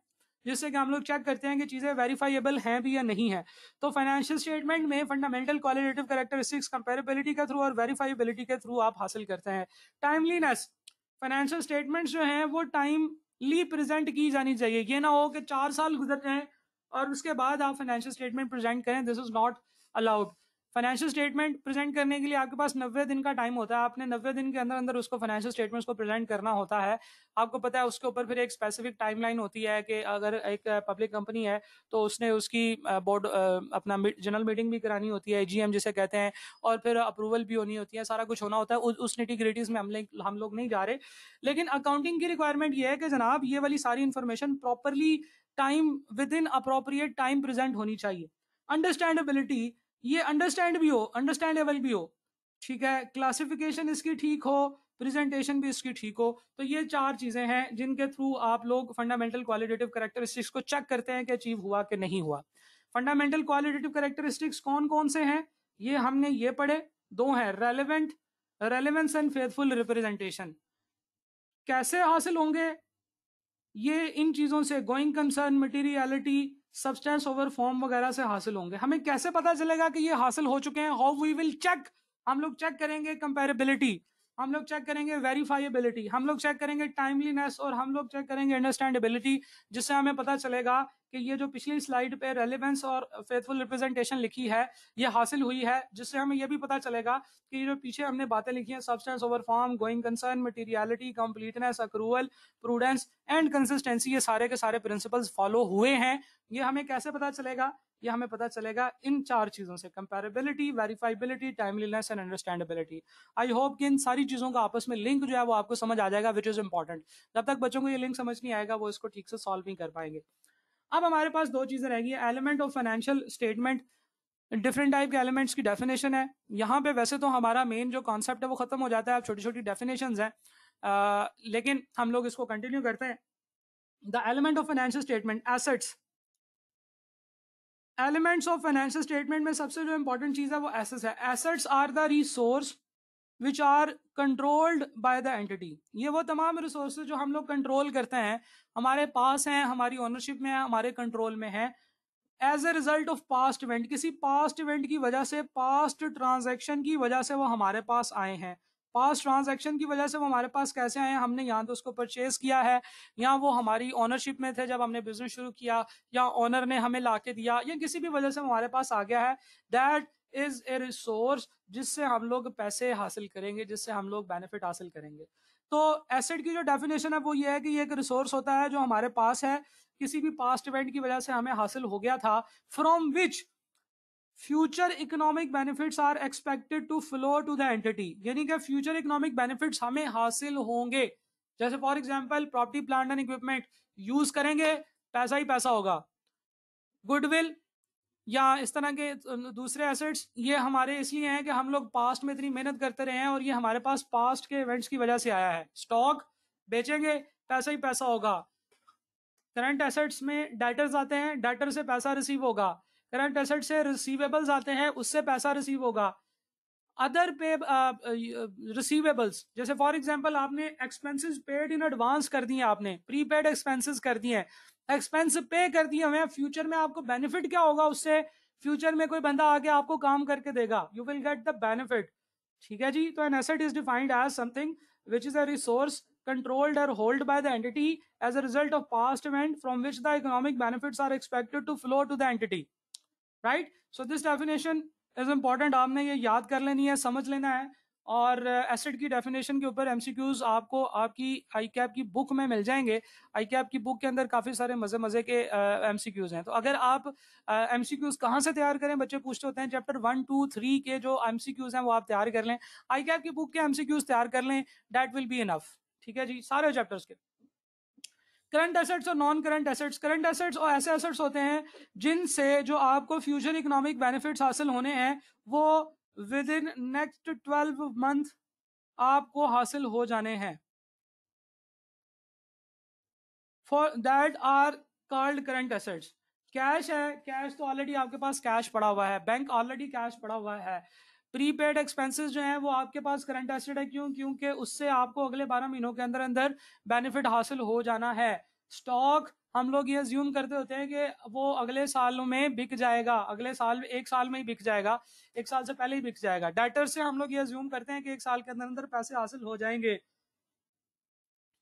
A: जिससे कि हम लोग चेक करते हैं कि चीज़ें वेरीफाइएबल हैं भी या नहीं है तो फाइनेंशियल स्टेटमेंट में फंडामेंटल क्वालिटेटिव करेक्टरिस्टिक्स कंपेरेबिलिटी के थ्रू और वेरीफाइबिलिटी के थ्रू आप हासिल करते हैं टाइमलीनेस फाइनेंशियल स्टेटमेंट जो हैं वो टाइमली प्रेजेंट की जानी चाहिए ये ना हो कि चार साल गुजर जाए और उसके बाद आप फाइनेंशियल स्टेटमेंट प्रेजेंट करें this is not allowed financial statement present करने के लिए आपके पास नब्बे दिन का टाइम होता है आपने नब्बे दिन के अंदर अंदर उसको फाइनेंशियल स्टेटमेंट्स को प्रेजेंट करना होता है आपको पता है उसके ऊपर फिर एक स्पेसिफिक टाइमलाइन होती है कि अगर एक पब्लिक कंपनी है तो उसने उसकी बोर्ड अपना जनरल मीटिंग भी करानी होती है जीएम जिसे कहते हैं और फिर अप्रूवल भी होनी होती है सारा कुछ होना होता है उस निटिग्रिटीज में हम लोग हम लोग नहीं जा रहे लेकिन अकाउंटिंग की रिक्वायरमेंट यह है कि जनाब ये वाली सारी information properly time within appropriate time present होनी चाहिए अंडरस्टैंडेबिलिटी ये अंडरस्टैंड भी हो अंडरस्टैंडेबल भी हो ठीक है क्लासिफिकेशन इसकी ठीक हो प्रेजेंटेशन भी इसकी ठीक हो तो ये चार चीजें हैं जिनके थ्रू आप लोग फंडामेंटल क्वालिटेटिव करेक्टरिस्टिक्स को चेक करते हैं कि अचीव हुआ कि नहीं हुआ फंडामेंटल क्वालिटेटिव करेक्टरिस्टिक्स कौन कौन से हैं ये हमने ये पढ़े दो हैं relevant relevance and faithful representation कैसे हासिल होंगे ये इन चीजों से going concern materiality substance over form वगैरह से हासिल होंगे हमें कैसे पता चलेगा कि ये हासिल हो चुके हैं हाउ वी विल चेक हम लोग चेक करेंगे कंपेरेबिलिटी हम लोग चेक करेंगे वेरीफाइबिलिटी हम लोग चेक करेंगे टाइमलीनेस और हम लोग चेक करेंगे अंडरस्टैंडेबिलिटी जिससे हमें पता चलेगा कि ये जो पिछली स्लाइड पे रेलिवेंस और फेथफुल रिप्रेजेंटेशन लिखी है ये हासिल हुई है जिससे हमें यह भी पता चलेगा कि ये जो पीछे हमने बातें लिखी हैं substance over form going concern materiality completeness accrual prudence and consistency ये सारे के सारे प्रिंसिपल्स फॉलो हुए हैं ये हमें कैसे पता चलेगा ये हमें पता चलेगा इन चार चीजों से comparability verifiability timeliness and understandability I hope कि इन सारी चीजों का आपस में लिंक जो है वो आपको समझ आ जाएगा विच इज इंपॉर्टेंट जब तक बच्चों को ये लिंक समझ नहीं आएगा वो इसको ठीक से सॉल्व नहीं कर पाएंगे अब हमारे पास दो चीजें रहेंगी element of financial statement different type के एलिमेंट्स की डेफिनेशन है यहाँ पे वैसे तो हमारा मेन जो कॉन्सेप्ट है वो खत्म हो जाता है अब छोटी छोटी डेफिनेशन है लेकिन हम लोग इसको कंटिन्यू करते हैं the element of financial statement assets elements of financial statement में सबसे जो इंपॉर्टेंट चीज है वो एसेट्स है assets are the resource which are controlled by the entity ये वो तमाम रिसोर्स जो हम लोग कंट्रोल करते हैं हमारे पास हैं हमारी ओनरशिप में है हमारे कंट्रोल में है as a result of past event किसी पास्ट इवेंट की वजह से पास्ट ट्रांजेक्शन की वजह से वो हमारे पास आए हैं पास ट्रांजैक्शन की वजह से वो हमारे पास कैसे आए हमने यहाँ तो उसको परचेज किया है या वो हमारी ओनरशिप में थे जब हमने बिजनेस शुरू किया या ऑनर ने हमें ला के दिया या किसी भी वजह से हमारे पास आ गया है दैट इज ए रिसोर्स जिससे हम लोग पैसे हासिल करेंगे जिससे हम लोग बेनिफिट हासिल करेंगे तो एसेट की जो डेफिनेशन है वो ये है कि ये एक रिसोर्स होता है जो हमारे पास है किसी भी पास्ट इवेंट की वजह से हमें हासिल हो गया था from which future economic benefits are expected to flow to the entity यानी कि फ्यूचर इकोनॉमिक बेनिफिट्स हमें हासिल होंगे जैसे for example property plant and equipment use करेंगे पैसा ही पैसा होगा गुडविल या इस तरह के दूसरे एसेट्स ये हमारे इसलिए हैं कि हम लोग पास्ट में इतनी मेहनत करते रहे हैं और ये हमारे पास पास्ट के इवेंट्स की वजह से आया है स्टॉक बेचेंगे पैसा ही पैसा होगा करंट एसेट्स में डेटर्स आते हैं डेटर से पैसा रिसीव होगा करंट एसेट से रिसीवेबल्स आते हैं उससे पैसा रिसीव होगा अदर पे रिसीवेबल्स जैसे फॉर एग्जांपल आपने एक्सपेंसेस पेड इन एडवांस कर दिए आपने प्रीपेड एक्सपेंसेस कर दिए एक्सपेंस पे कर दिए हुए फ्यूचर में आपको बेनिफिट क्या होगा उससे फ्यूचर में कोई बंदा आके आपको काम करके देगा you will get the benefit ठीक है जी तो an asset is defined as something which is a resource controlled और hold by the entity as a result of past event from which the economic benefits are expected to flow to the entity right so this definition is important आपने ये याद कर लेनी है समझ लेना है और एसिड uh, की डेफिनेशन के ऊपर एमसीक्यूज आपको आपकी आई कैप की बुक में मिल जाएंगे आई कैप की बुक के अंदर काफ़ी सारे मज़े मज़े के एमसीक्यूज uh, हैं तो अगर आप एमसीक्यूज uh, क्यूज कहाँ से तैयार करें बच्चे पूछते होते हैं चैप्टर वन टू थ्री के जो एमसीक्यूज हैं वो आप तैयार कर लें आई कैप की बुक के एमसीक्यूज तैयार कर लें डैट विल बी इनफ ठीक है जी सारे चैप्टर्स के करंट एसेट्स और non current assets current assets और ऐसे एसेट्स होते हैं जिनसे जो आपको फ्यूचर इकोनॉमिक बेनिफिट्स हासिल होने हैं वो within next twelve month आपको हासिल हो जाने हैं for that are called current assets cash है कैश तो ऑलरेडी आपके पास कैश पड़ा हुआ है बैंक ऑलरेडी कैश पड़ा हुआ है प्रीपेड एक्सपेंसेस जो हैं वो आपके पास करंट एसेट है क्यों क्योंकि उससे आपको अगले बारह महीनों के अंदर अंदर बेनिफिट हासिल हो जाना है स्टॉक हम लोग ये ज्यूम करते होते हैं कि वो अगले साल में बिक जाएगा अगले साल एक साल में ही बिक जाएगा एक साल से पहले ही बिक जाएगा डेटर से हम लोग ये ज्यूम करते हैं कि एक साल के अंदर अंदर पैसे हासिल हो जाएंगे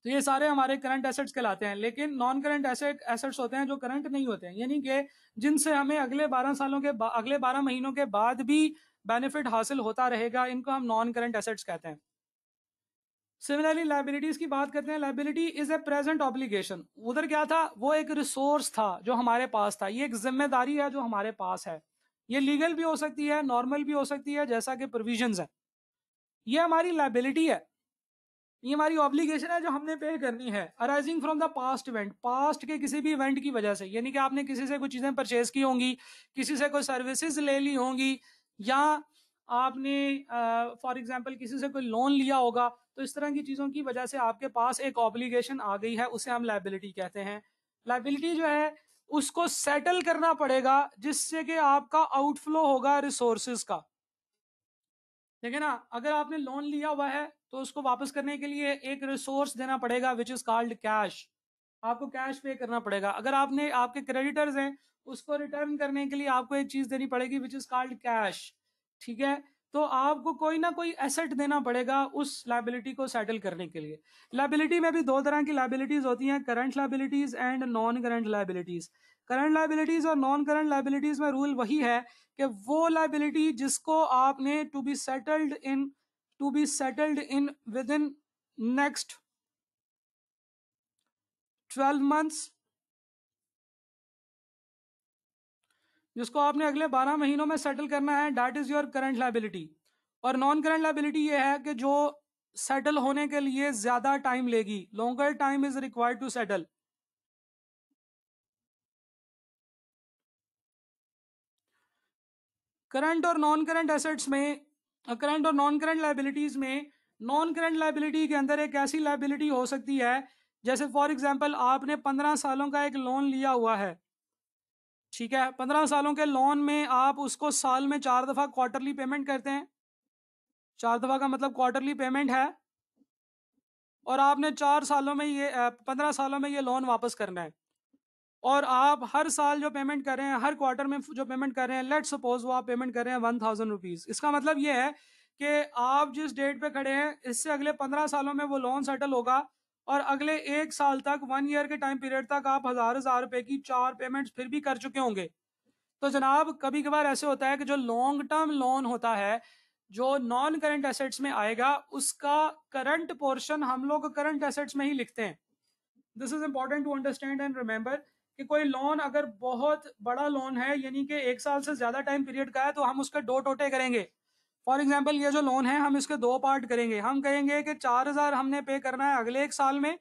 A: तो ये सारे हमारे करंट एसेट्स कहलाते हैं लेकिन नॉन करंट एसेट एसेट्स होते हैं जो करंट नहीं होते हैं यानी कि जिनसे हमें अगले बारह सालों के अगले बारह महीनों के बाद भी बेनिफिट हासिल होता रहेगा इनको हम नॉन करेंट एसेट्स कहते हैं सिमिलरली लाइबिलिटीज की बात करते हैं liability is a present obligation उधर क्या था वो एक रिसोर्स था जो हमारे पास था ये एक जिम्मेदारी है जो हमारे पास है ये लीगल भी हो सकती है नॉर्मल भी हो सकती है जैसा कि प्रोविजन है ये हमारी लाइबिलिटी है ये हमारी ऑब्लिगेशन है जो हमने पे करनी है arising from the past event past के किसी भी इवेंट की वजह से यानी कि आपने किसी से कुछ चीजें परचेज की होंगी किसी से कोई सर्विसेज ले ली होंगी या आपने फॉर एग्जाम्पल किसी से कोई लोन लिया होगा तो इस तरह की चीज़ों की वजह से आपके पास एक ऑब्लिगेशन आ गई है उसे हम लाइबिलिटी कहते हैं लाइबिलिटी जो है उसको सेटल करना पड़ेगा जिससे कि आपका आउटफ्लो होगा रिसोर्सिस का ठीक है ना अगर आपने लोन लिया हुआ है तो उसको वापस करने के लिए एक रिसोर्स देना पड़ेगा विच इज कॉल्ड कैश आपको कैश पे करना पड़ेगा अगर आपने आपके क्रेडिटर्स हैं उसको रिटर्न करने के लिए आपको एक चीज देनी पड़ेगी विच इज कॉल्ड कैश ठीक है तो आपको कोई ना कोई एसेट देना पड़ेगा उस लाइबिलिटी को सेटल करने के लिए लाइबिलिटी में भी दो तरह की लाइबिलिटीज होती हैं current liabilities and non current liabilities current liabilities और नॉन करंट लाइबिलिटीज में रूल वही है कि वो लाइबिलिटी जिसको आपने to be settled in to be settled in within next twelve months जिसको आपने अगले बारह महीनों में सेटल करना है that is your current liability और नॉन करंट लाइबिलिटी ये है कि जो सेटल होने के लिए ज्यादा टाइम लेगी longer time is required to settle current और नॉन करंट एसेट्स में करंट और नॉन करंट लाइबिलिटीज में नॉन करंट लाइबिलिटी के अंदर एक ऐसी लाइबिलिटी हो सकती है जैसे फॉर एग्जाम्पल आपने पंद्रह सालों का एक लोन लिया हुआ है ठीक है पंद्रह सालों के लोन में आप उसको साल में चार दफा क्वार्टरली पेमेंट करते हैं चार दफा का मतलब क्वार्टरली पेमेंट है और आपने चार सालों में ये पंद्रह सालों में ये लोन वापस करना है और आप हर साल जो पेमेंट कर रहे हैं हर क्वार्टर में जो पेमेंट कर रहे हैं लेट सपोज वो आप पेमेंट कर रहे हैं वन थाउजेंड रुपीज इसका मतलब ये है कि आप जिस डेट पे खड़े हैं इससे अगले पंद्रह सालों में वो लोन सेटल होगा और अगले एक साल तक वन ईयर के टाइम पीरियड तक आप हजार हजार रुपए की चार पेमेंट्स फिर भी कर चुके होंगे तो जनाब कभी कभार ऐसे होता है कि जो लॉन्ग टर्म लोन होता है जो नॉन करंट एसेट्स में आएगा उसका करंट पोर्शन हम लोग करंट एसेट्स में ही लिखते हैं this is important to understand and remember कि कोई लोन अगर बहुत बड़ा लोन है यानी कि एक साल से ज्यादा टाइम पीरियड का है तो हम उसके दो टोटे करेंगे फॉर एग्जाम्पल ये जो लोन है हम इसके दो पार्ट करेंगे हम कहेंगे कि चार हजार हमने पे करना है अगले एक साल में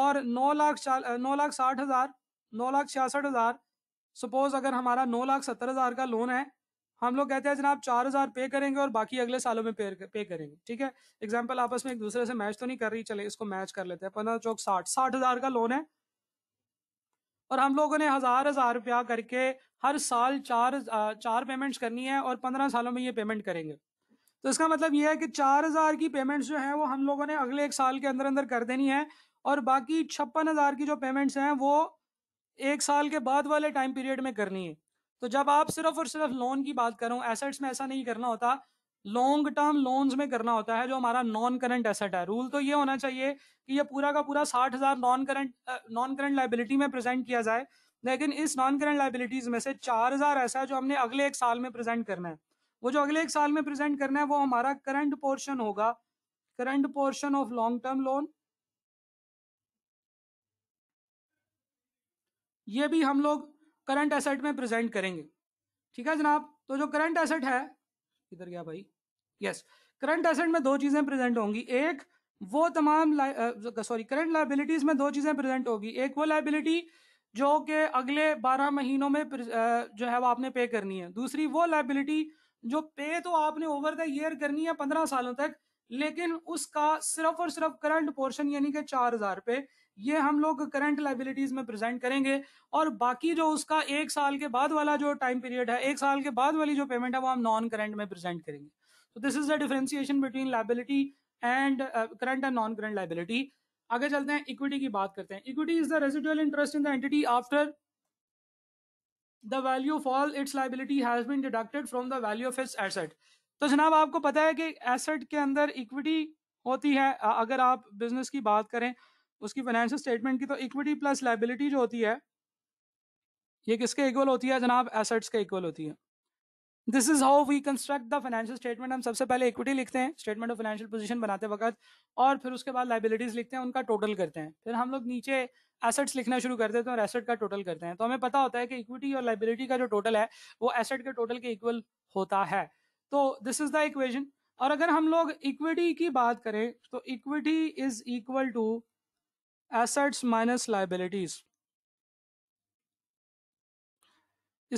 A: और नौ लाख नौ लाख साठ हजार नौ लाख छियासठ हजार सपोज अगर हमारा नौ लाख सत्तर हजार का लोन है हम लोग कहते हैं जनाब चार हजार पे करेंगे और बाकी अगले सालों में पे पे करेंगे ठीक है एग्जाम्पल आपस में एक दूसरे से मैच तो नहीं कर रही चले इसको मैच कर लेते हैं पंद्रह चौक साठ साठ हजार का लोन है और हम लोगों ने हजार हजार रुपया करके हर साल चार चार पेमेंट्स करनी है और पंद्रह सालों में ये पेमेंट करेंगे तो इसका मतलब यह है कि चार हजार की पेमेंट्स जो है वो हम लोगों ने अगले एक साल के अंदर अंदर कर देनी है और बाकी छप्पन हजार की जो पेमेंट्स हैं वो एक साल के बाद वाले टाइम पीरियड में करनी है तो जब आप सिर्फ और सिर्फ लोन की बात करूं एसेट्स में ऐसा नहीं करना होता लॉन्ग टर्म लोन्स में करना होता है जो हमारा नॉन करंट एसेट है रूल तो ये होना चाहिए कि ये पूरा का पूरा साठ हजार non current non current liability में प्रेजेंट किया जाए लेकिन इस नॉन करंट लाइबिलिटीज में से चार हजार ऐसा है जो हमने अगले एक साल में प्रेजेंट करना है वो जो अगले एक साल में प्रेजेंट करना है वो हमारा करंट पोर्शन होगा current portion of long term loan ये भी हम लोग करंट एसेट में प्रेजेंट करेंगे ठीक है जनाब तो जो करंट एसेट है इधर गया भाई यस करंट एसेट में दो चीजें प्रेजेंट होंगी एक वो तमाम सॉरी करंट लाइबिलिटीज में दो चीजें प्रेजेंट होगी एक वो लाइबिलिटी जो कि अगले 12 महीनों में जो है वो आपने पे करनी है दूसरी वो लाइबिलिटी जो पे तो आपने ओवर द ईयर करनी है पंद्रह सालों तक लेकिन उसका सिर्फ और सिर्फ करंट पोर्शन यानी कि चार हजार रुपए ये हम लोग करंट लाइबिलिटीज में प्रेजेंट करेंगे और बाकी जो उसका एक साल के बाद वाला जो टाइम पीरियड है एक साल के बाद वाली जो पेमेंट है वो हम नॉन करंट में प्रेजेंट करेंगे तो this is the differentiation between liability and current and non current liability आगे चलते हैं इक्विटी की बात करते हैं equity is the residual interest in the entity after the value of all its liability has been deducted from the value of its asset तो जनाब आपको पता है कि एसेट के अंदर इक्विटी होती है अगर आप बिजनेस की बात करें उसकी फाइनेंशियल स्टेटमेंट की तो इक्विटी प्लस लाइबिलिटी जो होती है ये किसके इक्वल होती है जनाब एसेट्स के इक्वल होती है this is how we construct the financial statement हम सबसे पहले इक्विटी लिखते हैं स्टेटमेंट ऑफ फाइनेंशियल पोजीशन बनाते वक्त और फिर उसके बाद लाइबिलिटीज लिखते हैं उनका टोटल करते हैं फिर हम लोग नीचे एसेट्स लिखना शुरू कर देते हैं और एसेट का टोटल करते हैं तो हमें पता होता है कि इक्विटी और लाइबिलिटी का जो टोटल है वो एसेट के टोटल के इक्वल होता है तो दिस इज द इक्वेशन और अगर हम लोग इक्विटी की बात करें तो equity is equal to assets minus liabilities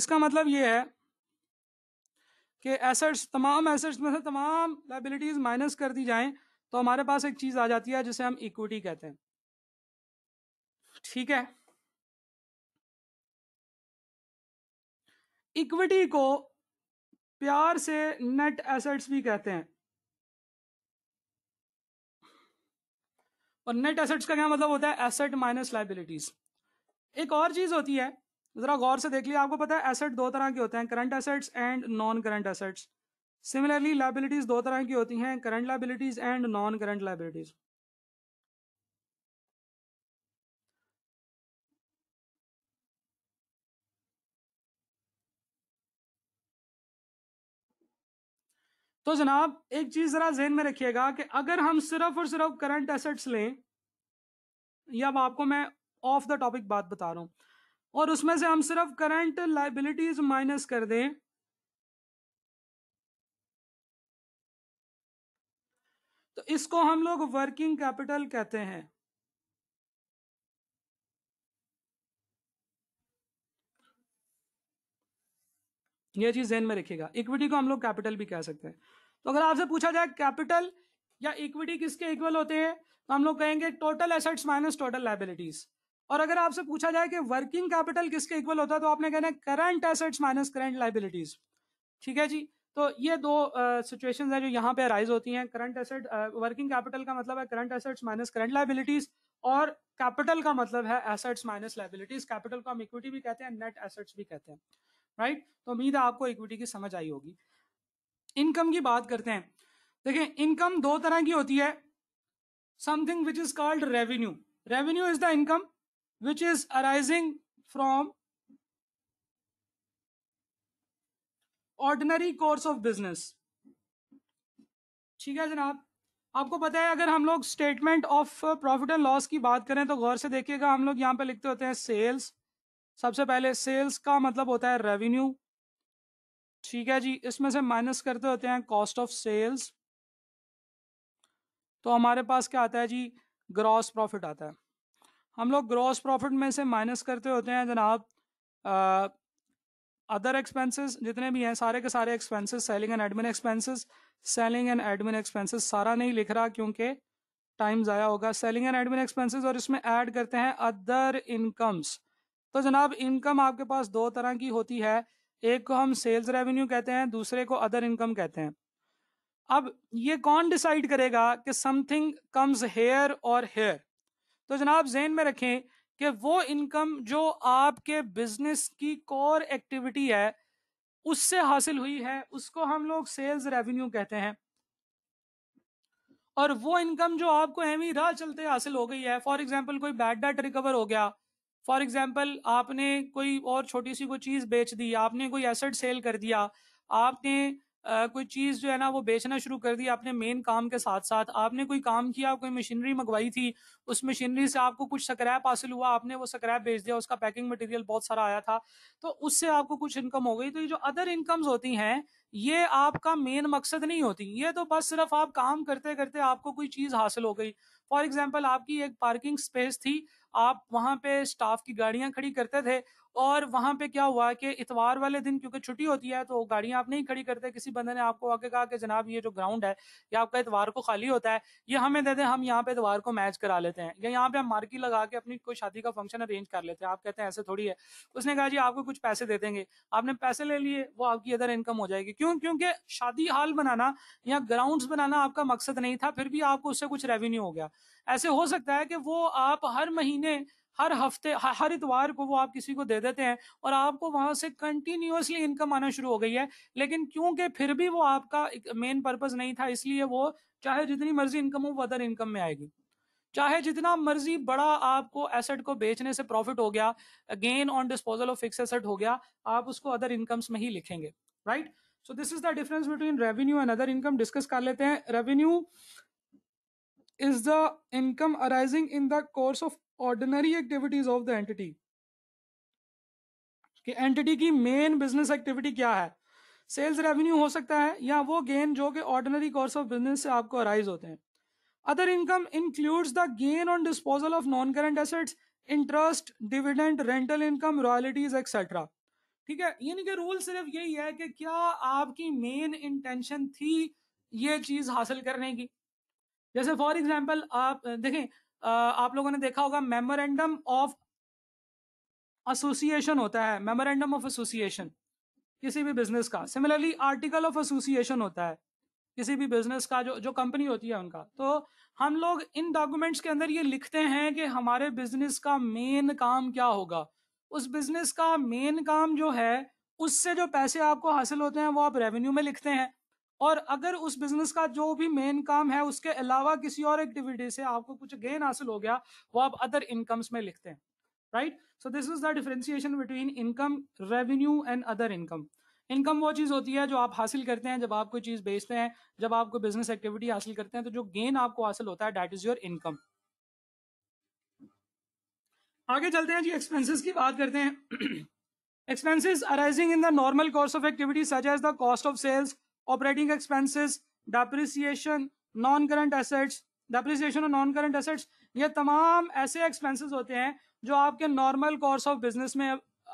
A: इसका मतलब ये है कि एसेट्स तमाम एसेट्स में से तमाम लाइबिलिटीज माइनस कर दी जाएं तो हमारे पास एक चीज़ आ जाती है जिसे हम इक्विटी कहते हैं ठीक है इक्विटी को प्यार से नेट एसेट्स भी कहते हैं और नेट एसेट्स का क्या मतलब होता है एसेट माइनस लाइबिलिटीज एक और चीज होती है जरा गौर से देख लिया आपको पता है एसेट दो तरह के होते हैं current assets and non current assets similarly liabilities दो तरह की होती हैं current liabilities and non current liabilities तो जनाब एक चीज जरा जहन में रखिएगा कि अगर हम सिर्फ और सिर्फ करंट एसेट्स लें या अब आपको मैं ऑफ द टॉपिक बात बता रहा हूं और उसमें से हम सिर्फ करंट लाइबिलिटीज माइनस कर दें तो इसको हम लोग वर्किंग कैपिटल कहते हैं ये चीज जेन में रखिएगा इक्विटी को हम लोग कैपिटल भी कह सकते हैं तो अगर आपसे पूछा जाए कैपिटल या इक्विटी किसके इक्वल होते हैं तो हम लोग कहेंगे total assets minus total liabilities और अगर आपसे पूछा जाए कि वर्किंग कैपिटल किसके इक्वल होता है तो आपने कहना है current assets minus current liabilities ठीक है जी तो ये दो सिचुएशन uh, है जो यहाँ पे अराइज होती हैं करंट एसेट वर्किंग कैपिटल का मतलब है current assets minus current liabilities और कैपिटल का मतलब है एसेट्स माइनस लाइबिलिटीज कैपिटल को हम इक्विटी भी कहते हैं नेट एसेट्स भी कहते हैं राइट तो उम्मीद है आपको इक्विटी की समझ आई होगी इनकम की बात करते हैं देखिए इनकम दो तरह की होती है something which is called revenue revenue is the income which is arising from ordinary course of business ठीक है जनाब आपको पता है अगर हम लोग statement of profit and loss की बात करें तो गौर से देखिएगा हम लोग यहां पे लिखते होते हैं सेल्स सबसे पहले सेल्स का मतलब होता है रेवेन्यू ठीक है जी इसमें से माइनस करते होते हैं कॉस्ट ऑफ सेल्स तो हमारे पास क्या आता है जी ग्रॉस प्रॉफिट आता है हम लोग ग्रॉस प्रॉफिट में से माइनस करते होते हैं जनाब अदर एक्सपेंसेस जितने भी हैं सारे के सारे expenses selling and admin expenses selling and admin expenses सारा नहीं लिख रहा क्योंकि टाइम ज़ाया होगा सेलिंग एंड एडमिन एक्सपेंसेस और इसमें ऐड करते हैं अदर इनकम्स तो जनाब इनकम आपके पास दो तरह की होती है एक को हम सेल्स रेवेन्यू कहते हैं दूसरे को अदर इनकम कहते हैं अब ये कौन डिसाइड करेगा कि समथिंग कम्स हेयर और हेयर तो जनाब जेन में रखें कि वो इनकम जो आपके बिजनेस की कोर एक्टिविटी है उससे हासिल हुई है उसको हम लोग सेल्स रेवेन्यू कहते हैं और वो इनकम जो आपको अहमी राह चलते हासिल हो गई है फॉर एग्जाम्पल कोई बैड डेट रिकवर हो गया फॉर एग्जाम्पल आपने कोई और छोटी सी कोई चीज बेच दी आपने कोई एसेट सेल कर दिया आपने आ, कोई चीज जो है ना वो बेचना शुरू कर दी आपने मेन काम के साथ साथ आपने कोई काम किया कोई मशीनरी मंगवाई थी उस मशीनरी से आपको कुछ स्क्रैप हासिल हुआ आपने वो स्क्रैप बेच दिया उसका पैकिंग मटेरियल बहुत सारा आया था तो उससे आपको कुछ इनकम हो गई तो ये जो अदर इनकम्स होती हैं ये आपका मेन मकसद नहीं होती ये तो बस सिर्फ आप काम करते करते आपको कोई चीज हासिल हो गई फॉर एग्जाम्पल आपकी एक पार्किंग स्पेस थी आप वहाँ पे स्टाफ की गाड़ियां खड़ी करते थे और वहां पे क्या हुआ कि इतवार वाले दिन क्योंकि छुट्टी होती है तो गाड़ियां आप नहीं खड़ी करते किसी बंदे ने आपको आके कहा कि जनाब ये जो ग्राउंड है ये आपका इतवार को खाली होता है ये हमें दे दें हम यहाँ पे इतवार को मैच करा लेते हैं या यहाँ पे हम मार्की लगा के अपनी कोई शादी का फंक्शन अरेंज कर लेते हैं आप कहते हैं ऐसे थोड़ी है उसने कहा जी आपको कुछ पैसे दे देंगे आपने पैसे ले लिए वो आपकी अदर इनकम हो जाएगी क्यों क्योंकि शादी हॉल बनाना या ग्राउंड बनाना आपका मकसद नहीं था फिर भी आपको उससे कुछ रेवेन्यू हो गया ऐसे हो सकता है कि वो आप हर महीने हर हफ्ते हर इतवार को वो आप किसी को दे देते हैं और आपको वहां से कंटिन्यूसली इनकम आना शुरू हो गई है लेकिन क्योंकि फिर भी वो आपका मेन पर्पज नहीं था इसलिए वो चाहे जितनी मर्जी इनकम हो वो अदर इनकम में आएगी चाहे जितना मर्जी बड़ा आपको एसेट को बेचने से प्रॉफिट हो गया gain on disposal of fix asset हो गया आप उसको अदर इनकम्स में ही लिखेंगे right so this is the difference between revenue and other income discuss कर लेते हैं revenue is the income arising in the course of ordinary activities of the entity कि एंटिटी की मेन बिजनेस एक्टिविटी क्या है सेल्स रेवेन्यू हो सकता है या वो गेन जो कि ऑर्डिनरी कोर्स ऑफ बिजनेस से आपको अराइज होते हैं other income includes the gain on disposal of non current assets interest dividend rental income royalties etcetera ठीक है यानी कि रूल सिर्फ यही है कि क्या आपकी मेन इंटेंशन थी ये चीज हासिल करने की जैसे फॉर एग्जाम्पल आप देखें आप लोगों ने देखा होगा मेमोरेंडम ऑफ एसोसिएशन होता है मेमोरेंडम ऑफ एसोसिएशन किसी भी बिजनेस का सिमिलरली आर्टिकल ऑफ एसोसिएशन होता है किसी भी बिजनेस का जो जो कंपनी होती है उनका तो हम लोग इन डॉक्यूमेंट्स के अंदर ये लिखते हैं कि हमारे बिजनेस का मेन काम क्या होगा उस बिजनेस का मेन काम जो है उससे जो पैसे आपको हासिल होते हैं वो आप रेवेन्यू में लिखते हैं और अगर उस बिजनेस का जो भी मेन काम है उसके अलावा किसी और एक्टिविटी से आपको कुछ गेन हासिल हो गया वो आप अदर इनकम्स में लिखते हैं right so this is the differentiation between income revenue and other income income वो चीज होती है जो आप हासिल करते हैं जब आप कोई चीज बेचते हैं जब आप कोई बिजनेस एक्टिविटी हासिल करते हैं तो जो गेन आपको हासिल होता है डैट इज योर इनकम आगे चलते हैं जी एक्सपेंसेस की बात करते हैं expenses arising in the normal course of activity such as the cost of sales operating expenses depreciation, non current assets depreciation और नॉन करंट एसेट्स ये तमाम ऐसे एक्सपेंसिस होते हैं जो आपके नॉर्मल कोर्स ऑफ बिजनेस में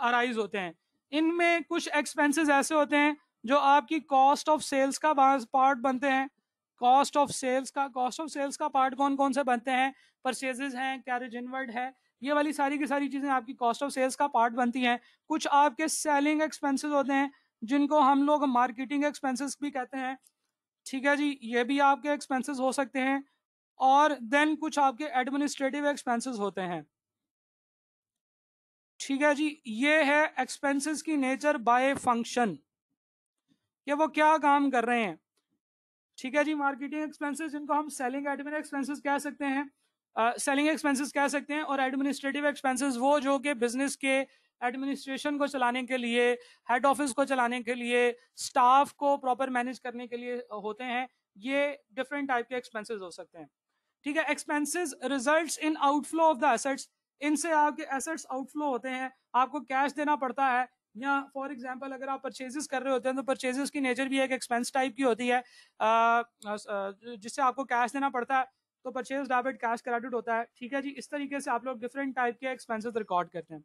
A: अराइज होते हैं इनमें कुछ एक्सपेंसिस ऐसे होते हैं जो आपकी कॉस्ट ऑफ सेल्स का पार्ट बनते हैं कॉस्ट ऑफ सेल्स का कॉस्ट ऑफ सेल्स का पार्ट कौन कौन से बनते हैं परचेजेस हैं कैरेज इनवर्ड है ये वाली सारी की सारी चीज़ें आपकी कॉस्ट ऑफ सेल्स का पार्ट बनती हैं कुछ आपके सेलिंग एक्सपेंसेस होते हैं जिनको हम लोग मार्केटिंग एक्सपेंसेस भी कहते हैं ठीक है जी ये भी आपके एक्सपेंसेस हो सकते हैं और देन कुछ आपके एडमिनिस्ट्रेटिव एक्सपेंसेस होते हैं ठीक है जी ये है एक्सपेंसेस की नेचर बाय फंक्शन कि वो क्या काम कर रहे हैं ठीक है जी मार्केटिंग एक्सपेंसेस जिनको हम सेलिंग एडमिन एक्सपेंसेस कह सकते हैं सेलिंग uh, एक्सपेंसेस कह सकते हैं और एडमिनिस्ट्रेटिव एक्सपेंसेस वो जो कि बिजनेस के एडमिनिस्ट्रेशन को चलाने के लिए हेड ऑफिस को चलाने के लिए स्टाफ को प्रॉपर मैनेज करने के लिए होते हैं ये डिफरेंट टाइप के एक्सपेंसेस हो सकते हैं ठीक है expenses result in outflow of the assets इनसे आपके एसेट्स आउटफ्लो होते हैं आपको कैश देना पड़ता है या फॉर एग्जाम्पल अगर आप परचेजेस कर रहे होते हैं तो परचेजेस की नेचर भी एक एक्सपेंस टाइप की होती है जिससे आपको कैश देना पड़ता है तो परचेज डेबिट कैश क्रेडिट होता है ठीक है जी इस तरीके से आप लोग डिफरेंट टाइप के एक्सपेंसेस रिकॉर्ड करते हैं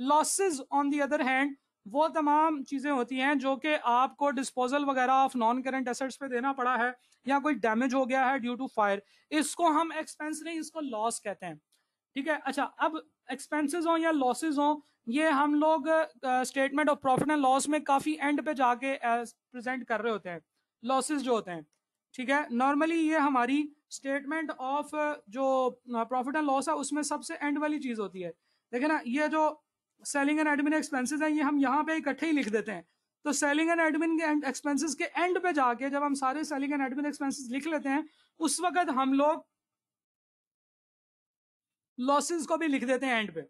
A: losses on the other hand वो तमाम चीजें होती हैं जो कि आपको डिस्पोजल वगैरह ऑफ नॉन करेंट एसेट्स पे देना पड़ा है या कोई डैमेज हो गया है ड्यू टू फायर इसको हम एक्सपेंस नहीं इसको लॉस कहते हैं ठीक है अच्छा अब एक्सपेंसेस हों या लॉसेज हों ये हम लोग statement of profit and loss में काफी एंड पे जाके प्रेजेंट कर रहे होते हैं लॉसेज जो होते हैं ठीक है नॉर्मली ये हमारी स्टेटमेंट ऑफ जो प्रॉफिट एंड लॉस है उसमें सबसे एंड वाली चीज होती है देखे ना ये जो सेलिंग एंड एडमिन एक्सपेंसेस हैं ये हम यहाँ पे इकट्ठे ही लिख देते हैं तो सेलिंग एंड एडमिन के एक्सपेंसिस के एंड पे जाके जब हम सारे सेलिंग एंड एडमिन एक्सपेंसिस लिख लेते हैं उस वक्त हम लोग लॉसेस को भी लिख देते हैं एंड पे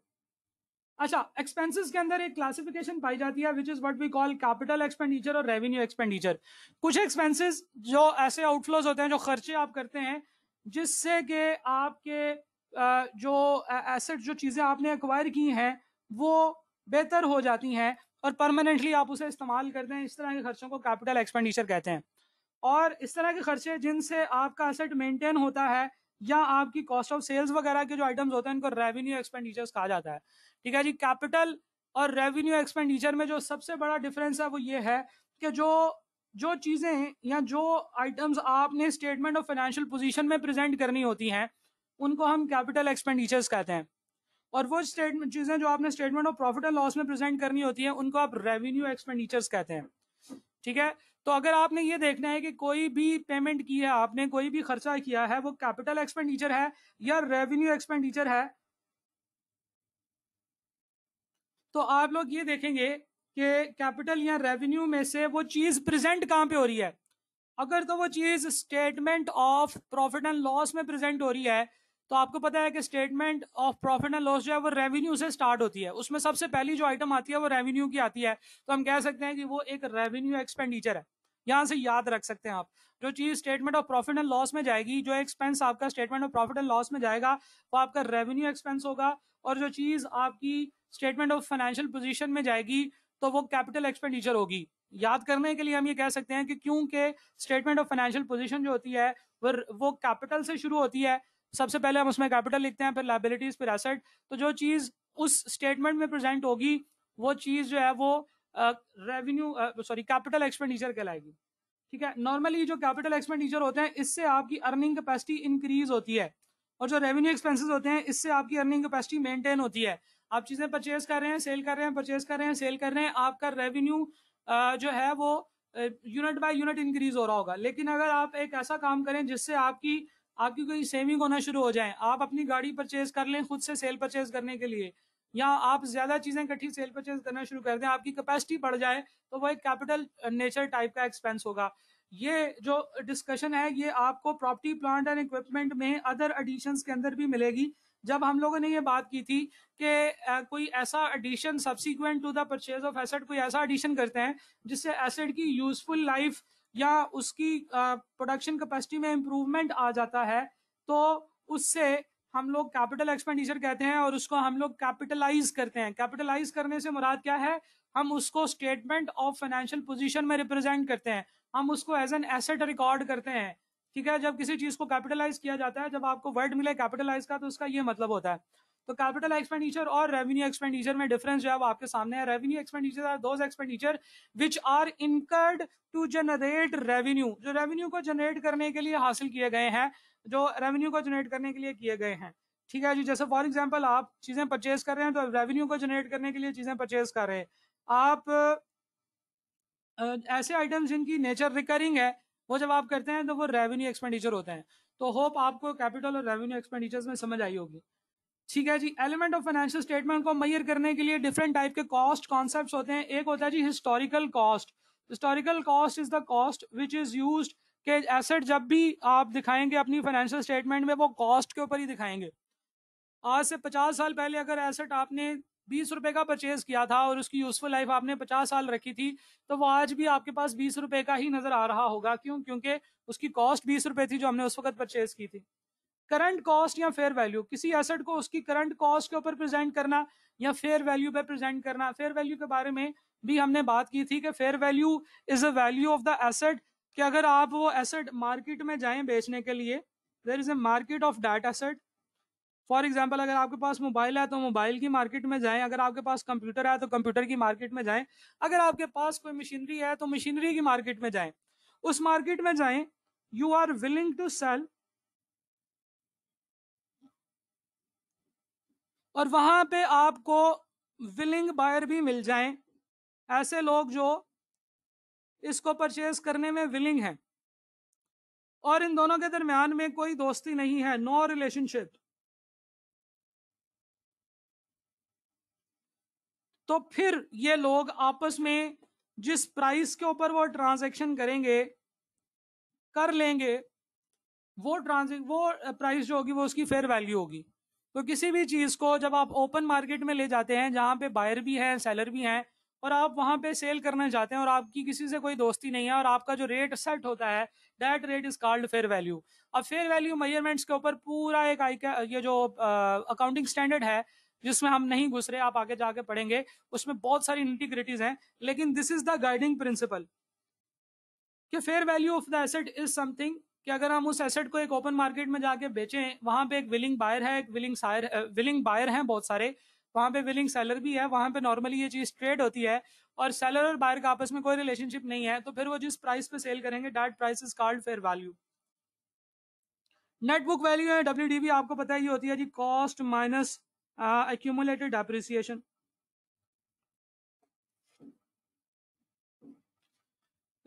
A: अच्छा एक्सपेंसेस के अंदर एक क्लासिफिकेशन पाई जाती है which is what we call capital expenditure और रेवेन्यू एक्सपेंडिचर कुछ एक्सपेंसेस जो ऐसे आउटफ्लोज होते हैं जो खर्चे आप करते हैं जिससे कि आपके जो एसेट जो चीजें आपने एक्वायर की हैं वो बेहतर हो जाती हैं और परमानेंटली आप उसे इस्तेमाल करते हैं इस तरह के खर्चों को कैपिटल एक्सपेंडिचर कहते हैं और इस तरह के खर्चे जिनसे आपका असेट मेंटेन होता है या आपकी कॉस्ट ऑफ सेल्स वगैरह के जो आइटम्स होते हैं इनको रेवेन्यू एक्सपेंडिचर्स कहा जाता है ठीक है जी कैपिटल और रेवेन्यू एक्सपेंडिचर में जो सबसे बड़ा डिफरेंस है वो ये है कि जो जो चीज़ें या जो आइटम्स आपने स्टेटमेंट ऑफ फाइनेंशियल पोजीशन में प्रेजेंट करनी होती हैं उनको हम कैपिटल एक्सपेंडिचर्स कहते हैं और वो स्टेटमेंट चीजें जो आपने statement of profit and loss में प्रेजेंट करनी होती है उनको आप रेवेन्यू एक्सपेंडिचर्स कहते हैं ठीक है तो अगर आपने ये देखना है कि कोई भी पेमेंट की है आपने कोई भी खर्चा किया है वो कैपिटल एक्सपेंडिचर है या रेवेन्यू एक्सपेंडिचर है तो आप लोग ये देखेंगे कि कैपिटल या रेवेन्यू में से वो चीज प्रेजेंट कहाँ पे हो रही है अगर तो वो चीज statement of profit and loss में प्रेजेंट हो रही है तो आपको पता है कि statement of profit and loss जो है वो रेवेन्यू से स्टार्ट होती है उसमें सबसे पहली जो आइटम आती है वो रेवेन्यू की आती है तो हम कह सकते हैं कि वो एक रेवेन्यू एक्सपेंडिचर है यहाँ से याद रख सकते हैं आप जो चीज statement of profit and loss में जाएगी जो एक्सपेंस आपका statement of profit and loss में जाएगा वो आपका रेवेन्यू एक्सपेंस होगा और जो चीज आपकी स्टेटमेंट ऑफ फाइनेंशियल पोजिशन में जाएगी तो वो कैपिटल एक्सपेंडिचर होगी याद करने के लिए हम ये कह सकते हैं कि क्योंकि स्टेटमेंट ऑफ फाइनेंशियल पोजिशन जो होती है वो वो कैपिटल से शुरू होती है सबसे पहले हम उसमें कैपिटल लिखते हैं फिर लाइबिलिटीज फिर एसेट तो जो चीज उस स्टेटमेंट में प्रेजेंट होगी वो चीज जो है वो रेवेन्यू सॉरी कैपिटल एक्सपेंडिचर कहलाएगी ठीक है नॉर्मली जो कैपिटल एक्सपेंडिचर होते हैं इससे आपकी अर्निंग कैपेसिटी इंक्रीज होती है और जो रेवेन्यू एक्सपेंसेस होते हैं इससे आपकी अर्निंग कैपेसिटी मेंटेन होती है आप चीजें परचेज कर रहे हैं सेल कर रहे हैं परचेज कर रहे हैं सेल कर रहे हैं आपका रेवेन्यू जो है वो यूनिट बाय यूनिट इंक्रीज हो रहा होगा लेकिन अगर आप एक ऐसा काम करें जिससे आपकी आपकी कोई सेविंग होना शुरू हो जाए आप अपनी गाड़ी परचेज कर लें खुद से सेल परचेज करने के लिए या आप ज्यादा चीजें इकट्ठी सेल परचेज करना शुरू कर दें आपकी कैपेसिटी बढ़ जाए तो वो एक कैपिटल नेचर टाइप का एक्सपेंस होगा ये जो डिस्कशन है ये आपको प्रॉपर्टी प्लांट एंड इक्विपमेंट में अदर एडिशन के अंदर भी मिलेगी जब हम लोगों ने ये बात की थी कि कोई ऐसा addition subsequent to the purchase of asset कोई ऐसा एडिशन करते हैं जिससे एसेट की यूजफुल लाइफ या उसकी प्रोडक्शन कैपेसिटी में इम्प्रूवमेंट आ जाता है तो उससे हम लोग कैपिटल एक्सपेंडिचर कहते हैं और उसको हम लोग कैपिटलाइज करते हैं कैपिटलाइज करने से मुराद क्या है हम उसको स्टेटमेंट ऑफ फाइनेंशियल पोजीशन में रिप्रेजेंट करते हैं हम उसको एज एन एसेट रिकॉर्ड करते हैं ठीक है जब किसी चीज को कैपिटलाइज किया जाता है जब आपको वर्ड मिले कैपिटलाइज का तो उसका ये मतलब होता है तो कैपिटल एक्सपेंडिचर और रेवेन्यू एक्सपेंडिचर में डिफरेंस जो है आपके सामने है revenue expenditure are those expenditure which are incurred to generate revenue जो रेवेन्यू को जनरेट करने के लिए हासिल किए गए हैं जो रेवेन्यू को जनरेट करने के लिए किए गए हैं ठीक है जी जैसे फॉर एग्जाम्पल आप चीजें परचेज कर रहे हैं तो रेवेन्यू को जनरेट करने के लिए चीजें परचेज कर रहे हैं आप ऐसे आइटम्स जिनकी नेचर रिकरिंग है वो जब आप करते हैं तो वो रेवेन्यू एक्सपेंडिचर होते हैं तो होप आपको कैपिटल और रेवेन्यू एक्सपेंडिचर में समझ आई होगी ठीक है जी एलिमेंट ऑफ फाइनेंशियल स्टेटमेंट को मैयर करने के लिए डिफरेंट टाइप के कॉस्ट कॉन्सेप्ट होते हैं एक होता है जी historical cost historical cost is the cost which is use के एसेट जब भी आप दिखाएंगे अपनी फाइनेंशियल स्टेटमेंट में वो कॉस्ट के ऊपर ही दिखाएंगे आज से पचास साल पहले अगर एसेट आपने बीस रुपए का परचेज किया था और उसकी यूजफुल लाइफ आपने पचास साल रखी थी तो वो आज भी आपके पास बीस रुपए का ही नजर आ रहा होगा क्यों क्योंकि उसकी कॉस्ट बीस रुपए थी जो हमने उस वक्त परचेज की थी करंट कॉस्ट या फेयर वैल्यू किसी एसेट को उसकी करंट कॉस्ट के ऊपर प्रेजेंट करना या फेयर वैल्यू पे प्रेजेंट करना फेयर वैल्यू के बारे में भी हमने बात की थी कि fair value is a value of the asset कि अगर आप वो एसेट मार्केट में जाएं बेचने के लिए there is a market of that asset for example अगर आपके पास मोबाइल है तो मोबाइल की मार्केट में जाएं अगर आपके पास कंप्यूटर है तो कंप्यूटर की मार्केट में जाएं अगर आपके पास कोई मशीनरी है तो मशीनरी की मार्केट में जाएं उस मार्केट में जाएं you are willing to sell और वहां पे आपको विलिंग बायर भी मिल जाएं ऐसे लोग जो इसको परचेज करने में विलिंग हैं और इन दोनों के दरमियान में कोई दोस्ती नहीं है नो रिलेशनशिप तो फिर ये लोग आपस में जिस प्राइस के ऊपर वो ट्रांजैक्शन करेंगे कर लेंगे वो ट्रांजेक्ट वो प्राइस जो होगी वो उसकी फेयर वैल्यू होगी तो किसी भी चीज को जब आप ओपन मार्केट में ले जाते हैं जहां पे बायर भी है सेलर भी हैं और आप वहां पे सेल करने जाते हैं और आपकी किसी से कोई दोस्ती नहीं है और आपका जो रेट सेट होता है that rate is called fair value अब फेयर वैल्यू मेजरमेंट्स के ऊपर पूरा एक आई ये जो अकाउंटिंग स्टैंडर्ड है जिसमें हम नहीं घुस रहे आप आगे जाके पढ़ेंगे उसमें बहुत सारी इंटीग्रिटीज हैं लेकिन this is the guiding principle कि fair value of the asset is something कि अगर हम उस एसेट को एक ओपन मार्केट में जाके बेचें वहां पे एक विलिंग बायर है एक विलिंग सायर विलिंग बायर हैं बहुत सारे वहां पे विलिंग सेलर भी है वहां पे नॉर्मली ये चीज ट्रेड होती है और सेलर और बायर का आपस में कोई रिलेशनशिप नहीं है तो फिर वो जिस प्राइस पे सेल करेंगे that price is called fair value net book value है डब्ल्यू आपको पता ही होती है जी cost minus accumulated appreciation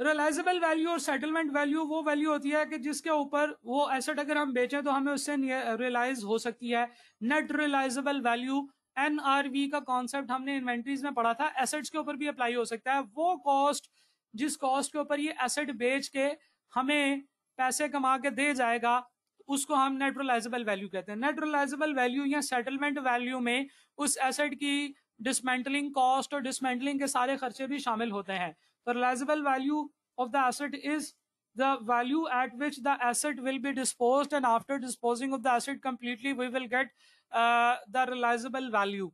A: realisable value और सेटलमेंट वैल्यू वो वैल्यू होती है कि जिसके ऊपर वो एसेट अगर हम बेचें तो हमें उससे रियलाइज uh, हो सकती है नेट रिलाइजेबल वैल्यू एनआरवी का कॉन्सेप्ट हमने इन्वेंट्रीज में पढ़ा था एसेट्स के ऊपर भी अप्लाई हो सकता है वो कॉस्ट जिस कॉस्ट के ऊपर ये एसेट बेच के हमें पैसे कमा के दे जाएगा उसको हम नेट रिलाइजेबल वैल्यू कहते हैं नेट रिलाइजेबल वैल्यू या सेटलमेंट वैल्यू में उस एसेट की डिसमेंटलिंग कॉस्ट और डिसमेंटलिंग के सारे खर्चे भी शामिल होते हैं The realizable value of the asset is the value at which the asset will be disposed and after disposing of the asset completely we will get uh, the realizable value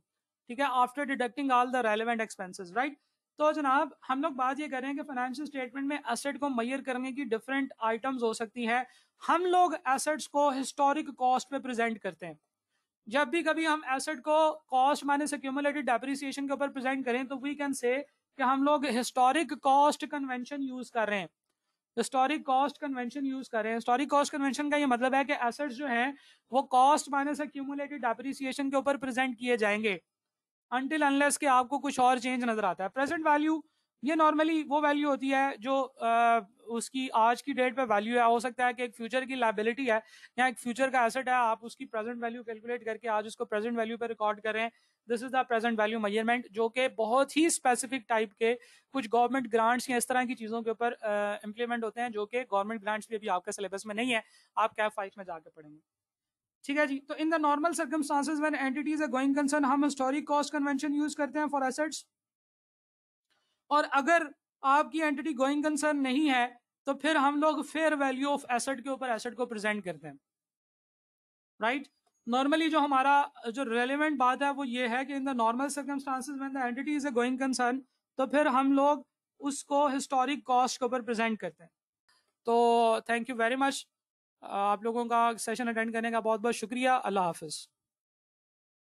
A: ठीक है after deducting all the relevant expenses right तो जनाब हम लोग बात ये करें कि फाइनेंशियल स्टेटमेंट में एसेट को मैयर करने की डिफरेंट आइटम्स हो सकती है हम लोग एसेट्स को हिस्टोरिक कॉस्ट पे प्रेजेंट करते हैं जब भी कभी हम एसेट को कॉस्ट माइनस एक्यूमुलेटेड डेप्रिसिएशन के ऊपर प्रेजेंट करें तो वी कैन से कि हम लोग हिस्टोरिक कॉस्ट कन्वेंशन यूज कर रहे हैं हिस्टोरिक कॉस्ट कन्वेंशन यूज कर रहे हैं हिस्टोरिक कॉस्ट कन्वेंशन का ये मतलब है कि एसेट्स जो हैं वो कॉस्ट माइनस एक्यूमुलेटेड डेप्रिसिएशन के ऊपर प्रेजेंट किए जाएंगे अनटिल अनलेस के आपको कुछ और चेंज नजर आता है प्रेजेंट वैल्यू ये नॉर्मली वो वैल्यू होती है जो आ, उसकी आज की डेट पे वैल्यू है हो सकता है कि एक फ्यूचर की लाइबिलिटी है या एक फ्यूचर का एसेट है आप उसकी प्रेजेंट वैल्यू कैलकुलेट करके आज उसको प्रेजेंट वैल्यू पे रिकॉर्ड कर रहे हैं this is the present value measurement जो कि बहुत ही स्पेसिफिक टाइप के कुछ गवर्नमेंट ग्रांट्स या इस तरह की चीजों के ऊपर इंप्लीमेंट होते हैं जो कि गवर्नमेंट ग्रांट्स भी अभी आपके सिलेबस में नहीं है आप कैफ फाइव में जाकर पढ़ेंगे ठीक है जी तो in the normal circumstances when entities are going concern हम हिस्टोरिक कॉस्ट कन्वेंशन यूज करते हैं फॉर एसेट्स और अगर आपकी एंटिटी गोइंग कंसर्न नहीं है तो फिर हम लोग फेयर वैल्यू ऑफ एसेट के ऊपर एसेट को प्रेजेंट करते हैं राइट right? नॉर्मली जो हमारा जो रेलिवेंट बात है वो ये है कि इन द नॉर्मल सर्कमस्टांसिस में entity is a going concern तो फिर हम लोग उसको हिस्टोरिक कॉस्ट के ऊपर प्रेजेंट करते हैं तो थैंक यू वेरी मच आप लोगों का सेशन अटेंड करने का बहुत बहुत शुक्रिया अल्लाह हाफिज़